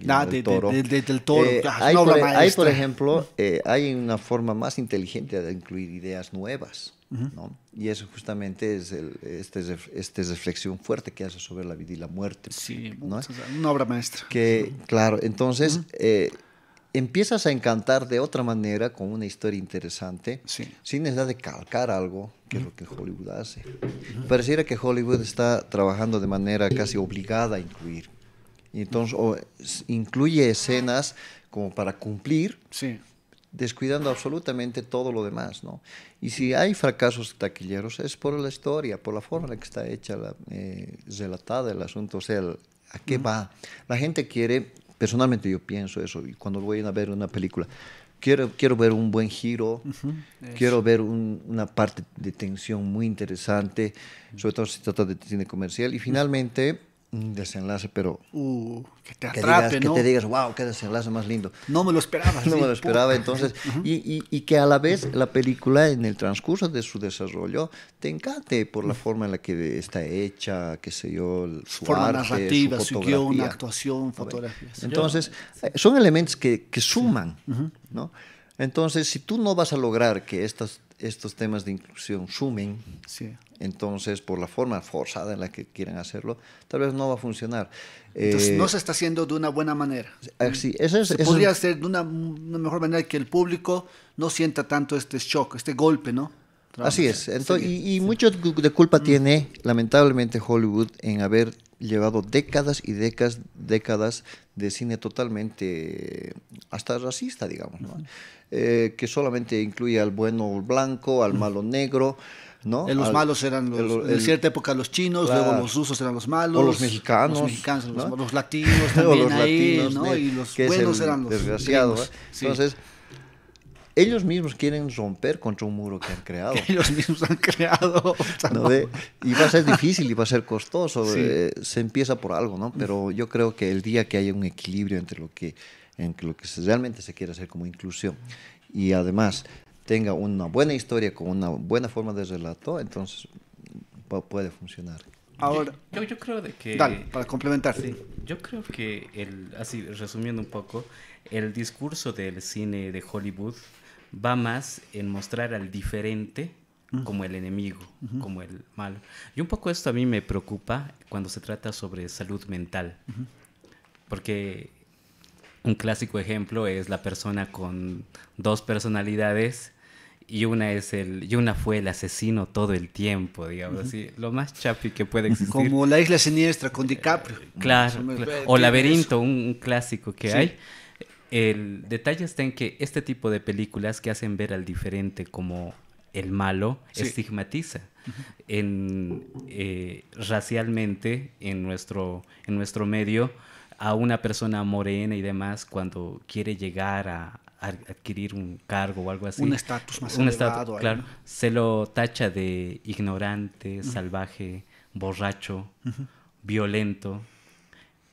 ah, del, toro. Eh, ah, hay, por, ejemplo, eh, hay una forma más inteligente de incluir ideas nuevas. Y eso justamente es el, esta este reflexión fuerte que hace sobre la vida y la muerte. Sí, una obra maestra. Que, claro, entonces eh, empiezas a encantar de otra manera con una historia interesante, sin necesidad de calcar algo, que es lo que Hollywood hace. Pareciera que Hollywood está trabajando de manera casi obligada a incluir. Y entonces incluye escenas como para cumplir, sí descuidando absolutamente todo lo demás. ¿no? Y si hay fracasos taquilleros es por la historia, por la forma en la que está hecha, la, eh, relatada el asunto, o sea, ¿a qué va? La gente quiere, personalmente yo pienso eso, y cuando voy a ver una película, quiero, quiero ver un buen giro, quiero ver una parte de tensión muy interesante, sobre todo si se trata de cine comercial, y finalmente desenlace, pero... Uh, que te atrape, digas, te digas, wow, qué desenlace más lindo. No me lo esperaba. (laughs) no me lo esperaba, entonces... (laughs) y, y, que a la vez la película, en el transcurso de su desarrollo, te encante por la forma en la que está hecha, qué sé yo, su forma narrativa, su, su actuación, fotografía. Entonces, eh, son elementos que, que suman, ¿no? Entonces, si tú no vas a lograr que estas estos temas de inclusión sumen, entonces por la forma forzada en la que quieren hacerlo, tal vez no va a funcionar. Entonces eh, no se está haciendo de una buena manera. Ah, eso se podría hacer de una, mejor manera que el público no sienta tanto este shock, este golpe, ¿no? Así es. y, mucho de culpa mm. tiene, lamentablemente, Hollywood en haber llevado décadas y décadas, décadas de cine totalmente eh, hasta racista, digamos. ¿no? Eh, que solamente incluye al bueno blanco, al mm. malo negro. ¿no? Eh, los malos eran en cierta época los chinos, luego los rusos eran los malos, o los mexicanos, los, mexicanos, los, (laughs) latinos también ahí, ¿no? y los buenos eran los desgraciados. ¿eh? Entonces, ellos mismos quieren romper contra un muro que han creado. (laughs) ellos mismos han creado. y va a ser difícil y va a ser costoso. se empieza por algo, ¿no? Pero yo creo que el día que haya un equilibrio entre lo que en lo que realmente se quiere hacer como inclusión. Y además tenga una buena historia con una buena forma de relato, entonces puede funcionar. Ahora, yo, yo creo que... Dale, para complementarse yo creo que, el, así resumiendo un poco, el discurso del cine de Hollywood va más en mostrar al diferente como el enemigo, como el malo. Y un poco esto a mí me preocupa cuando se trata sobre salud mental, porque un clásico ejemplo es la persona con dos personalidades y una es el y una fue el asesino todo el tiempo, digamos así, lo más chapi que puede existir. Como la isla siniestra con DiCaprio. Eh, claro, o Laberinto, un, clásico que hay. El detalle está en que este tipo de películas que hacen ver al diferente como el malo estigmatiza en eh, racialmente en nuestro en nuestro medio a una persona morena y demás cuando quiere llegar a, adquirir un cargo o algo así. Un estatus más elevado. claro, se lo tacha de ignorante, salvaje, borracho, violento.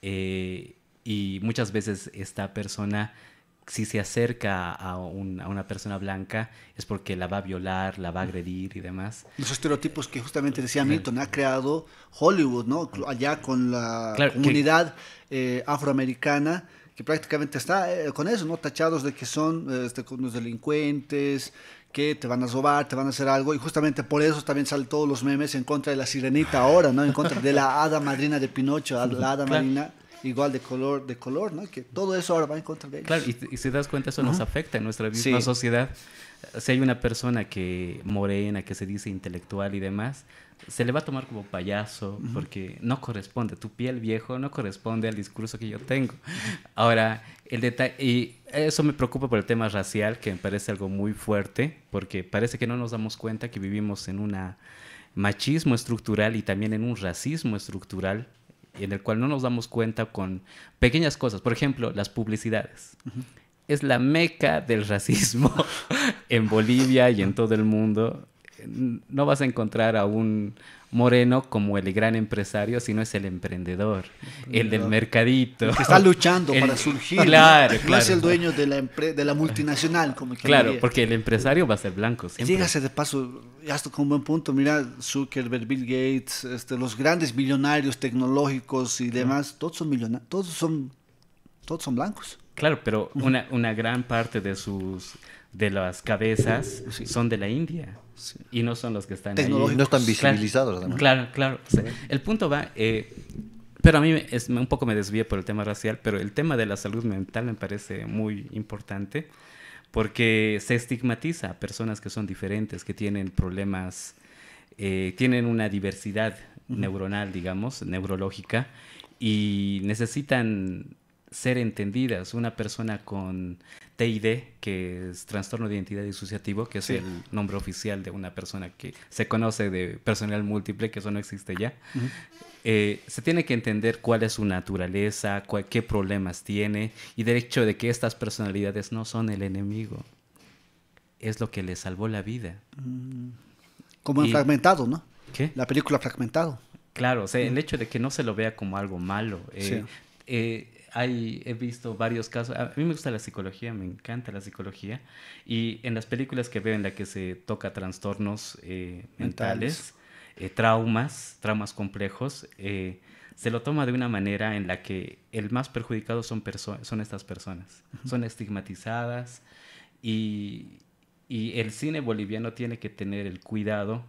Eh, y muchas veces esta persona si se acerca a, un, a, una persona blanca es porque la va a violar, la va a agredir y demás. Los estereotipos que justamente decía Milton ha creado Hollywood, ¿no? Allá con la comunidad eh, afroamericana que prácticamente está eh, con eso, ¿no? Tachados de que son este, unos delincuentes, que te van a robar, te van a hacer algo. Y justamente por eso también salen todos los memes en contra de la sirenita ahora, ¿no? En contra de la hada madrina de Pinocho, la hada madrina igual de color, de color, ¿no? Que todo eso ahora va en contra de ellos. Claro, y, y si das cuenta, eso nos afecta en nuestra misma sociedad. Si hay una persona que morena, que se dice intelectual y demás, se le va a tomar como payaso porque no corresponde, tu piel viejo no corresponde al discurso que yo tengo. Ahora, el detalle, y eso me preocupa por el tema racial, que me parece algo muy fuerte, porque parece que no nos damos cuenta que vivimos en un machismo estructural y también en un racismo estructural y en el cual no nos damos cuenta con pequeñas cosas. Por ejemplo, las publicidades. Es la meca del racismo (laughs) en Bolivia y en todo el mundo. No vas a encontrar a un Moreno como el gran empresario, sino es el emprendedor, el del mercadito. que está luchando (laughs) para surgir. (laughs) Claro, ¿no? claro. es el dueño de la, de la multinacional, como Claro, porque el empresario va a ser blanco. de paso, con buen punto, mira, Zuckerberg, Bill Gates, este, los grandes millonarios tecnológicos y demás, todos son millonarios, todos son, todos son blancos. Claro, pero una, una gran parte de sus de las cabezas son de la India. Y no son los que están ahí. No están visibilizados, claro, Claro, claro. el punto va. Eh, pero a mí un poco me desvía por el tema racial, pero el tema de la salud mental me parece muy importante porque se estigmatiza a personas que son diferentes, que tienen problemas, eh, tienen una diversidad neuronal, digamos, neurológica, y necesitan ser entendidas. Una persona con TID, que es trastorno de identidad disociativo, que es el nombre oficial de una persona que se conoce de personal múltiple, que eso no existe ya. Eh, se tiene que entender cuál es su naturaleza, qué problemas tiene y derecho hecho de que estas personalidades no son el enemigo. Es lo que le salvó la vida. Mm. Como Fragmentado, ¿no? ¿Qué? La película Fragmentado. Claro, o sea, el hecho de que no se lo vea como algo malo. Eh, sí. eh, he visto varios casos. A mí me gusta la psicología, me encanta la psicología. Y en las películas que veo en las que se toca trastornos eh, mentales, eh, traumas, traumas complejos, eh, se lo toma de una manera en la que el más perjudicado son, son estas personas. Son estigmatizadas y el cine boliviano tiene que tener el cuidado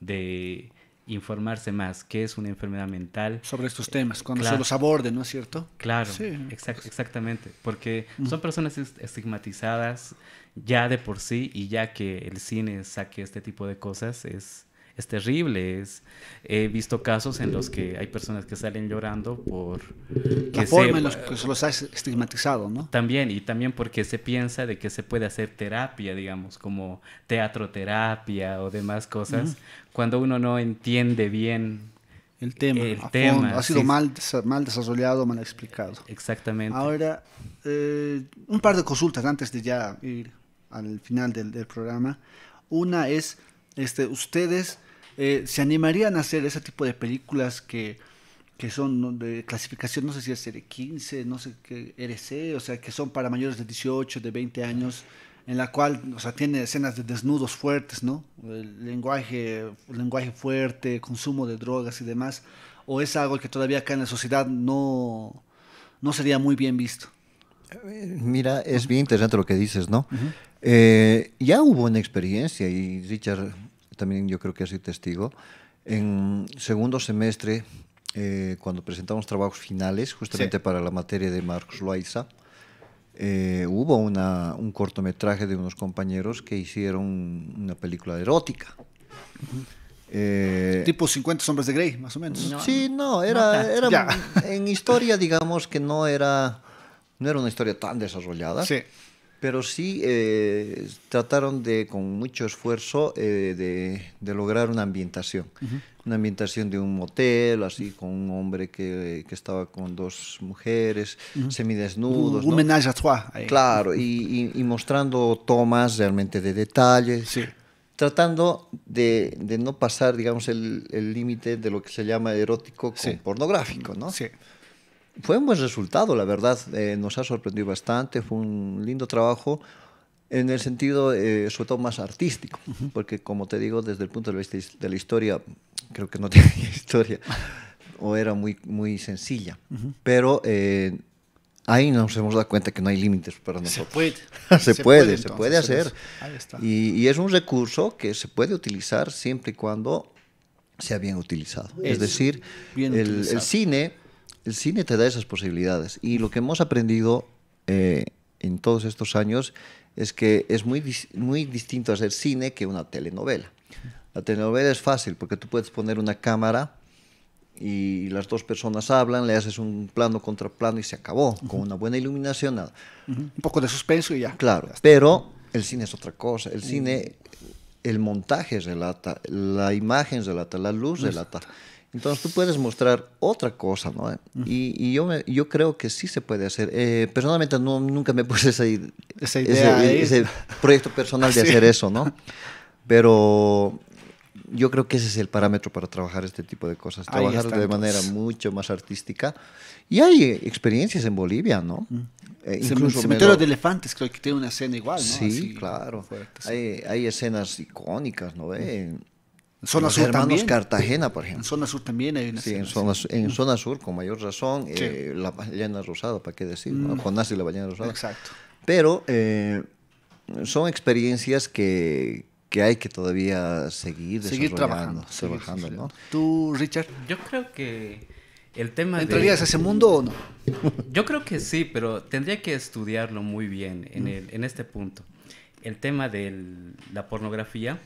de informarse más, qué es una enfermedad mental. Sobre estos temas, cuando se los aborde, ¿no es cierto? Claro, sí, pues. exactamente, porque son personas estigmatizadas ya de por sí y ya que el cine saque este tipo de cosas es es terrible. he visto casos en los que hay personas que salen llorando por... Que La forma se, en los que se los ha estigmatizado, ¿no? También, y también porque se piensa de que se puede hacer terapia, digamos, como teatro-terapia o demás cosas, cuando uno no entiende bien el tema. tema Ha sido mal, mal desarrollado, mal explicado. Exactamente. Ahora, eh, un par de consultas antes de ya ir al final del, del programa. Una es, este, ustedes eh, se animarían a hacer ese tipo de películas que, son de clasificación, no sé si es de 15 no sé qué, RC, e o sea, que son para mayores de 18, de 20 años, en la cual, o sea, tiene escenas de desnudos fuertes, ¿no? lenguaje, lenguaje fuerte, consumo de drogas y demás, o es algo que todavía acá en la sociedad no, no sería muy bien visto. Eh, mira, es bien interesante lo que dices, ¿no? Eh, ya hubo una experiencia y Richard también yo creo que sido testigo, en segundo semestre, eh, cuando presentamos trabajos finales, justamente para la materia de Marcos Loaiza, eh, hubo un cortometraje de unos compañeros que hicieron una película erótica. Eh, tipo 50 hombres de Grey, más o menos. sí, no, era, era en historia, digamos que no era, no era una historia tan desarrollada. Sí pero sí eh, trataron de, con mucho esfuerzo, eh, de, lograr una ambientación. Una ambientación de un motel, así, con un hombre que, estaba con dos mujeres, semidesnudos. Un, homenaje a trois. Eh. Claro, y, mostrando tomas realmente de detalles. Sí. Tratando de, no pasar, digamos, el límite de lo que se llama erótico con pornográfico, ¿no? Sí fue un buen resultado, la verdad. Eh, nos ha sorprendido bastante, fue un lindo trabajo en el sentido, eh, sobre todo, más artístico, porque como te digo, desde el punto de vista de la historia, creo que no (laughs) tenía historia, o era muy, muy sencilla, pero... Eh, ahí nos hemos dado cuenta que no hay límites para nosotros. (laughs) Se puede. se, puede, se puede hacer. Y, es un recurso que se puede utilizar siempre y cuando sea bien utilizado. Es, decir, el, el cine el cine te da esas posibilidades. Y lo que hemos aprendido eh, en todos estos años es que es muy, muy distinto hacer cine que una telenovela. La telenovela es fácil porque tú puedes poner una cámara y las dos personas hablan, le haces un plano contra plano y se acabó, con una buena iluminación. Un poco de suspenso y ya. Claro, pero el cine es otra cosa. El mm. cine el montaje relata, la imagen relata, la luz relata. Entonces tú puedes mostrar otra cosa, ¿no? Eh, y, yo, yo creo que sí se puede hacer. Eh, personalmente no, nunca me puse ese, proyecto personal de (laughs) ah, hacer eso, ¿no? Pero yo creo que ese es el parámetro para trabajar este tipo de cosas, trabajar de manera mucho más artística. Y hay eh, experiencias en Bolivia, ¿no? Eh, incluso Cementerio de Elefantes creo que tiene una escena igual, ¿no? Sí, claro. Hay, escenas icónicas, ¿no? Eh, zona sur hermanos Cartagena, por ejemplo. En zona sur también hay una Sí, en zona, sur, con mayor razón, la ballena rosada, ¿para qué decir? Jonás y la ballena rosada. Exacto. Pero son experiencias que, que hay que todavía seguir, seguir trabajando, ¿no? Tú, Richard. Yo creo que el tema ¿Entrarías de... a ese mundo o no? Yo creo que sí, pero tendría que estudiarlo muy bien en, el, en este punto. El tema de la pornografía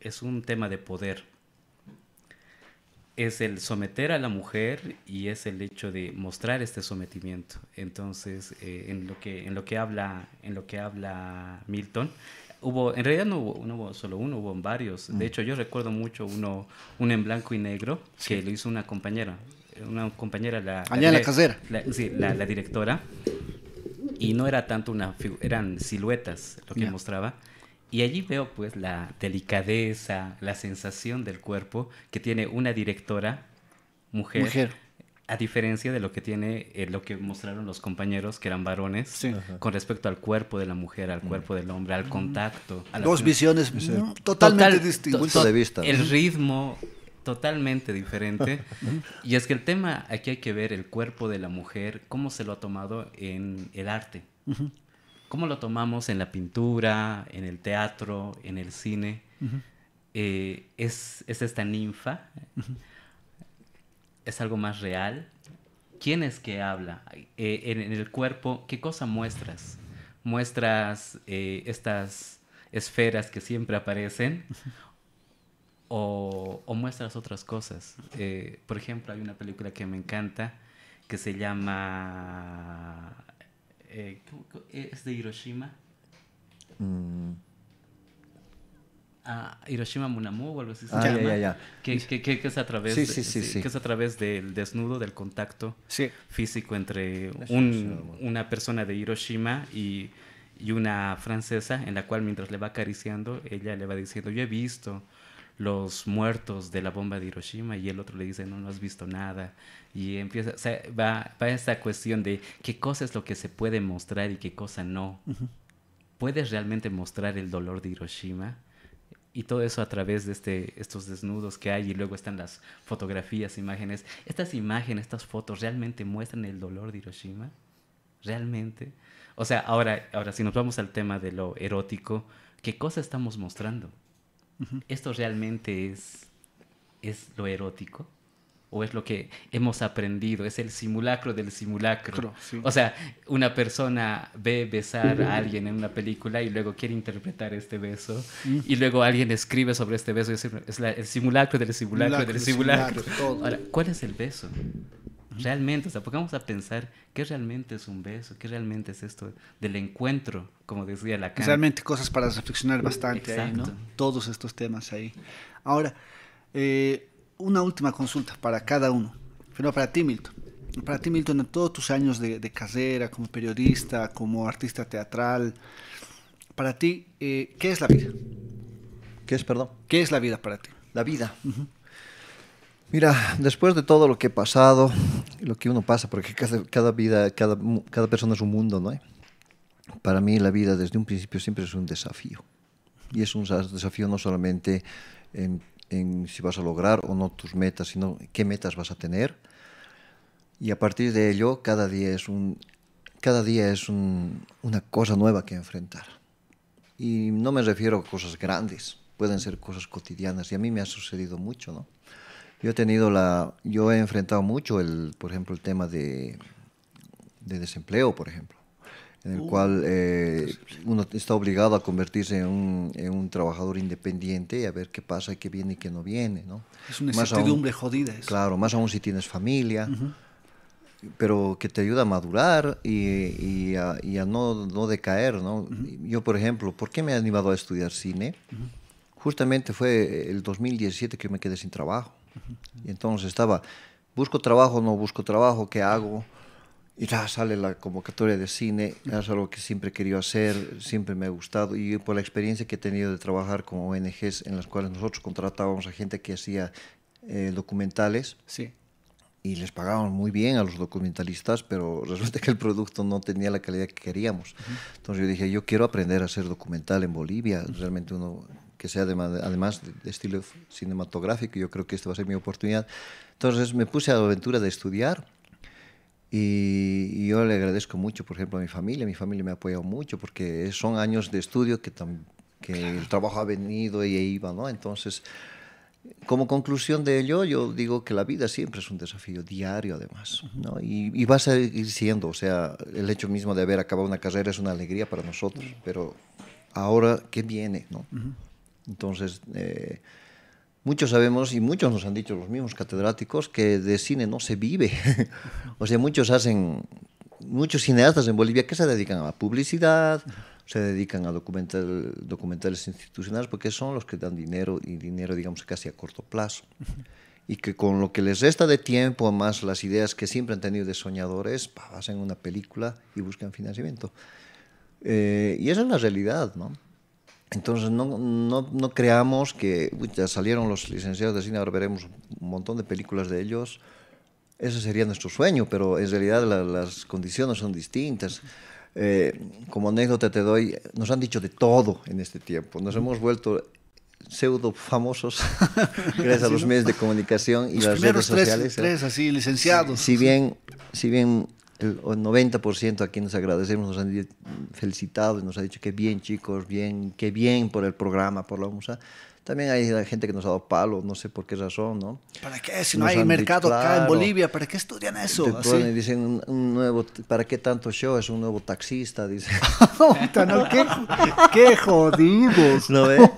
es un tema de poder. Es el someter a la mujer y es el hecho de mostrar este sometimiento. Entonces, eh, en, lo que, en, lo que habla, en lo que habla Milton, Hubo, en realidad no hubo, solo uno, hubo varios. De mm. hecho, yo recuerdo mucho uno, uno en blanco y negro que lo hizo una compañera. Una compañera, la. la casera. sí, la, directora. Y no era tanto una eran siluetas lo que mostraba. Y allí veo, pues, la delicadeza, la sensación del cuerpo que tiene una directora mujer a diferencia de lo que tiene, eh, lo que mostraron los compañeros que eran varones, con respecto al cuerpo de la mujer, al mm. cuerpo del hombre, al mm. contacto. Dos visiones mm, totalmente distintas. de vista. El ritmo totalmente diferente. (laughs) y es que el tema, aquí hay que ver el cuerpo de la mujer, cómo se lo ha tomado en el arte. Cómo lo tomamos en la pintura, en el teatro, en el cine. Eh, es, esta ninfa es algo más real? ¿Quién es que habla? Eh, en, el cuerpo, ¿qué cosa muestras? ¿Muestras eh, estas esferas que siempre aparecen? (laughs) O, muestras otras cosas. Eh, por ejemplo, hay una película que me encanta que se llama... ¿Es de Hiroshima? Mm a Hiroshima Munamu o algo así. Se ah, Que, es a través que es a través del desnudo, del contacto físico entre una persona de Hiroshima y, una francesa, en la cual mientras le va acariciando, ella le va diciendo, yo he visto los muertos de la bomba de Hiroshima y el otro le dice, no, no has visto nada. Y empieza, o va, va esta cuestión de qué cosa es lo que se puede mostrar y qué cosa no. ¿Puedes realmente mostrar el dolor de Hiroshima? y todo eso a través de este, estos desnudos que hay y luego están las fotografías, imágenes. Estas imágenes, estas fotos realmente muestran el dolor de Hiroshima, realmente. O sea, ahora, ahora si nos vamos al tema de lo erótico, ¿qué cosa estamos mostrando? ¿Esto realmente es, es lo erótico? o es lo que hemos aprendido, es el simulacro del simulacro. O sea, una persona ve besar a alguien en una película y luego quiere interpretar este beso y luego alguien escribe sobre este beso y dice, es el simulacro del simulacro, del simulacro. Ahora, ¿cuál es el beso? Realmente, o sea, pongamos a pensar qué realmente es un beso, qué realmente es esto del encuentro, como decía la Realmente cosas para reflexionar bastante ¿no? Todos estos temas ahí. Ahora, eh, una última consulta para cada uno. Pero para ti, Milton. Para ti, Milton, en todos tus años de, carrera como periodista, como artista teatral, para ti, eh, ¿qué es la vida? ¿Qué es, perdón? ¿Qué es la vida para ti? La vida. Mira, después de todo lo que he pasado, lo que uno pasa, porque cada, vida, cada, persona es un mundo, ¿no? Para mí la vida desde un principio siempre es un desafío. Y es un desafío no solamente en en si vas a lograr o no tus metas, sino qué metas vas a tener. Y a partir de ello, cada día es, un, cada día es una cosa nueva que enfrentar. Y no me refiero a cosas grandes, pueden ser cosas cotidianas. Y a mí me ha sucedido mucho, ¿no? Yo he tenido la, yo he enfrentado mucho, el, por ejemplo, el tema de, de desempleo, por ejemplo en el uh. cual eh, uno está obligado a convertirse en un, trabajador independiente y a ver qué pasa, qué viene y qué no viene. Es una incertidumbre jodida. Claro, más aún si tienes familia, pero que te ayuda a madurar y, a, no, no decaer. ¿no? Yo, por ejemplo, ¿por qué me he animado a estudiar cine? Justamente fue el 2017 que me quedé sin trabajo. Y entonces estaba, busco trabajo, no busco trabajo, ¿qué hago? Y ya sale la convocatoria de cine, es algo que siempre he querido hacer, siempre me ha gustado y por la experiencia que he tenido de trabajar con ONGs en las cuales nosotros contratábamos a gente que hacía eh, documentales. Sí. Y les pagábamos muy bien a los documentalistas, pero resulta que el producto no tenía la calidad que queríamos. Entonces yo dije, yo quiero aprender a hacer documental en Bolivia, realmente uno que sea además de estilo cinematográfico, yo creo que esta va a ser mi oportunidad. Entonces me puse a la aventura de estudiar y, yo le agradezco mucho, por ejemplo, a mi familia. Mi familia me ha apoyado mucho porque son años de estudio que, que el trabajo ha venido y iba, ¿no? Entonces, como conclusión de ello, yo digo que la vida siempre es un desafío diario, además, ¿no? y, va a seguir siendo. O sea, el hecho mismo de haber acabado una carrera es una alegría para nosotros, pero ahora, ¿qué viene? ¿no? Entonces, eh, muchos sabemos y muchos nos han dicho los mismos catedráticos que de cine no se vive. (laughs) o sea, muchos hacen, muchos cineastas en Bolivia que se dedican a la publicidad, se dedican a documentales institucionales porque son los que dan dinero y dinero, digamos, casi a corto plazo. Y que con lo que les resta de tiempo, más las ideas que siempre han tenido de soñadores, hacen una película y buscan financiamiento. Eh, y esa es la realidad, ¿no? Entonces, no, creamos que ya salieron los licenciados de cine, ahora veremos un montón de películas de ellos. Ese sería nuestro sueño, pero en realidad las condiciones son distintas. Eh, como anécdota te doy, nos han dicho de todo en este tiempo. Nos hemos vuelto pseudo famosos (laughs) gracias a los medios de comunicación y las redes sociales. sí tres eh. así licenciados. bien, si bien el 90% a quienes agradecemos nos han felicitado y nos ha dicho que bien chicos, bien, que bien por el programa, por la UMSA. También hay gente que nos ha dado palo, no sé por qué razón, ¿no? ¿Para qué? Si no hay mercado acá en Bolivia, ¿para qué estudian eso? dicen, un, nuevo, ¿para qué tanto show? Es un nuevo taxista, dice (laughs) ¿qué, jodidos! (laughs)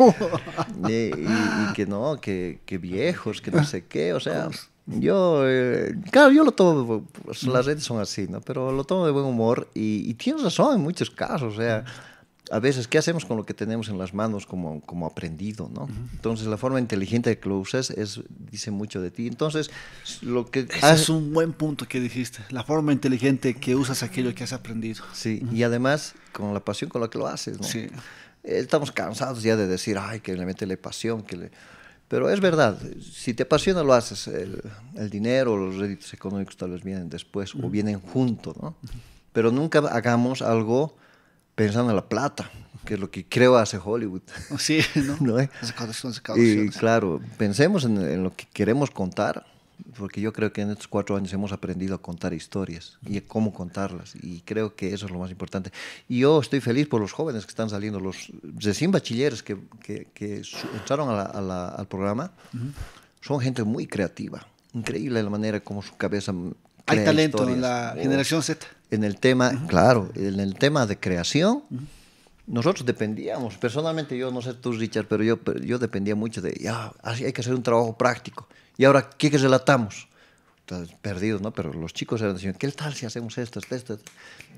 Y, y, que no, que, que viejos, que no sé qué, o sea... Yo, eh, claro, yo lo tomo, pues, las redes son así, ¿no? Pero lo tomo de buen humor y, tienes razón en muchos casos, o sea, a veces, ¿qué hacemos con lo que tenemos en las manos como, como aprendido, ¿no? Entonces, la forma inteligente que lo usas es, dice mucho de ti. Entonces, lo que... es un buen punto que dijiste, la forma inteligente que usas aquello que has aprendido. Sí, y además con la pasión con la que lo haces, ¿no? Sí. Estamos cansados ya de decir, ay, que le mete pasión, que le pero es verdad, si te apasiona lo haces. El, dinero, los réditos económicos tal vez vienen después o vienen junto, ¿no? Pero nunca hagamos algo pensando en la plata, que es lo que creo hace Hollywood. Oh, sí, ¿no? (laughs) Y claro, pensemos en lo que queremos contar porque yo creo que en estos cuatro años hemos aprendido a contar historias y cómo contarlas, y creo que eso es lo más importante. Y yo estoy feliz por los jóvenes que están saliendo, los recién bachilleres que, que, entraron al programa, son gente muy creativa, increíble la manera como su cabeza... Hay talento en la generación Z. En el tema, claro, en el tema de creación. nosotros dependíamos, personalmente yo, no sé tú Richard, pero yo, yo dependía mucho de, ya, hay que hacer un trabajo práctico. ¿Y ahora qué que relatamos? perdidos, ¿no? Pero los chicos eran diciendo, ¿qué tal si hacemos esto, esto, esto?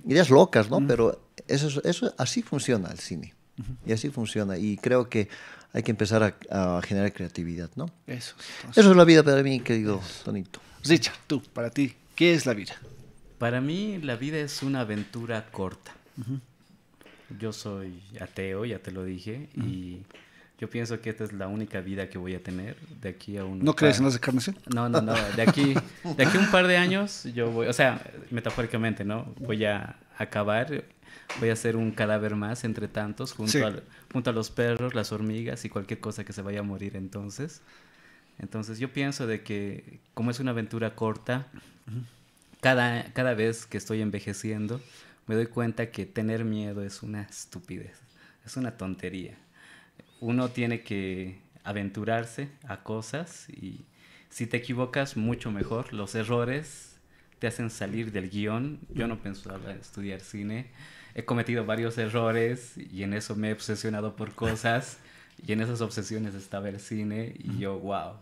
Ideas locas, ¿no? Pero eso, eso, así funciona el cine. Y así funciona. Y creo que hay que empezar a, generar creatividad, ¿no? Eso. Eso es la vida para mí, querido eso. Tonito. tú, para ti, ¿qué es la vida? Para mí, la vida es una aventura corta. Yo soy ateo, ya te lo dije, y yo pienso que esta es la única vida que voy a tener de aquí a un... ¿No crees en la encarnaciones? No, no, no. De aquí, de aquí a un par de años yo voy, o sea, metafóricamente, ¿no? Voy a acabar, voy a ser un cadáver más entre tantos, junto, junto a los perros, las hormigas y cualquier cosa que se vaya a morir entonces. Entonces yo pienso de que como es una aventura corta, cada, cada vez que estoy envejeciendo, me doy cuenta que tener miedo es una estupidez, es una tontería uno tiene que aventurarse a cosas y si te equivocas, mucho mejor. Los errores te hacen salir del guión. Yo no pensaba estudiar cine. He cometido varios errores y en eso me he obsesionado por cosas. (laughs) Y en esas obsesiones estaba el cine y yo, wow.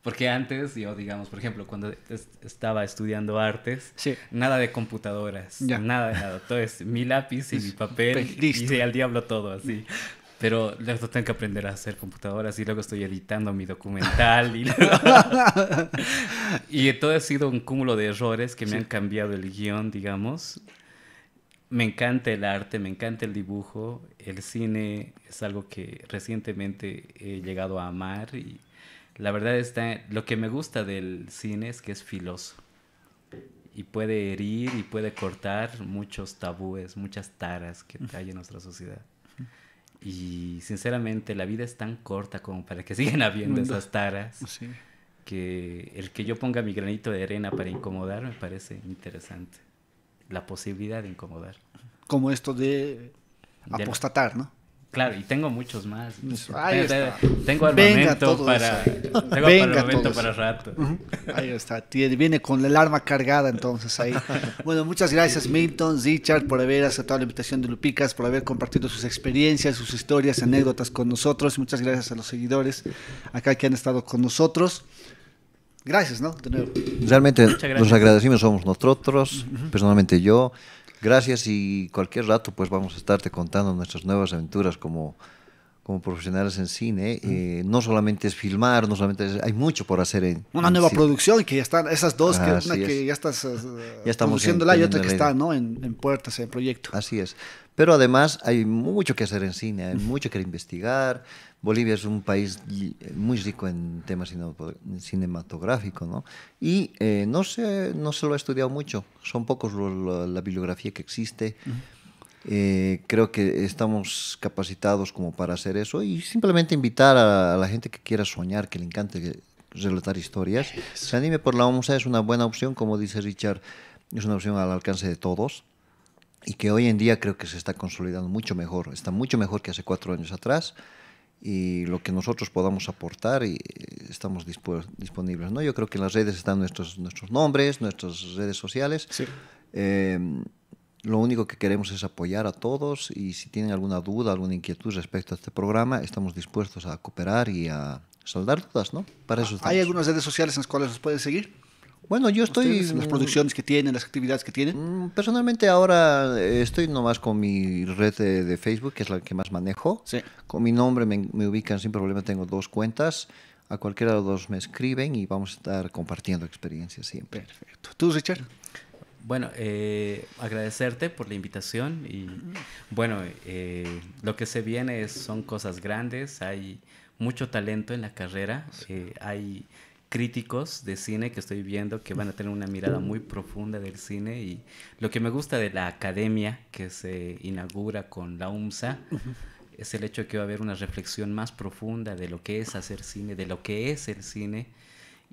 Porque antes, yo digamos, por ejemplo, cuando estaba estudiando artes, nada de computadoras, nada de nada. Todo es mi lápiz y (laughs) mi papel Listo. y al diablo todo así. (laughs) Pero luego tengo que aprender a hacer computadoras y luego estoy editando mi documental. y, (laughs) (laughs) todo ha sido un cúmulo de errores que me han cambiado el guión, digamos. Me encanta el arte, me encanta el dibujo. El cine es algo que recientemente he llegado a amar. Y la verdad es que lo que me gusta del cine es que es filoso. Y puede herir y puede cortar muchos tabúes, muchas taras que hay mm. en nuestra sociedad. Y sinceramente la vida es tan corta como para que (laughs) sigan habiendo esas taras. Que el que yo ponga mi granito de arena para incomodar me parece interesante. La posibilidad de incomodar. Como esto de apostatar, ¿no? Claro, y tengo muchos más. Tengo armamento para. Tengo Venga para rato. Ahí está. Tiene, viene con el arma cargada entonces ahí. Bueno, muchas gracias Milton, Richard, por haber aceptado la invitación de Lupicas, por haber compartido sus experiencias, sus historias, anécdotas con nosotros. Muchas gracias a los seguidores acá que han estado con nosotros. Gracias, ¿no? Realmente los agradecimos, somos nosotros, personalmente yo. Gracias y cualquier rato pues vamos a estarte contando nuestras nuevas aventuras como, profesionales en cine. Eh, no solamente es filmar, no solamente hay mucho por hacer en Una nueva producción que ya están, esas dos, que, una que ya estás la eh, produciéndola y otra que está ¿no? en, en puertas, en proyecto. Así es. Pero además hay mucho que hacer en cine, hay mucho que investigar. Bolivia es un país muy rico en temas cinematográficos, ¿no? Y eh, no, se, no se lo ha estudiado mucho, son pocos la, bibliografía que existe. Eh, creo que estamos capacitados como para hacer eso y simplemente invitar a, la gente que quiera soñar, que le encante relatar historias. Se anime por la OMSA, es una buena opción, como dice Richard, es una opción al alcance de todos y que hoy en día creo que se está consolidando mucho mejor, está mucho mejor que hace cuatro años atrás y lo que nosotros podamos aportar y eh, estamos disponibles. ¿no? Yo creo que en las redes están nuestros, nuestros nombres, nuestras redes sociales. Em, lo único que queremos es apoyar a todos y si tienen alguna duda, alguna inquietud respecto a este programa, estamos dispuestos a cooperar y a saldar dudas, ¿no? Para eso ¿Hay algunas redes sociales en las cuales nos pueden seguir? Bueno, yo estoy... Las producciones que tienen, las actividades que tienen. Mm, personalmente ahora eh, estoy nomás con mi red de, Facebook, que es la que más manejo. Con mi nombre me, ubican sin problema, tengo dos cuentas. A cualquiera de los dos me escriben y vamos a estar compartiendo experiencias siempre. Perfecto. ¿Tú, Richard? Bueno, eh, agradecerte por la invitación y bueno, eh, lo que se viene son cosas grandes, hay mucho talento en la carrera, hay críticos de cine que estoy viendo que van a tener una mirada muy profunda del cine y lo que me gusta de la academia que se inaugura con la UMSA es el hecho de que va a haber una reflexión más profunda de lo que es hacer cine, de lo que es el cine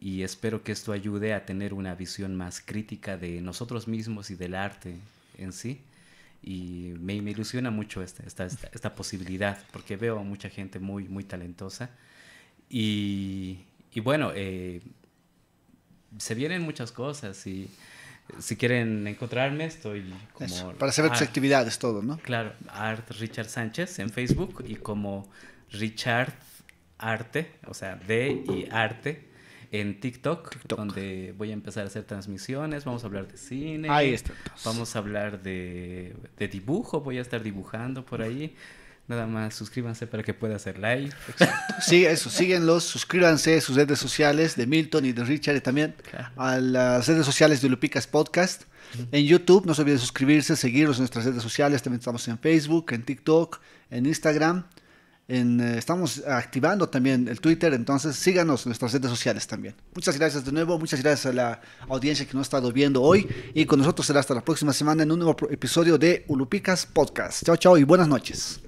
y espero que esto ayude a tener una visión más crítica de nosotros mismos y del arte en sí. Y me, ilusiona mucho esta, esta, esta posibilidad porque veo a mucha gente muy, muy talentosa y y bueno, eh, se vienen muchas cosas y eh, si quieren encontrarme, estoy como... para saber tus actividades, todo, ¿no? Claro, Art Richard Sánchez en Facebook y como Richard Arte, o sea, de y Arte en TikTok, donde voy a empezar a hacer transmisiones, vamos a hablar de cine, vamos a hablar de, de dibujo, voy a estar dibujando por ahí. Nada más suscríbanse para que pueda hacer like (laughs) Sí, eso, síguenlos, suscríbanse a sus redes sociales de Milton y de Richard y también a las redes sociales de Lupicas Podcast. En YouTube, no se olviden suscribirse, seguirnos en nuestras redes sociales, también estamos en Facebook, en TikTok, en Instagram. Eh, estamos activando también el Twitter, entonces síganos en nuestras redes sociales también. Muchas gracias de nuevo, muchas gracias a la audiencia que nos ha estado viendo hoy y con nosotros será hasta la próxima semana en un nuevo episodio de Ulupicas Podcast. Chao, chao y buenas noches.